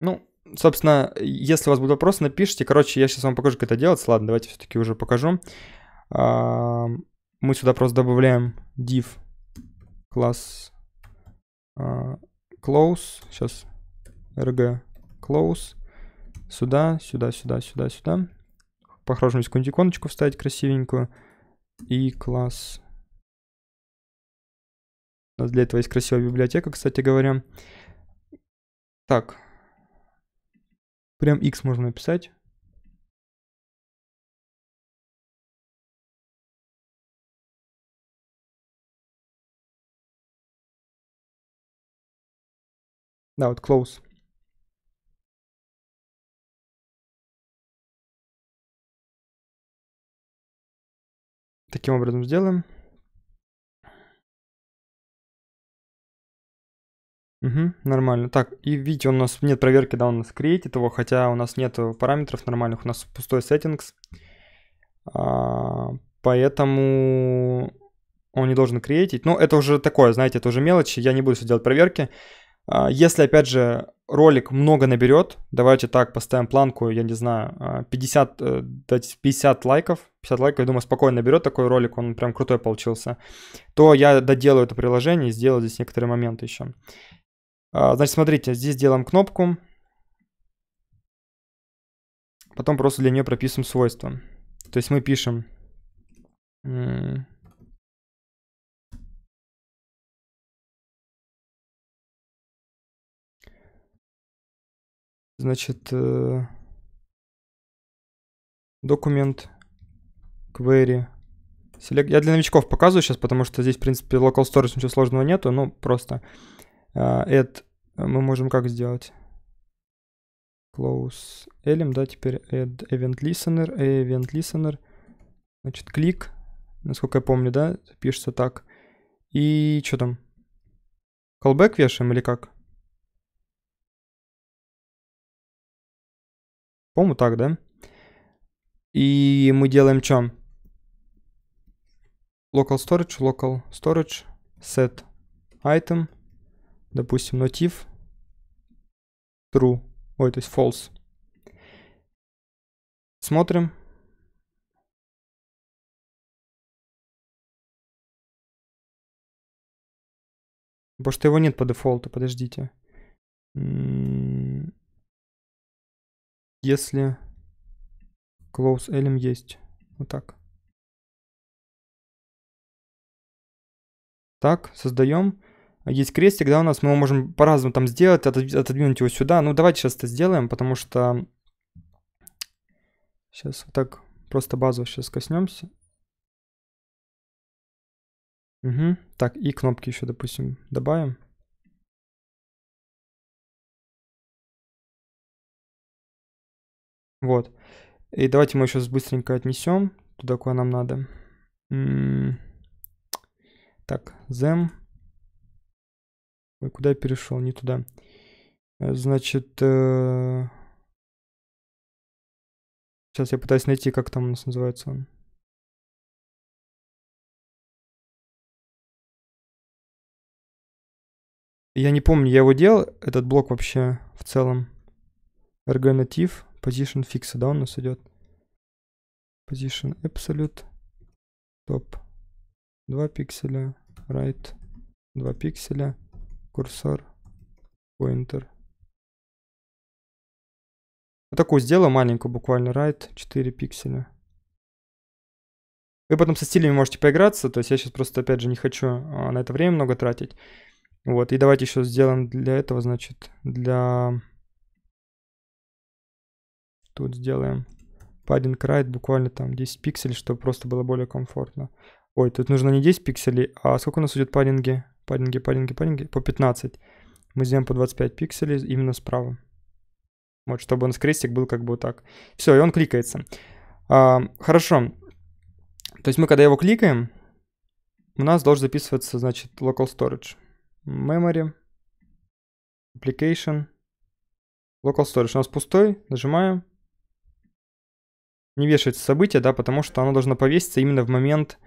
Ну, собственно, если у вас будут вопросы, напишите. Короче, я сейчас вам покажу, как это делать. Ладно, давайте все-таки уже покажу. Мы сюда просто добавляем div класс а, close. Сейчас rg close. Сюда, сюда, сюда, сюда, сюда. Похожу на секунду иконочку вставить красивенькую. И класс. У нас для этого есть красивая библиотека, кстати говоря. Так. Прям x можно написать. Да, вот close. Таким образом сделаем. Угу, нормально. Так, и видите, у нас нет проверки, да, у нас created его, хотя у нас нет параметров нормальных, у нас пустой settings. А, поэтому он не должен креатить. Но ну, это уже такое, знаете, это уже мелочи, я не буду делать проверки. А, если, опять же, ролик много наберет, давайте так, поставим планку, я не знаю, 50, а, 50 э, лайков, 50 лайков, я думаю, спокойно наберет такой ролик, он прям крутой получился, то я доделаю это приложение и сделаю здесь некоторые моменты еще. А, значит, смотрите, здесь делаем кнопку, потом просто для нее прописываем свойства. То есть мы пишем Значит, э, документ, query. Select. Я для новичков показываю сейчас, потому что здесь, в принципе, local storage ничего сложного нету, ну, просто а, add э, мы можем как сделать? Close elem, да, теперь add event listener, event listener, значит, клик, насколько я помню, да, пишется так. И что там? Callback вешаем или как? По-моему, так, да? И мы делаем что? Local storage, local storage, set item, допустим, notif, true, ой, то есть false. Смотрим. Потому что его нет по дефолту, подождите. М-м-м если close elem есть. Вот так. Так, создаем. Есть крестик, да, у нас мы его можем по-разному там сделать, отодвинуть его сюда. Ну, давайте сейчас это сделаем, потому что... Сейчас вот так просто базу сейчас коснемся. Угу. Так, и кнопки еще, допустим, добавим. Вот. И давайте мы сейчас быстренько отнесем туда, куда нам надо. М-м-м. Так, зем. Ой, куда я перешел? Не туда. Э, значит, сейчас э, я пытаюсь найти, как там у нас называется он. Я не помню, я его делал, этот блок вообще в целом. RG натив. Position Fix, да, у нас идет. Position Absolute. Top 2 пикселя. Right 2 пикселя. Курсор. Pointer. Вот такую сделаю маленькую, буквально right 4 пикселя. Вы потом со стилями можете поиграться, то есть я сейчас просто, опять же, не хочу а, на это время много тратить. Вот, и давайте еще сделаем для этого, значит, для Тут сделаем padding right буквально там 10 пикселей, чтобы просто было более комфортно. Ой, тут нужно не 10 пикселей, а сколько у нас идет паддинги? Паддинги, паддинги, паддинги? По 15. Мы сделаем по 25 пикселей именно справа. Вот, чтобы он с крестик был как бы вот так. Все, и он кликается. А, хорошо. То есть мы, когда его кликаем, у нас должен записываться, значит, local storage. Memory, application, local storage. У нас пустой, нажимаем, не вешается событие, да, потому что оно должно повеситься именно в момент,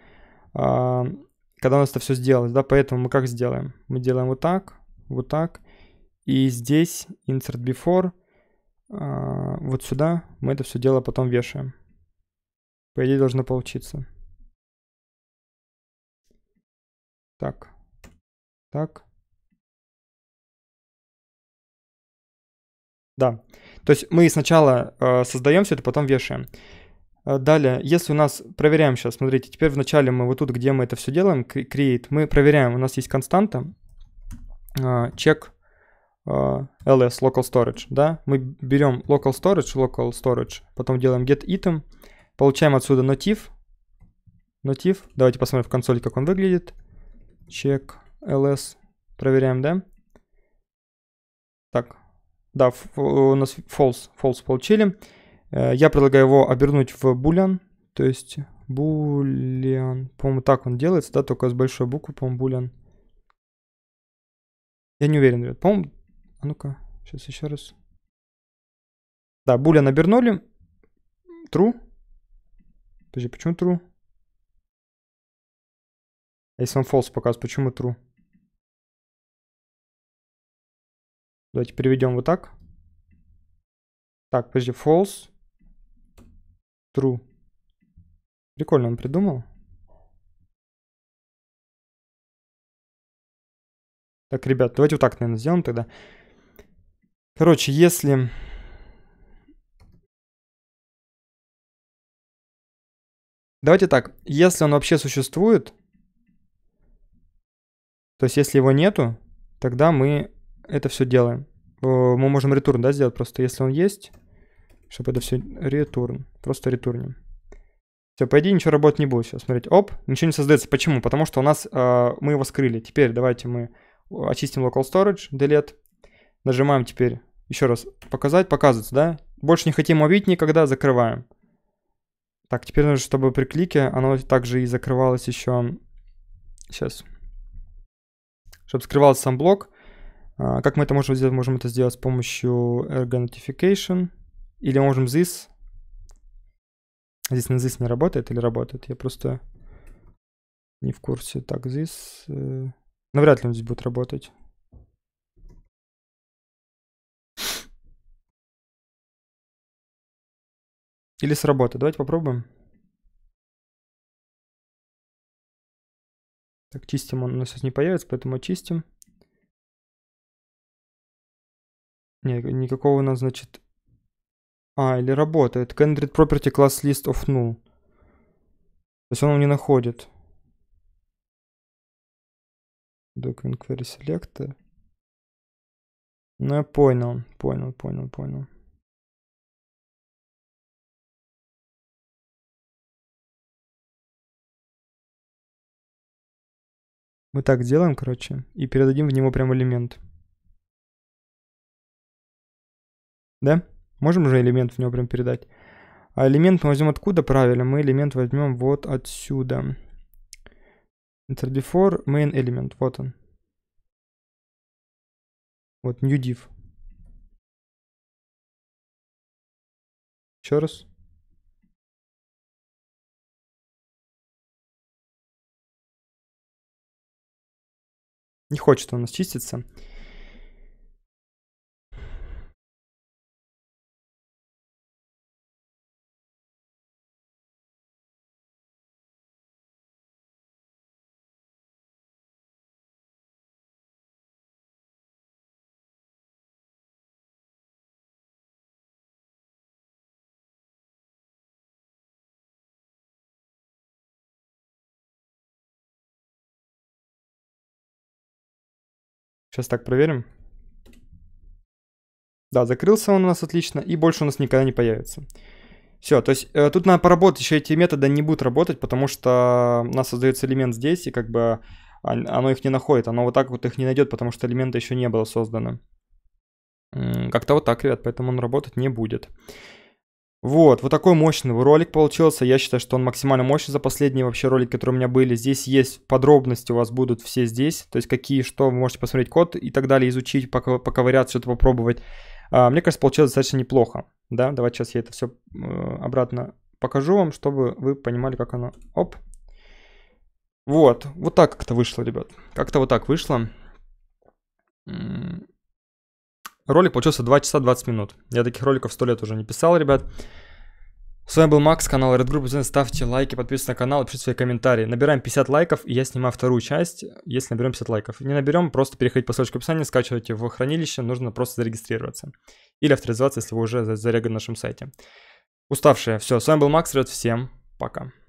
а, когда у нас это все сделалось, да, поэтому мы как сделаем? Мы делаем вот так, вот так, и здесь insert before, а, вот сюда мы это все дело потом вешаем. По идее должно получиться. Так, так. Да. То есть мы сначала э, а, создаем все это, потом вешаем. А, далее, если у нас, проверяем сейчас, смотрите, теперь вначале мы вот тут, где мы это все делаем, create, мы проверяем, у нас есть константа, check а, а, ls local storage, да, мы берем local storage, local storage, потом делаем get item, получаем отсюда native, native, давайте посмотрим в консоли, как он выглядит, check ls, проверяем, да, так, да, у нас false, false получили, Э, я предлагаю его обернуть в boolean, то есть boolean, по-моему, так он делается, да, только с большой буквы, по-моему, boolean. Я не уверен, ребят, по-моему, а ну-ка, сейчас еще раз. Да, boolean обернули, true. Подожди, почему true? А если он false показывает, почему true? Давайте переведем вот так. Так, подожди, false. True. Прикольно он придумал. Так, ребят, давайте вот так, наверное, сделаем тогда. Короче, если... Давайте так, если он вообще существует, то есть если его нету, тогда мы это все делаем. Э, мы можем ретурн, да, сделать просто, если он есть чтобы это все ретурн. Просто ретурним. Все, по идее, ничего работать не будет сейчас. Смотрите, оп, ничего не создается. Почему? Потому что у нас э, мы его скрыли. Теперь давайте мы очистим local storage, delete. Нажимаем теперь еще раз показать, показывается, да? Больше не хотим увидеть никогда, закрываем. Так, теперь нужно, чтобы при клике оно также и закрывалось еще... Сейчас. Чтобы скрывался сам блок. А, как мы это можем сделать? Можем это сделать с помощью ergo notification. Или можем this. Здесь на this не работает или работает? Я просто не в курсе. Так, this... Э, Навряд ну, ли он здесь будет работать. Или сработает. Давайте попробуем. Так, чистим. Он у нас сейчас не появится, поэтому очистим. Нет, никакого у нас, значит, а, или работает. Candidate property class list of null. То есть он его не находит. Document query selector. Ну, я понял, понял, понял, понял. Мы так делаем, короче, и передадим в него прям элемент. Да? Можем уже элемент в него прям передать. А элемент мы возьмем откуда? Правильно, мы элемент возьмем вот отсюда. Enter before main element. Вот он. Вот new div. Еще раз. Не хочет он у нас чиститься. Сейчас так проверим. Да, закрылся он у нас отлично, и больше у нас никогда не появится. Все, то есть э, тут надо поработать, еще эти методы не будут работать, потому что у нас создается элемент здесь, и как бы оно их не находит, оно вот так вот их не найдет, потому что элемента еще не было создано. Как-то вот так, ребят, поэтому он работать не будет. Вот, вот такой мощный ролик получился. Я считаю, что он максимально мощный за последние вообще ролики, которые у меня были. Здесь есть подробности, у вас будут все здесь. То есть какие, что, вы можете посмотреть код и так далее, изучить, поковыряться, что-то попробовать. А, мне кажется, получилось достаточно неплохо. Да, давайте сейчас я это все э, обратно покажу вам, чтобы вы понимали, как оно... Оп. Вот, вот так как-то вышло, ребят. Как-то вот так вышло. Ролик получился 2 часа 20 минут. Я таких роликов 100 лет уже не писал, ребят. С вами был Макс, канал Red Group. Обязательно ставьте лайки, подписывайтесь на канал, пишите свои комментарии. Набираем 50 лайков, и я снимаю вторую часть, если наберем 50 лайков. Не наберем, просто переходите по ссылочке в описании, скачивайте в хранилище, нужно просто зарегистрироваться. Или авторизоваться, если вы уже зареганы на нашем сайте. Уставшие. Все, с вами был Макс, ребят, всем пока.